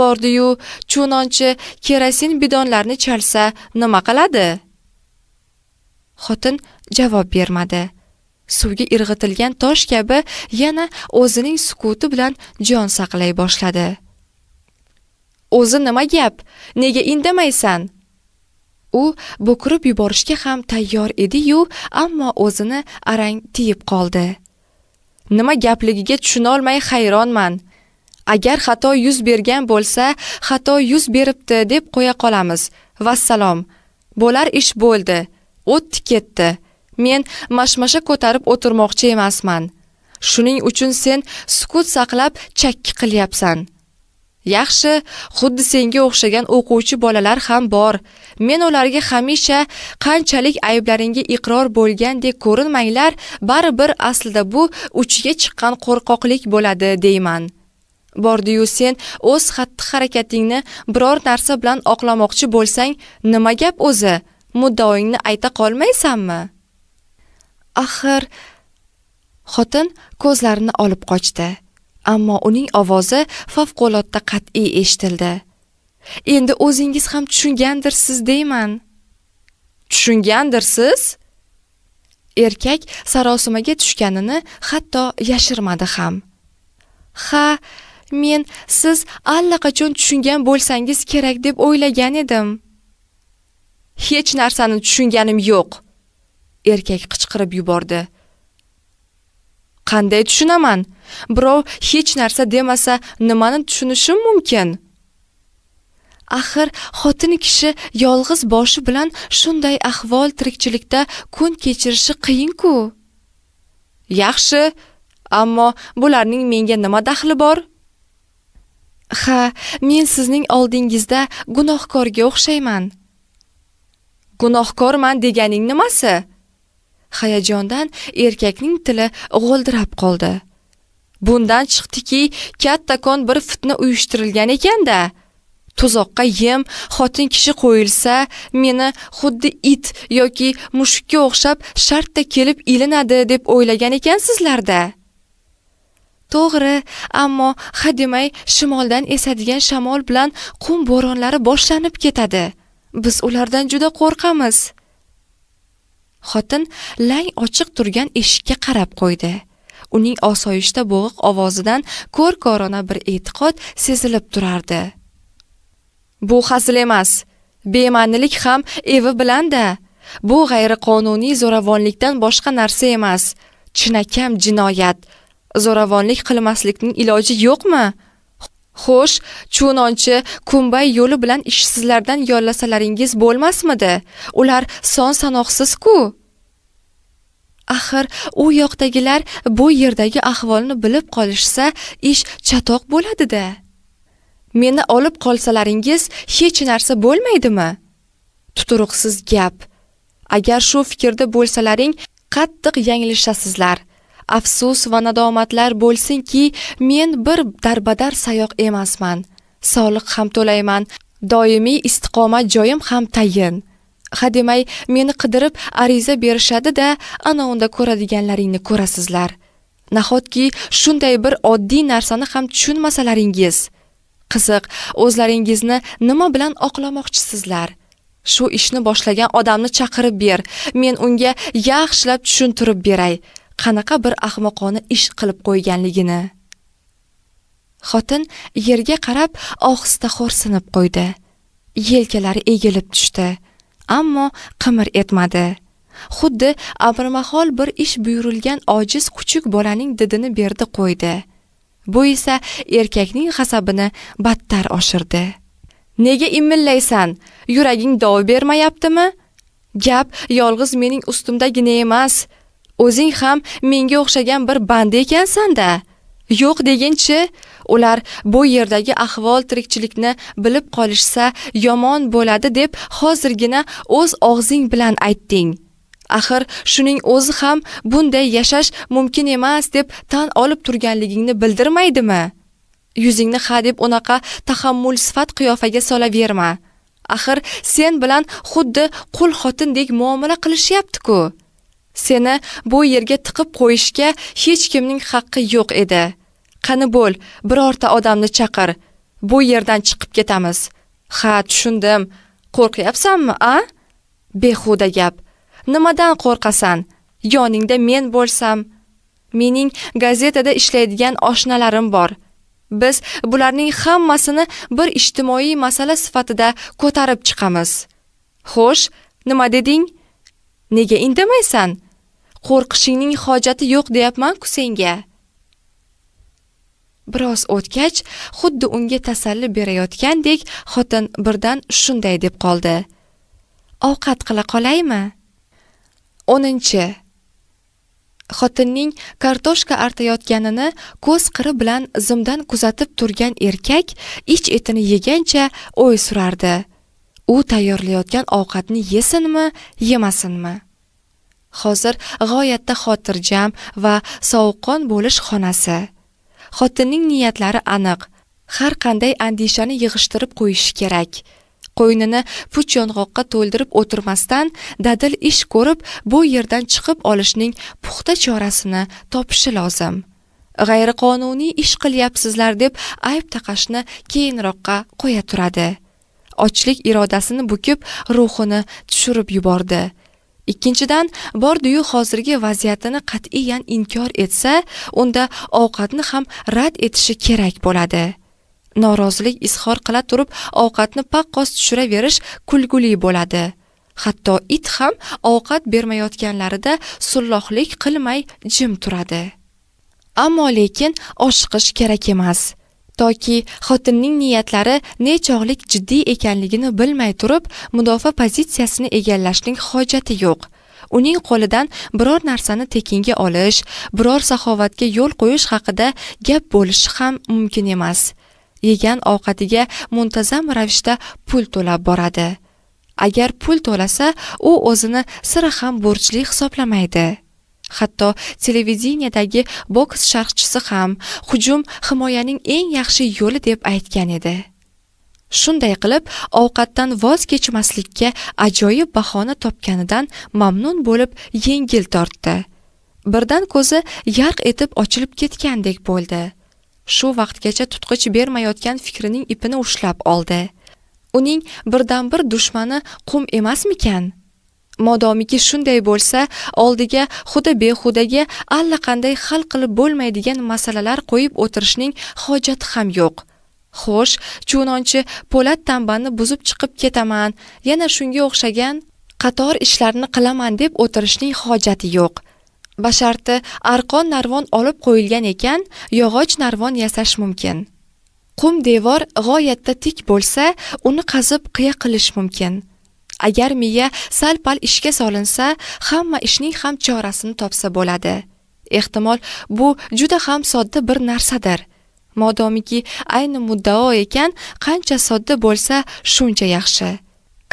Bordi-yu, chunonchi kerosin bidonlarni chalsa nima qiladi? Xotin javob bermadi. Suvga irg'itilgan tosh kabi yana o'zining sukuti bilan jon saqlay boshladi. O'zi nima gap? Nega indamaysan? u bo'kirib yuborishga ham tayyor edi-yu, ammo o'zini arang tiyib qoldi nima gapligiga tushunolmay hayronman agar xato yuz bergan bo'lsa xato yuz beribdi deb qo'ya qolamiz vassalom bo'lar ish bo'ldi o'tdi ketdi men mashmasha ko'tarib o'tirmoqchi emasman shuning uchun sen sukut saqlab chakki qilyapsan Yaxshi, xuddi senga o'xshagan o'quvchi bolalar ham bor. Men ularga hamisha qanchalik ayblaringga iqror bo'lgandek ko'rinmanglar, baribir aslida bu uchiga chiqqan qo'rqoqlik bo'ladi deyman. Bordiyu sen o'z xatti-harakatingni biror narsa bilan oqlamoqchi bo'lsang, nima gap o'zi? Muddaoingni ayta qolmaysanmi? Axir xotin ko'zlarini olib qochdi. ammo uning ovozi favqulodda qat'iy eshitildi endi o'zingiz ham tushungandirsiz deyman tushungandirsiz erkak sarosimaga tushganini hatto yashirmadi ham ha men siz allaqachon tushungan bo'lsangiz kerak deb o'ylagan edim hech narsani tushunganim yo'q erkak qichqirib yubordi qanday tushunaman birov hech narsa demasa nimani tushunishim mumkin axir xotin kishi yolg'iz boshi bilan shunday ahvol tirikchilikda kun kechirishi qiyin-ku. Yaxshi, ammo bularning menga nima daxli bor? Ha, men sizning oldingizda gunohkorga o'xshayman. Gunohkorman deganing nimasi? hayajondan erkakning tili g'o'ldirab qoldi bundan chiqdiki kattakon bir fitna uyushtirilgan ekanda tuzoqqa yem xotin kishi qo'yilsa meni xuddi it yoki mushukka o'xshab shartta kelib ilinadi deb o'ylagan ekansizlarda to'g'ri ammo hademay shimoldan esadigan shamol bilan qum bo'ronlari boshlanib ketadi biz ulardan juda qo'rqamiz xotin lang ochiq turgan eshikka qarab qo'ydi uning osoyishta bo'g'iq ovozidan ko'r korona bir e'tiqod sezilib turardi bu hazil emas bema'nilik ham evi bilanda bu g'ayriqonuniy zo'ravonlikdan boshqa narsa emas chinakam jinoyat zo'ravonlik qilmaslikning iloji yo'qmi xo'sh chuvnonchi kumbay yo'li bilan ishsizlardan yollasalaringiz bo'lmasmidi ular son sanoqsiz ku axir u yoqdagilar bu yerdagi ahvolni bilib qolishsa ish chatoq bo'ladida meni olib qolsalaringiz hech narsa bo'lmaydimi tuturuqsiz gap agar shu fikrda bo'lsalaring qattiq yanglishasizlar afsus va nadomatlar bo'lsinki men bir darbadar sayoq emasman soliq ham to'layman doimiy istiqomat joyim ham tayin ha demay meni qidirib ariza berishadi da ana unda ko'radiganlaringni ko'rasizlar nahotki shunday bir oddiy narsani ham tushunmasalaringiz qiziq o'zlaringizni nima bilan oqlamoqchisizlar shu ishni boshlagan odamni chaqirib ber men unga yaxshilab tushuntirib beray qanaqa bir ahmoqona ish qilib qo'yganligini xotin yerga qarab ohista xo'rsinib qo'ydi yelkalari egilib tushdi ammo qimir etmadi xuddi abrmahol bir ish buyurilgan ojiz kuchuk bolaning didini berdi qo'ydi bu esa erkakning hasabini battar oshirdi nega imillaysan yuraging dov bermayaptimi gap yolg'iz mening ustimdagina emas o'zing ham menga o'xshagan bir banda ekansan-da. Yo'q deginchi, ular bu yerdagi ahvol tirikchilikni bilib qolishsa yomon bo'ladi deb hozirgina o'z og'zing bilan aytding. Axir shuning o'zi ham bunday yashash mumkin emas deb tan olib turganligingni bildirmaydimi? Yuzingni ha deb unaqa tahammul sifat qiyofaga solaverma. Axir sen bilan xuddi qul xotindek muomala qilishyapti-ku. Seni bu yerga tiqib qo'yishga hech kimning haqqi yo'q edi. Qani bo'l, birorta odamni chaqir. Bu yerdan chiqib ketamiz. Ha, tushundim. Qo'rqyapsanmi, a? Behuda gap. Nimadan qo'rqasan? Yoningda men bo'lsam, mening gazetada ishlaydigan oshnalarim bor. Biz bularning hammasini bir ijtimoiy masala sifatida ko'tarib chiqamiz. Xo'sh, nima deding? Nega indamaysan? Qo'rqishingning hojati yo'q deyapman-ku senga. Biroz o'tgach, xuddi unga tasalli berayotgandek, xotin birdan shunday deb qoldi. Ovqat qila qolaymi? 10. xotinning kartoshka artayotganini ko'z qiri bilan zimdan kuzatib turgan erkak ich etini yegancha o'y surardi u tayyorlayotgan ovqatni yesinmi yemasinmi hozir g'oyatda xotirjam va sovuqqon bo'lish xonasi xotinning niyatlari aniq har qanday andishani yig'ishtirib qo'yishi kerak qo'ynini puch yong'oqqa to'ldirib o'tirmasdan dadil ish ko'rib bu yerdan chiqib olishning puxta chorasini topishi lozim g'ayriqonuniy ish qilyapsizlar deb ayb taqashni keyinroqqa qo'ya turadi ochlik irodasini bukib ruhini tushirib yubordi ikkinchidan bordiyu hozirgi vaziyatini qat'iyan inkor etsa unda ovqatni ham rad etishi kerak bo'ladi norozilik izhor qila turib ovqatni paqqos tushiraverish kulguli bo'ladi hatto it ham ovqat bermayotganlarida sullohlik qilmay jim turadi ammo lekin oshiqish kerak emas toki xotinning niyatlari nechog'lik jiddiy ekanligini bilmay turib mudofaa pozitsiyasini egallashning hojati yo'q uning qo'lidan biror narsani tekinga olish biror saxovatga yo'l qo'yish haqida gap bo'lishi ham mumkin emas yegan ovqatiga muntazam ravishda pul to'lab boradi agar pul to'lasa u o'zini sira ham borchli hisoblamaydi hatto televideniyadagi boks sharhchisi ham hujum himoyaning eng yaxshi yo'li deb aytgan edi shunday qilib ovqatdan voz kechmaslikka ajoyib bahona topganidan mamnun bo'lib yengil tortdi birdan ko'zi yarq etib ochilib ketgandek bo'ldi shu vaqtgacha tutqich bermayotgan fikrining ipini ushlab oldi uning birdan bir dushmani qum emasmikan modomiki shunday bo'lsa oldiga huda behudaga allaqanday hal qilib bo'lmaydigan masalalar qo'yib o'tirishning hojati ham yo'q xo'sh chunonchi po'lat tambani buzib chiqib ketaman yana shunga o'xshagan qator ishlarni qilaman deb o'tirishning hojati yo'q basharti arqon narvon olib qo'yilgan ekan yog'och narvon yasash mumkin qum devor g'oyatda tik bo'lsa uni qazib qiya qilish mumkin agar miya sal pal ishga solinsa hamma ishning ham chorasini topsa bo'ladi ehtimol bu juda ham sodda bir narsadir modomiki ayni muddao ekan qancha sodda bo'lsa shuncha yaxshi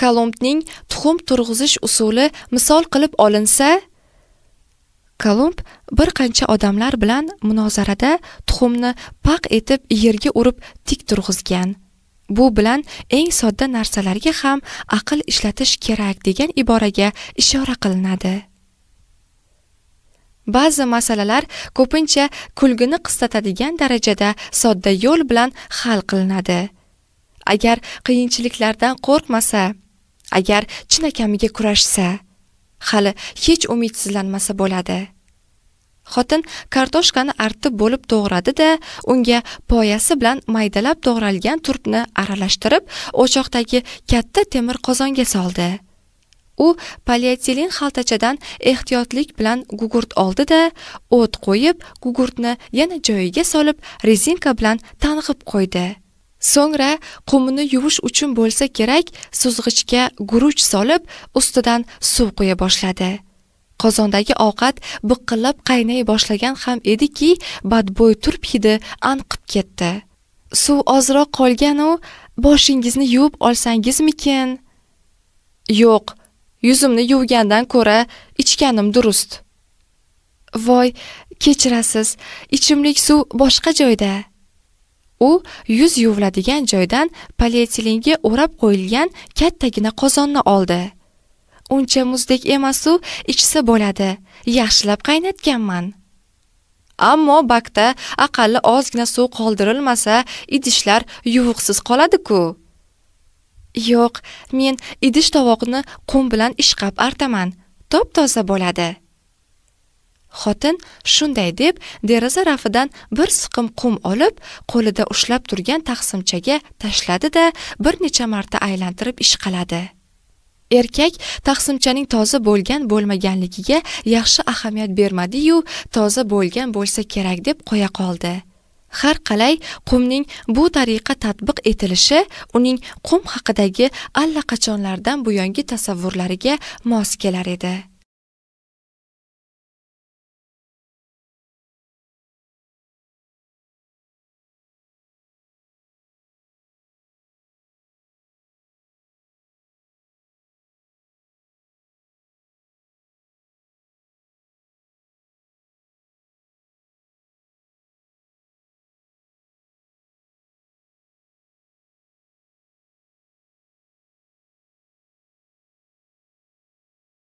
kolombning tuxum turg'izish usuli misol qilib olinsa kolumb bir qancha odamlar bilan munozarada tuxumni paq etib yerga urib tik turg'izgan bu bilan eng sodda narsalarga ham aql ishlatish kerak degan iboraga ishora qilinadi ba'zi masalalar ko'pincha kulgini qistatadigan darajada sodda yo'l bilan hal qilinadi agar qiyinchiliklardan qo'rqmasa agar chinakamiga kurashsa hali hech umidsizlanmasa bo'ladi xotin kartoshkani artib bo'lib to'g'radi da unga poyasi bilan maydalab to'g'ralgan turpni aralashtirib o'choqdagi katta temir qozonga soldi u polietilen xaltachadan ehtiyotlik bilan gugurt oldi da o't qo'yib gugurtni yana joyiga solib rezinka bilan tang'ib qo'ydi so'ngra qumini yuvish uchun bo'lsa kerak suzg'ichga guruch solib ustidan suv quya boshladi qozondagi ovqat biqillab qaynay boshlagan ham ediki badbo'y turp hidi anqib ketdi suv ozroq qolganu boshingizni yuvib olsangizmikin yo'q yuzimni yuvgandan ko'ra ichganim durust voy kechirasiz ichimlik suv boshqa joyda u yuz yuviladigan joydan polietilenga o'rab qo'yilgan kattagina qozonni oldi uncha muzdek emasu ichsa bo'ladi yaxshilab qaynatganman ammo bakda aqalli ozgina suv qoldirilmasa idishlar yuvuqsiz qoladi-ku. yo'q men idish tovoqni qum bilan ishqab artaman top toza bo'ladi xotin shunday deb deraza rafidan bir siqim qum olib qo'lida ushlab turgan taqsimchaga tashladi da bir necha marta aylantirib ishqaladi erkak taqsimchaning toza bo'lgan bo'lmaganligiga yaxshi ahamiyat bermadiyu toza bo'lgan bo'lsa kerak deb qo'ya qoldi har qalay qumning bu tariqa tatbiq etilishi uning qum haqidagi allaqachonlardan buyongi tasavvurlariga mos kelar edi